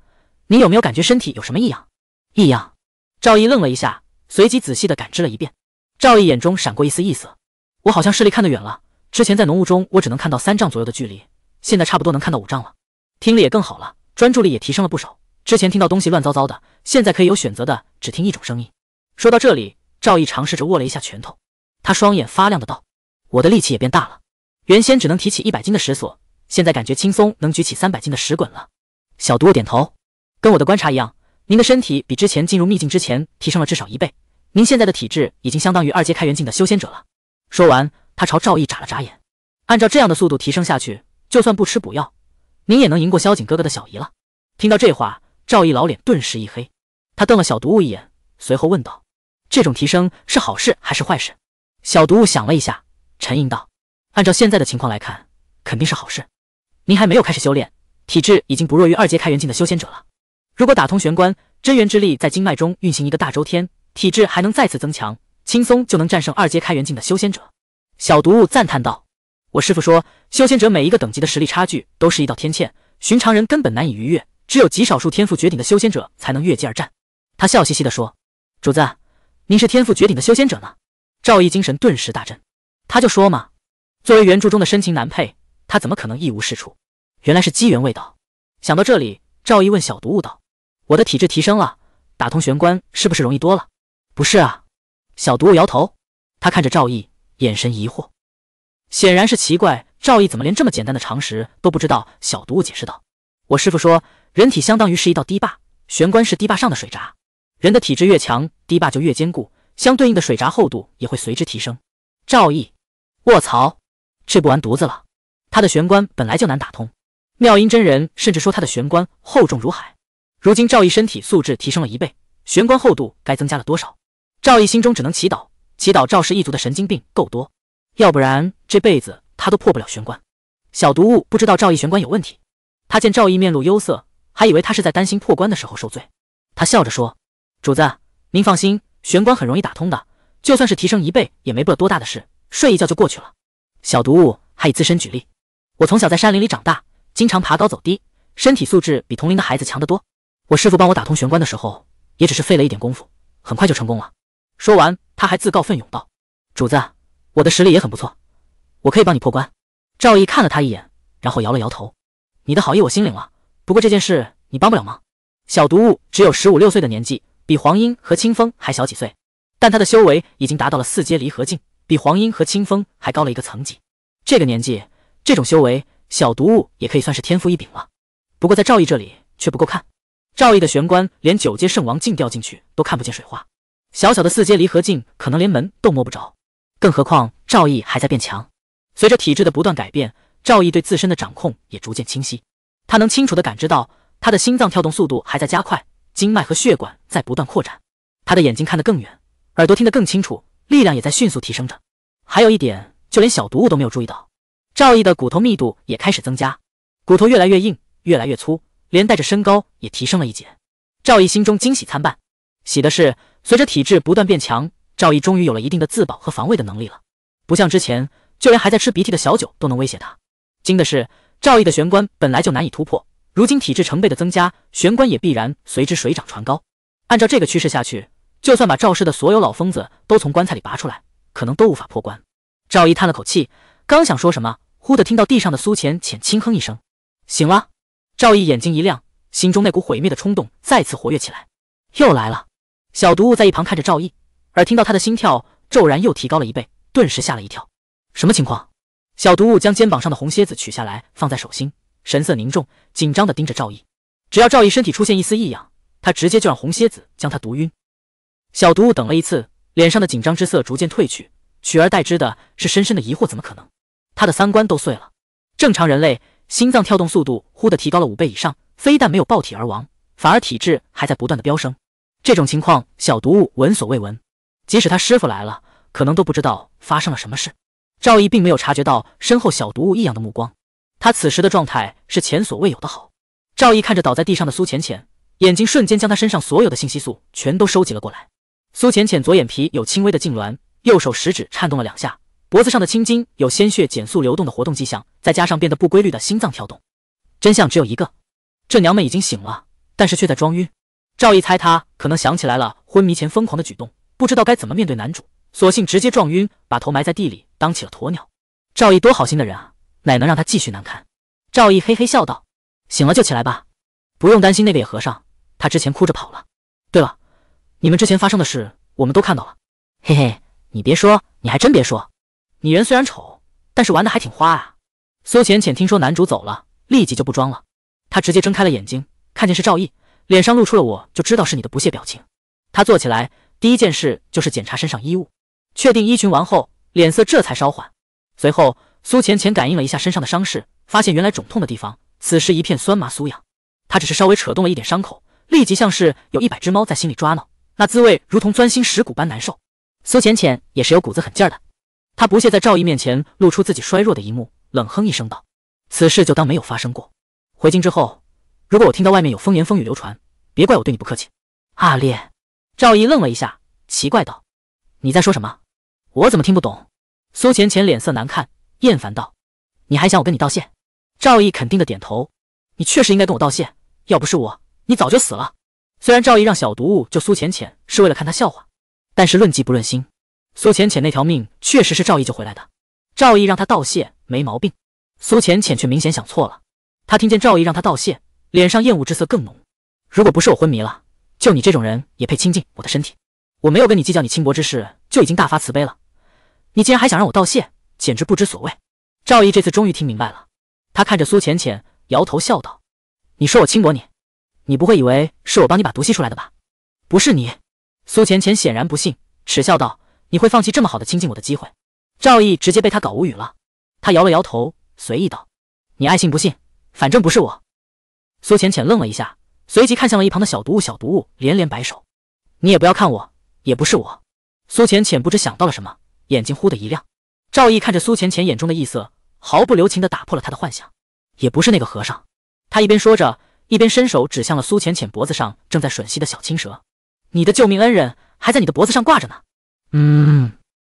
您有没有感觉身体有什么异样？”异样？赵毅愣了一下，随即仔细的感知了一遍。赵毅眼中闪过一丝异色，我好像视力看得远了。之前在浓雾中，我只能看到三丈左右的距离，现在差不多能看到五丈了。听力也更好了，专注力也提升了不少。之前听到东西乱糟糟的，现在可以有选择的只听一种声音。说到这里，赵毅尝试着握了一下拳头，他双眼发亮的道：“我的力气也变大了，原先只能提起一百斤的石锁，现在感觉轻松能举起三百斤的石滚了。”小毒点头，跟我的观察一样，您的身体比之前进入秘境之前提升了至少一倍，您现在的体质已经相当于二阶开元境的修仙者了。说完。他朝赵毅眨了眨眼，按照这样的速度提升下去，就算不吃补药，您也能赢过萧景哥哥的小姨了。听到这话，赵毅老脸顿时一黑，他瞪了小毒物一眼，随后问道：“这种提升是好事还是坏事？”小毒物想了一下，沉吟道：“按照现在的情况来看，肯定是好事。您还没有开始修炼，体质已经不弱于二阶开元境的修仙者了。如果打通玄关，真元之力在经脉中运行一个大周天，体质还能再次增强，轻松就能战胜二阶开元境的修仙者。”小毒物赞叹道：“我师父说，修仙者每一个等级的实力差距都是一道天堑，寻常人根本难以逾越，只有极少数天赋绝顶的修仙者才能越级而战。”他笑嘻嘻地说：“主子，您是天赋绝顶的修仙者呢。”赵毅精神顿时大振，他就说嘛，作为原著中的深情男配，他怎么可能一无是处？原来是机缘未到。想到这里，赵毅问小毒物道：“我的体质提升了，打通玄关是不是容易多了？”“不是啊。”小毒物摇头，他看着赵毅。眼神疑惑，显然是奇怪赵毅怎么连这么简单的常识都不知道。小毒物解释道：“我师傅说，人体相当于是一道堤坝，玄关是堤坝上的水闸。人的体质越强，堤坝就越坚固，相对应的水闸厚度也会随之提升。”赵毅，卧槽，这不完犊子了！他的玄关本来就难打通，妙音真人甚至说他的玄关厚重如海。如今赵毅身体素质提升了一倍，玄关厚度该增加了多少？赵毅心中只能祈祷。祈祷赵氏一族的神经病够多，要不然这辈子他都破不了玄关。小毒物不知道赵毅玄关有问题，他见赵毅面露忧色，还以为他是在担心破关的时候受罪。他笑着说：“主子，您放心，玄关很容易打通的，就算是提升一倍也没不了多大的事，睡一觉就过去了。”小毒物还以自身举例：“我从小在山林里长大，经常爬高走低，身体素质比同龄的孩子强得多。我师傅帮我打通玄关的时候，也只是费了一点功夫，很快就成功了。”说完，他还自告奋勇道：“主子，我的实力也很不错，我可以帮你破关。”赵毅看了他一眼，然后摇了摇头：“你的好意我心领了，不过这件事你帮不了忙。”小毒物只有十五六岁的年纪，比黄莺和清风还小几岁，但他的修为已经达到了四阶离合境，比黄莺和清风还高了一个层级。这个年纪，这种修为，小毒物也可以算是天赋异禀了。不过在赵毅这里却不够看。赵毅的玄关连九阶圣王境掉进去都看不见水花。小小的四阶离合镜可能连门都摸不着，更何况赵毅还在变强。随着体质的不断改变，赵毅对自身的掌控也逐渐清晰。他能清楚地感知到，他的心脏跳动速度还在加快，经脉和血管在不断扩展。他的眼睛看得更远，耳朵听得更清楚，力量也在迅速提升着。还有一点，就连小毒物都没有注意到，赵毅的骨头密度也开始增加，骨头越来越硬，越来越粗，连带着身高也提升了一截。赵毅心中惊喜参半。喜的是，随着体质不断变强，赵毅终于有了一定的自保和防卫的能力了。不像之前，就连还在吃鼻涕的小九都能威胁他。惊的是，赵毅的玄关本来就难以突破，如今体质成倍的增加，玄关也必然随之水涨船高。按照这个趋势下去，就算把赵氏的所有老疯子都从棺材里拔出来，可能都无法破关。赵毅叹了口气，刚想说什么，忽地听到地上的苏浅浅轻哼一声：“醒了。”赵毅眼睛一亮，心中那股毁灭的冲动再次活跃起来，又来了。小毒物在一旁看着赵毅，而听到他的心跳骤然又提高了一倍，顿时吓了一跳。什么情况？小毒物将肩膀上的红蝎子取下来，放在手心，神色凝重，紧张地盯着赵毅。只要赵毅身体出现一丝异样，他直接就让红蝎子将他毒晕。小毒物等了一次，脸上的紧张之色逐渐褪去，取而代之的是深深的疑惑。怎么可能？他的三观都碎了。正常人类心脏跳动速度忽地提高了五倍以上，非但没有爆体而亡，反而体质还在不断的飙升。这种情况，小毒物闻所未闻。即使他师傅来了，可能都不知道发生了什么事。赵毅并没有察觉到身后小毒物异样的目光。他此时的状态是前所未有的好。赵毅看着倒在地上的苏浅浅，眼睛瞬间将她身上所有的信息素全都收集了过来。苏浅浅左眼皮有轻微的痉挛，右手食指颤动了两下，脖子上的青筋有鲜血减速流动的活动迹象，再加上变得不规律的心脏跳动。真相只有一个：这娘们已经醒了，但是却在装晕。赵毅猜他可能想起来了昏迷前疯狂的举动，不知道该怎么面对男主，索性直接撞晕，把头埋在地里当起了鸵鸟。赵毅多好心的人啊，哪能让他继续难堪？赵毅嘿嘿笑道：“醒了就起来吧，不用担心那个野和尚，他之前哭着跑了。对了，你们之前发生的事我们都看到了。嘿嘿，你别说，你还真别说，你人虽然丑，但是玩的还挺花啊。”苏浅浅听说男主走了，立即就不装了，她直接睁开了眼睛，看见是赵毅。脸上露出了，我就知道是你的不屑表情。他坐起来，第一件事就是检查身上衣物，确定衣裙完后，脸色这才稍缓。随后，苏浅浅感应了一下身上的伤势，发现原来肿痛的地方，此时一片酸麻酥痒。他只是稍微扯动了一点伤口，立即像是有一百只猫在心里抓挠，那滋味如同钻心蚀骨般难受。苏浅浅也是有股子狠劲儿的，他不屑在赵毅面前露出自己衰弱的一幕，冷哼一声道：“此事就当没有发生过。”回京之后。如果我听到外面有风言风语流传，别怪我对你不客气。阿烈，赵毅愣了一下，奇怪道：“你在说什么？我怎么听不懂？”苏浅浅脸色难看，厌烦道：“你还想我跟你道谢？”赵毅肯定的点头：“你确实应该跟我道谢，要不是我，你早就死了。”虽然赵毅让小毒物救苏浅浅是为了看他笑话，但是论迹不论心，苏浅浅那条命确实是赵毅救回来的。赵毅让他道谢没毛病，苏浅浅却明显想错了。他听见赵毅让他道谢。脸上厌恶之色更浓。如果不是我昏迷了，就你这种人也配亲近我的身体？我没有跟你计较你轻薄之事，就已经大发慈悲了。你竟然还想让我道谢，简直不知所谓。赵毅这次终于听明白了，他看着苏浅浅，摇头笑道：“你说我轻薄你？你不会以为是我帮你把毒吸出来的吧？”不是你。苏浅浅显然不信，耻笑道：“你会放弃这么好的亲近我的机会？”赵毅直接被他搞无语了。他摇了摇头，随意道：“你爱信不信，反正不是我。”苏浅浅愣了一下，随即看向了一旁的小毒物。小毒物连连摆手：“你也不要看我，也不是我。”苏浅浅不知想到了什么，眼睛忽的一亮。赵毅看着苏浅浅眼中的异色，毫不留情的打破了他的幻想：“也不是那个和尚。”他一边说着，一边伸手指向了苏浅浅脖子上正在吮吸的小青蛇：“你的救命恩人还在你的脖子上挂着呢。”嗯。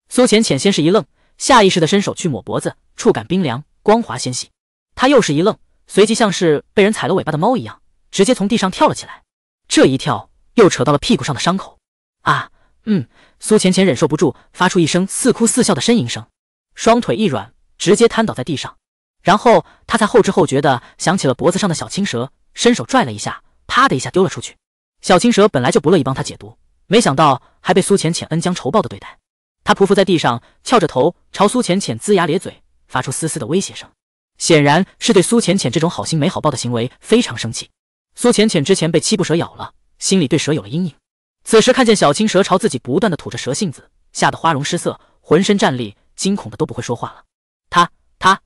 苏浅浅先是一愣，下意识的伸手去抹脖子，触感冰凉、光滑、纤细。他又是一愣。随即像是被人踩了尾巴的猫一样，直接从地上跳了起来。这一跳又扯到了屁股上的伤口，啊，嗯，苏浅浅忍受不住，发出一声似哭似笑的呻吟声，双腿一软，直接瘫倒在地上。然后她才后知后觉的想起了脖子上的小青蛇，伸手拽了一下，啪的一下丢了出去。小青蛇本来就不乐意帮她解毒，没想到还被苏浅浅恩将仇报的对待。他匍匐在地上，翘着头朝苏浅浅龇牙咧嘴，发出嘶嘶的威胁声。显然是对苏浅浅这种好心没好报的行为非常生气。苏浅浅之前被七步蛇咬了，心里对蛇有了阴影。此时看见小青蛇朝自己不断的吐着蛇信子，吓得花容失色，浑身战栗，惊恐的都不会说话了。他他，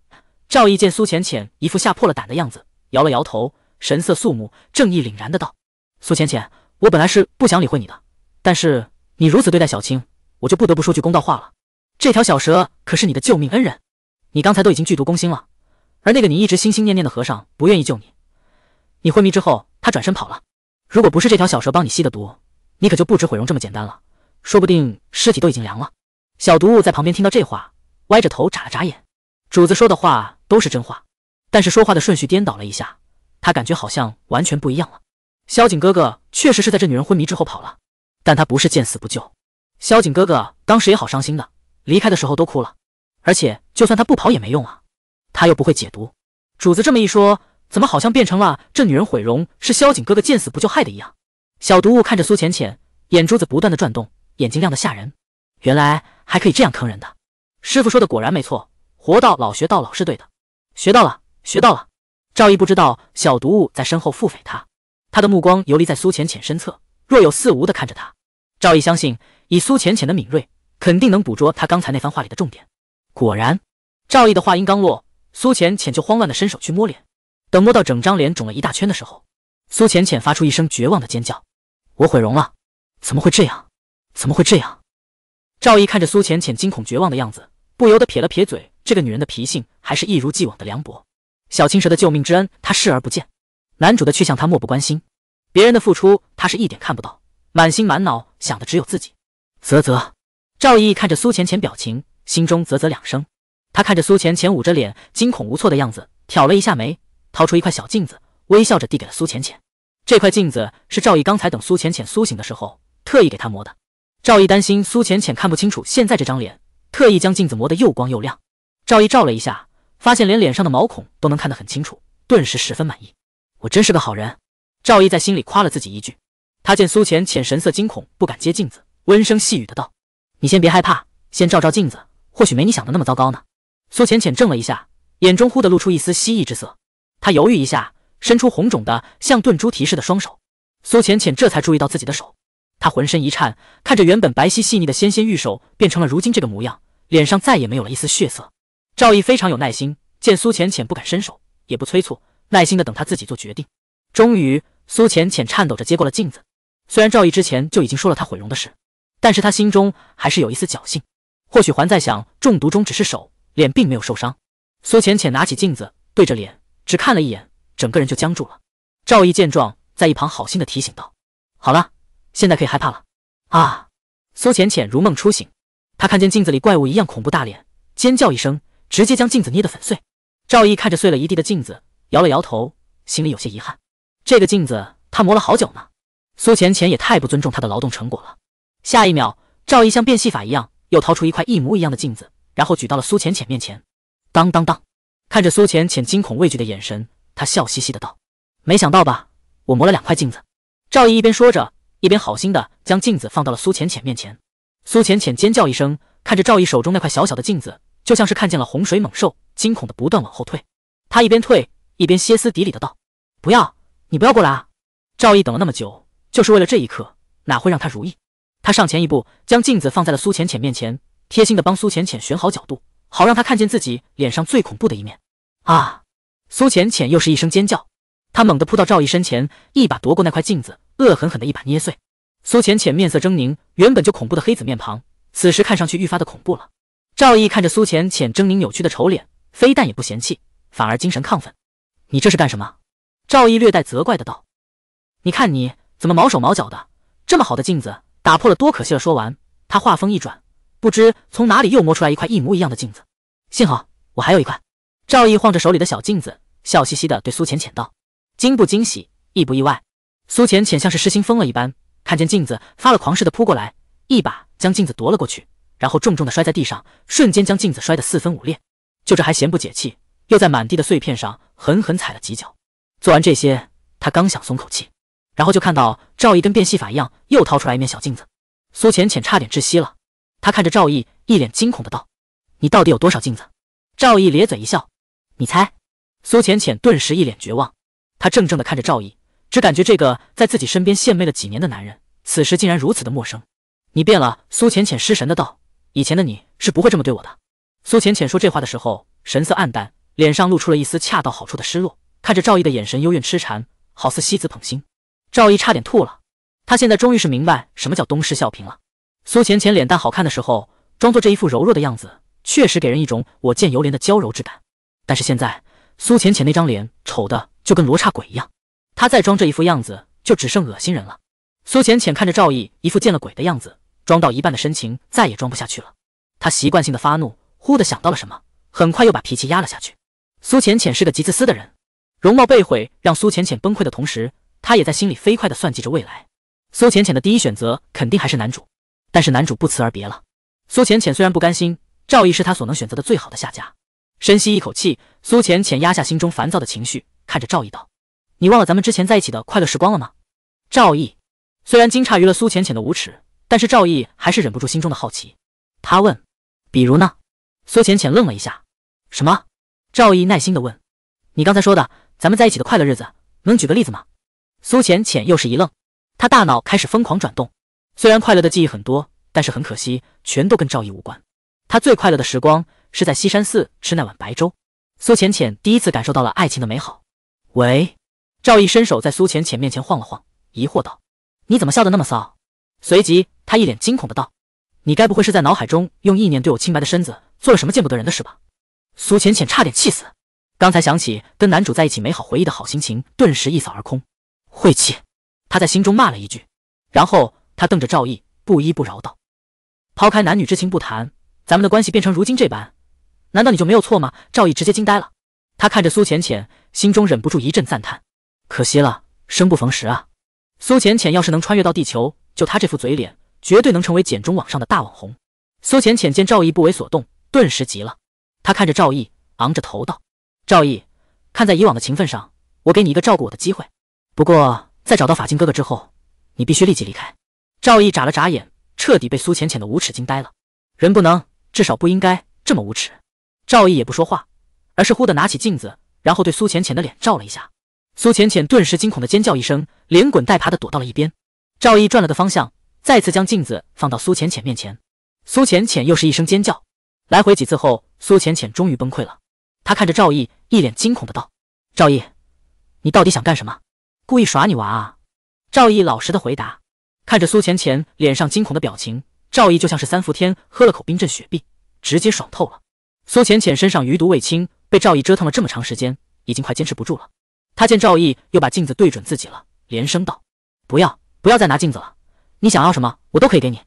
赵毅见苏浅浅一副吓破了胆的样子，摇了摇头，神色肃穆、正义凛然的道：“苏浅浅，我本来是不想理会你的，但是你如此对待小青，我就不得不说句公道话了。这条小蛇可是你的救命恩人，你刚才都已经剧毒攻心了。”而那个你一直心心念念的和尚不愿意救你，你昏迷之后他转身跑了。如果不是这条小蛇帮你吸的毒，你可就不止毁容这么简单了，说不定尸体都已经凉了。小毒物在旁边听到这话，歪着头眨了眨眼。主子说的话都是真话，但是说话的顺序颠倒了一下，他感觉好像完全不一样了。萧景哥哥确实是在这女人昏迷之后跑了，但他不是见死不救。萧景哥哥当时也好伤心的，离开的时候都哭了。而且就算他不跑也没用啊。他又不会解毒，主子这么一说，怎么好像变成了这女人毁容是萧景哥哥见死不救害的一样？小毒物看着苏浅浅，眼珠子不断的转动，眼睛亮得吓人。原来还可以这样坑人的，师傅说的果然没错，活到老学到老是对的，学到了，学到了。赵毅不知道小毒物在身后腹诽他，他的目光游离在苏浅浅身侧，若有似无的看着他。赵毅相信以苏浅浅的敏锐，肯定能捕捉他刚才那番话里的重点。果然，赵毅的话音刚落。苏浅浅就慌乱的伸手去摸脸，等摸到整张脸肿了一大圈的时候，苏浅浅发出一声绝望的尖叫：“我毁容了！怎么会这样？怎么会这样？”赵毅看着苏浅浅惊恐绝望的样子，不由得撇了撇嘴。这个女人的脾性还是一如既往的凉薄。小青蛇的救命之恩她视而不见，男主的去向她漠不关心，别人的付出她是一点看不到，满心满脑想的只有自己。啧啧，赵毅看着苏浅浅表情，心中啧啧两声。他看着苏浅浅捂着脸惊恐无措的样子，挑了一下眉，掏出一块小镜子，微笑着递给了苏浅浅。这块镜子是赵毅刚才等苏浅浅苏醒的时候特意给她磨的。赵毅担心苏浅浅看不清楚现在这张脸，特意将镜子磨得又光又亮。赵毅照了一下，发现连脸上的毛孔都能看得很清楚，顿时十分满意。我真是个好人，赵毅在心里夸了自己一句。他见苏浅浅神色惊恐，不敢接镜子，温声细语的道：“你先别害怕，先照照镜子，或许没你想的那么糟糕呢。”苏浅浅怔了一下，眼中忽地露出一丝蜥蜴之色。她犹豫一下，伸出红肿的像炖猪蹄似的双手。苏浅浅这才注意到自己的手，她浑身一颤，看着原本白皙细腻的纤纤玉手变成了如今这个模样，脸上再也没有了一丝血色。赵毅非常有耐心，见苏浅浅不敢伸手，也不催促，耐心的等她自己做决定。终于，苏浅浅颤抖着接过了镜子。虽然赵毅之前就已经说了她毁容的事，但是他心中还是有一丝侥幸，或许还在想中毒中只是手。脸并没有受伤，苏浅浅拿起镜子对着脸只看了一眼，整个人就僵住了。赵毅见状，在一旁好心的提醒道：“好了，现在可以害怕了。”啊！苏浅浅如梦初醒，她看见镜子里怪物一样恐怖大脸，尖叫一声，直接将镜子捏得粉碎。赵毅看着碎了一地的镜子，摇了摇头，心里有些遗憾。这个镜子他磨了好久呢。苏浅浅也太不尊重他的劳动成果了。下一秒，赵毅像变戏法一样又掏出一块一模一样的镜子。然后举到了苏浅浅面前，当当当！看着苏浅浅惊恐畏惧的眼神，他笑嘻嘻的道：“没想到吧，我磨了两块镜子。”赵毅一边说着，一边好心的将镜子放到了苏浅浅面前。苏浅浅尖叫一声，看着赵毅手中那块小小的镜子，就像是看见了洪水猛兽，惊恐的不断往后退。他一边退，一边歇斯底里的道：“不要，你不要过来啊！”赵毅等了那么久，就是为了这一刻，哪会让他如意？他上前一步，将镜子放在了苏浅浅面前。贴心的帮苏浅浅选好角度，好让她看见自己脸上最恐怖的一面。啊！苏浅浅又是一声尖叫，她猛地扑到赵毅身前，一把夺过那块镜子，恶狠狠的一把捏碎。苏浅浅面色狰狞，原本就恐怖的黑子面庞，此时看上去愈发的恐怖了。赵毅看着苏浅浅狰狞扭曲的丑脸，非但也不嫌弃，反而精神亢奋。你这是干什么？赵毅略带责怪的道。你看你怎么毛手毛脚的，这么好的镜子打破了多可惜了。说完，他话锋一转。不知从哪里又摸出来一块一模一样的镜子，幸好我还有一块。赵毅晃着手里的小镜子，笑嘻嘻的对苏浅浅道：“惊不惊喜，意不意外？”苏浅浅像是失心疯了一般，看见镜子发了狂似的扑过来，一把将镜子夺了过去，然后重重的摔在地上，瞬间将镜子摔得四分五裂。就这还嫌不解气，又在满地的碎片上狠狠踩了几脚。做完这些，他刚想松口气，然后就看到赵毅跟变戏法一样又掏出来一面小镜子，苏浅浅差点窒息了。他看着赵毅，一脸惊恐的道：“你到底有多少镜子？”赵毅咧嘴一笑：“你猜。”苏浅浅顿时一脸绝望，她怔怔的看着赵毅，只感觉这个在自己身边献媚了几年的男人，此时竟然如此的陌生。“你变了。”苏浅浅失神的道：“以前的你是不会这么对我的。”苏浅浅说这话的时候，神色黯淡，脸上露出了一丝恰到好处的失落，看着赵毅的眼神幽怨痴缠，好似戏子捧心。赵毅差点吐了，他现在终于是明白什么叫东施效颦了。苏浅浅脸蛋好看的时候，装作这一副柔弱的样子，确实给人一种我见犹怜的娇柔之感。但是现在，苏浅浅那张脸丑的就跟罗刹鬼一样，她再装这一副样子，就只剩恶心人了。苏浅浅看着赵毅一副见了鬼的样子，装到一半的深情再也装不下去了。她习惯性的发怒，忽的想到了什么，很快又把脾气压了下去。苏浅浅是个极自私的人，容貌被毁让苏浅浅崩溃的同时，她也在心里飞快的算计着未来。苏浅浅的第一选择肯定还是男主。但是男主不辞而别了。苏浅浅虽然不甘心，赵毅是他所能选择的最好的下家。深吸一口气，苏浅浅压下心中烦躁的情绪，看着赵毅道：“你忘了咱们之前在一起的快乐时光了吗？”赵毅虽然惊诧于了苏浅浅的无耻，但是赵毅还是忍不住心中的好奇。他问：“比如呢？”苏浅浅愣了一下：“什么？”赵毅耐心的问：“你刚才说的咱们在一起的快乐日子，能举个例子吗？”苏浅浅又是一愣，他大脑开始疯狂转动。虽然快乐的记忆很多，但是很可惜，全都跟赵毅无关。他最快乐的时光是在西山寺吃那碗白粥。苏浅浅第一次感受到了爱情的美好。喂，赵毅伸手在苏浅浅面前晃了晃，疑惑道：“你怎么笑得那么骚？”随即他一脸惊恐的道：“你该不会是在脑海中用意念对我清白的身子做了什么见不得人的事吧？”苏浅浅差点气死，刚才想起跟男主在一起美好回忆的好心情顿时一扫而空，晦气！他在心中骂了一句，然后。他瞪着赵毅，不依不饶道：“抛开男女之情不谈，咱们的关系变成如今这般，难道你就没有错吗？”赵毅直接惊呆了，他看着苏浅浅，心中忍不住一阵赞叹。可惜了，生不逢时啊！苏浅浅要是能穿越到地球，就他这副嘴脸，绝对能成为简中网上的大网红。苏浅浅见赵毅不为所动，顿时急了，他看着赵毅，昂着头道：“赵毅，看在以往的情分上，我给你一个照顾我的机会。不过，在找到法金哥哥之后，你必须立即离开。”赵毅眨了眨眼，彻底被苏浅浅的无耻惊呆了。人不能，至少不应该这么无耻。赵毅也不说话，而是忽地拿起镜子，然后对苏浅浅的脸照了一下。苏浅浅顿时惊恐地尖叫一声，连滚带爬地躲到了一边。赵毅转了个方向，再次将镜子放到苏浅浅面前。苏浅浅又是一声尖叫，来回几次后，苏浅浅终于崩溃了。她看着赵毅，一脸惊恐地道：“赵毅，你到底想干什么？故意耍你娃啊？”赵毅老实的回答。看着苏浅浅脸上惊恐的表情，赵毅就像是三伏天喝了口冰镇雪碧，直接爽透了。苏浅浅身上余毒未清，被赵毅折腾了这么长时间，已经快坚持不住了。她见赵毅又把镜子对准自己了，连声道：“不要，不要再拿镜子了！你想要什么，我都可以给你。”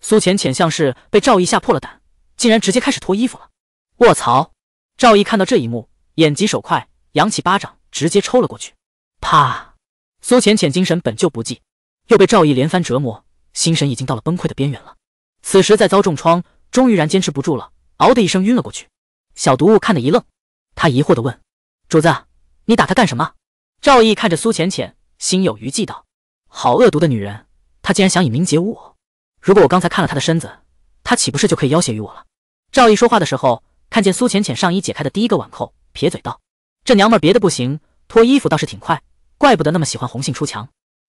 苏浅浅像是被赵毅吓破了胆，竟然直接开始脱衣服了。卧槽！赵毅看到这一幕，眼疾手快，扬起巴掌直接抽了过去。啪！苏浅浅精神本就不济。又被赵毅连番折磨，心神已经到了崩溃的边缘了。此时再遭重创，终于然坚持不住了，嗷的一声晕了过去。小毒物看得一愣，他疑惑地问：“主子，你打他干什么？”赵毅看着苏浅浅，心有余悸道：“好恶毒的女人，她竟然想以名节污我。如果我刚才看了她的身子，她岂不是就可以要挟于我了？”赵毅说话的时候，看见苏浅浅上衣解开的第一个碗扣，撇嘴道：“这娘们别的不行，脱衣服倒是挺快，怪不得那么喜欢红杏出墙。”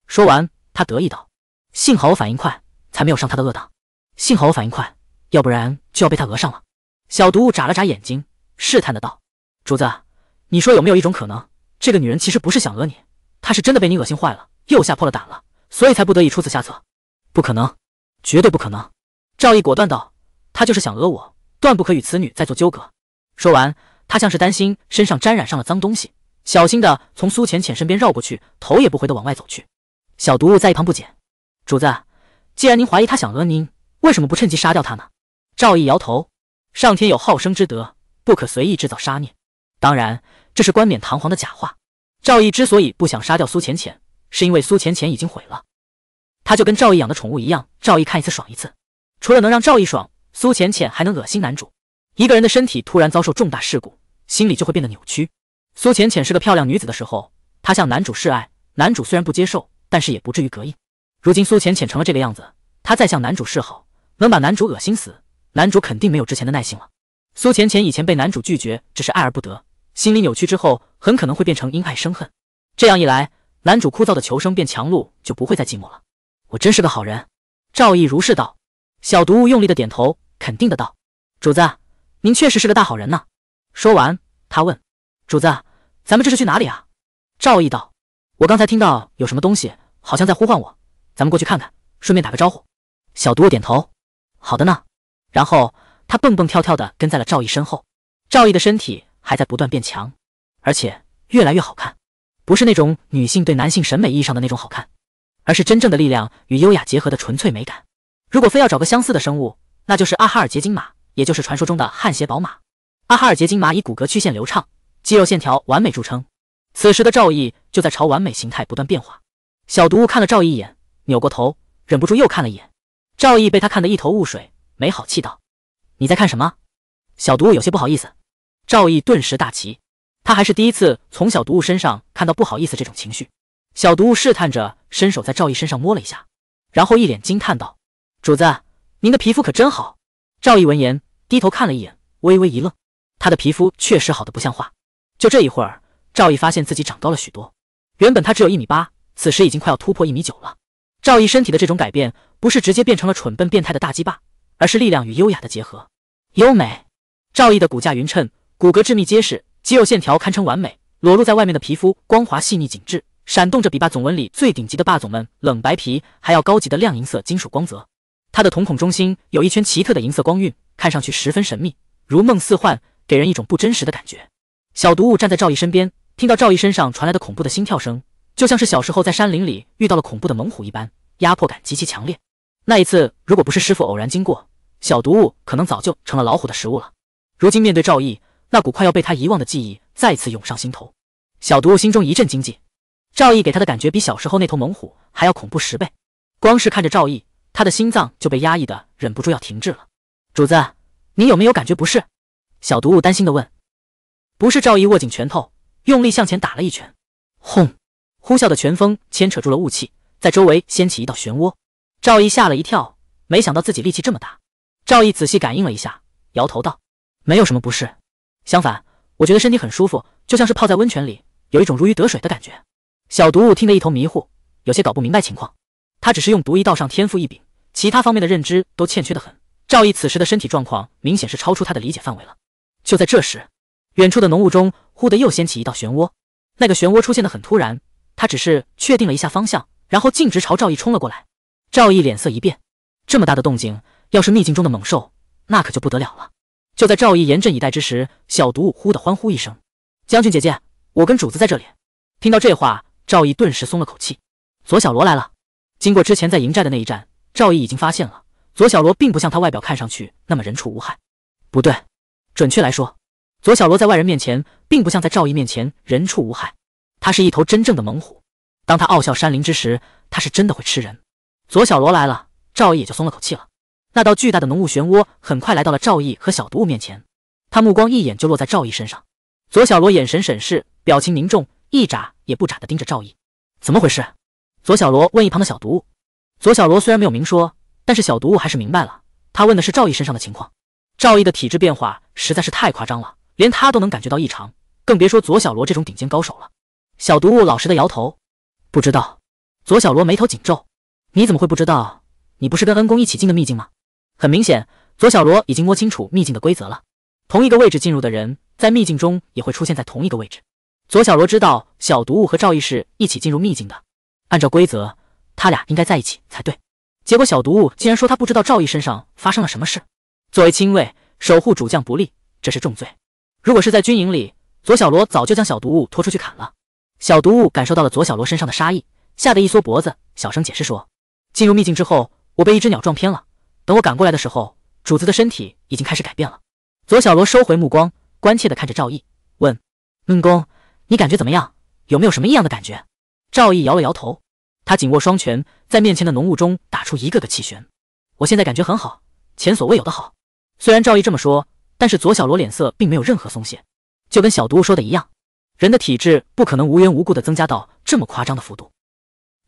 说完。他得意道：“幸好我反应快，才没有上他的恶当。幸好我反应快，要不然就要被他讹上了。”小毒物眨了眨眼睛，试探的道：“主子，你说有没有一种可能，这个女人其实不是想讹你，她是真的被你恶心坏了，又吓破了胆了，所以才不得已出此下策？”“不可能，绝对不可能！”赵毅果断道：“她就是想讹我，断不可与此女再做纠葛。”说完，他像是担心身上沾染上了脏东西，小心的从苏浅浅身边绕过去，头也不回的往外走去。小毒物在一旁不解：“主子，既然您怀疑他想讹您，为什么不趁机杀掉他呢？”赵毅摇头：“上天有好生之德，不可随意制造杀孽。当然，这是冠冕堂皇的假话。”赵毅之所以不想杀掉苏浅浅，是因为苏浅浅已经毁了，他就跟赵毅养的宠物一样，赵毅看一次爽一次。除了能让赵毅爽，苏浅浅还能恶心男主。一个人的身体突然遭受重大事故，心里就会变得扭曲。苏浅浅是个漂亮女子的时候，她向男主示爱，男主虽然不接受。但是也不至于膈应。如今苏浅浅成了这个样子，她再向男主示好，能把男主恶心死。男主肯定没有之前的耐性了。苏浅浅以前被男主拒绝，只是爱而不得，心理扭曲之后，很可能会变成因爱生恨。这样一来，男主枯燥的求生变强路就不会再寂寞了。我真是个好人，赵毅如是道。小毒物用力的点头，肯定的道：“主子，您确实是个大好人呢。”说完，他问：“主子，咱们这是去哪里啊？”赵毅道。我刚才听到有什么东西，好像在呼唤我，咱们过去看看，顺便打个招呼。小毒物点头，好的呢。然后他蹦蹦跳跳的跟在了赵毅身后。赵毅的身体还在不断变强，而且越来越好看，不是那种女性对男性审美意义上的那种好看，而是真正的力量与优雅结合的纯粹美感。如果非要找个相似的生物，那就是阿哈尔结金马，也就是传说中的汗血宝马。阿哈尔结金马以骨骼曲线流畅、肌肉线条完美著称。此时的赵毅就在朝完美形态不断变化。小毒物看了赵毅一眼，扭过头，忍不住又看了一眼。赵毅被他看得一头雾水，没好气道：“你在看什么？”小毒物有些不好意思。赵毅顿时大奇，他还是第一次从小毒物身上看到不好意思这种情绪。小毒物试探着伸手在赵毅身上摸了一下，然后一脸惊叹道：“主子，您的皮肤可真好。”赵毅闻言低头看了一眼，微微一愣，他的皮肤确实好的不像话。就这一会儿。赵毅发现自己长高了许多，原本他只有一米八，此时已经快要突破一米九了。赵毅身体的这种改变，不是直接变成了蠢笨变态的大鸡巴，而是力量与优雅的结合。优美。赵毅的骨架匀称，骨骼致密结实，肌肉线条堪称完美，裸露在外面的皮肤光滑细腻紧致，闪动着比霸总文里最顶级的霸总们冷白皮还要高级的亮银色金属光泽。他的瞳孔中心有一圈奇特的银色光晕，看上去十分神秘，如梦似幻，给人一种不真实的感觉。小毒物站在赵毅身边。听到赵毅身上传来的恐怖的心跳声，就像是小时候在山林里遇到了恐怖的猛虎一般，压迫感极其强烈。那一次，如果不是师傅偶然经过，小毒物可能早就成了老虎的食物了。如今面对赵毅，那股快要被他遗忘的记忆再次涌上心头，小毒物心中一阵惊悸。赵毅给他的感觉比小时候那头猛虎还要恐怖十倍，光是看着赵毅，他的心脏就被压抑的忍不住要停滞了。主子，你有没有感觉不适？小毒物担心的问。不是，赵毅握紧拳头。用力向前打了一拳，轰！呼啸的拳风牵扯住了雾气，在周围掀起一道漩涡。赵毅吓了一跳，没想到自己力气这么大。赵毅仔细感应了一下，摇头道：“没有什么不适，相反，我觉得身体很舒服，就像是泡在温泉里，有一种如鱼得水的感觉。”小毒物听得一头迷糊，有些搞不明白情况。他只是用毒一道上天赋异禀，其他方面的认知都欠缺得很。赵毅此时的身体状况明显是超出他的理解范围了。就在这时，远处的浓雾中。忽的又掀起一道漩涡，那个漩涡出现的很突然，他只是确定了一下方向，然后径直朝赵毅冲了过来。赵毅脸色一变，这么大的动静，要是秘境中的猛兽，那可就不得了了。就在赵毅严阵以待之时，小毒忽的欢呼一声：“将军姐姐，我跟主子在这里！”听到这话，赵毅顿时松了口气。左小罗来了。经过之前在营寨的那一战，赵毅已经发现了左小罗并不像他外表看上去那么人畜无害。不对，准确来说。左小罗在外人面前，并不像在赵毅面前人畜无害，他是一头真正的猛虎。当他傲啸山林之时，他是真的会吃人。左小罗来了，赵毅也就松了口气了。那道巨大的浓雾漩涡很快来到了赵毅和小毒物面前，他目光一眼就落在赵毅身上。左小罗眼神审视，表情凝重，一眨也不眨地盯着赵毅。怎么回事？左小罗问一旁的小毒物。左小罗虽然没有明说，但是小毒物还是明白了，他问的是赵毅身上的情况。赵毅的体质变化实在是太夸张了。连他都能感觉到异常，更别说左小罗这种顶尖高手了。小毒物老实的摇头，不知道。左小罗眉头紧皱：“你怎么会不知道？你不是跟恩公一起进的秘境吗？”很明显，左小罗已经摸清楚秘境的规则了。同一个位置进入的人，在秘境中也会出现在同一个位置。左小罗知道小毒物和赵毅是一起进入秘境的，按照规则，他俩应该在一起才对。结果小毒物竟然说他不知道赵毅身上发生了什么事。作为亲卫，守护主将不利，这是重罪。如果是在军营里，左小罗早就将小毒物拖出去砍了。小毒物感受到了左小罗身上的杀意，吓得一缩脖子，小声解释说：“进入秘境之后，我被一只鸟撞偏了。等我赶过来的时候，主子的身体已经开始改变了。”左小罗收回目光，关切地看着赵毅，问：“恩公，你感觉怎么样？有没有什么异样的感觉？”赵毅摇了摇头，他紧握双拳，在面前的浓雾中打出一个个气旋。我现在感觉很好，前所未有的好。虽然赵毅这么说。但是左小罗脸色并没有任何松懈，就跟小毒物说的一样，人的体质不可能无缘无故的增加到这么夸张的幅度。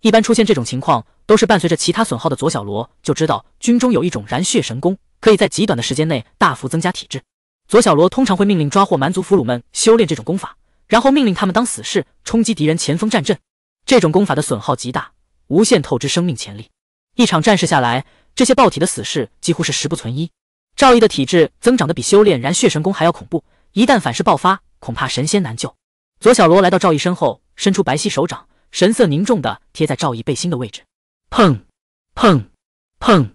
一般出现这种情况，都是伴随着其他损耗的。左小罗就知道军中有一种燃血神功，可以在极短的时间内大幅增加体质。左小罗通常会命令抓获蛮族俘虏们修炼这种功法，然后命令他们当死士冲击敌人前锋战阵。这种功法的损耗极大，无限透支生命潜力。一场战事下来，这些暴体的死士几乎是十不存一。赵毅的体质增长的比修炼燃血神功还要恐怖，一旦反噬爆发，恐怕神仙难救。左小罗来到赵毅身后，伸出白皙手掌，神色凝重的贴在赵毅背心的位置。砰砰砰！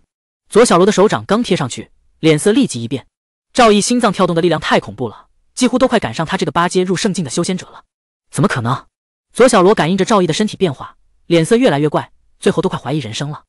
左小罗的手掌刚贴上去，脸色立即一变。赵毅心脏跳动的力量太恐怖了，几乎都快赶上他这个八阶入圣境的修仙者了。怎么可能？左小罗感应着赵毅的身体变化，脸色越来越怪，最后都快怀疑人生了。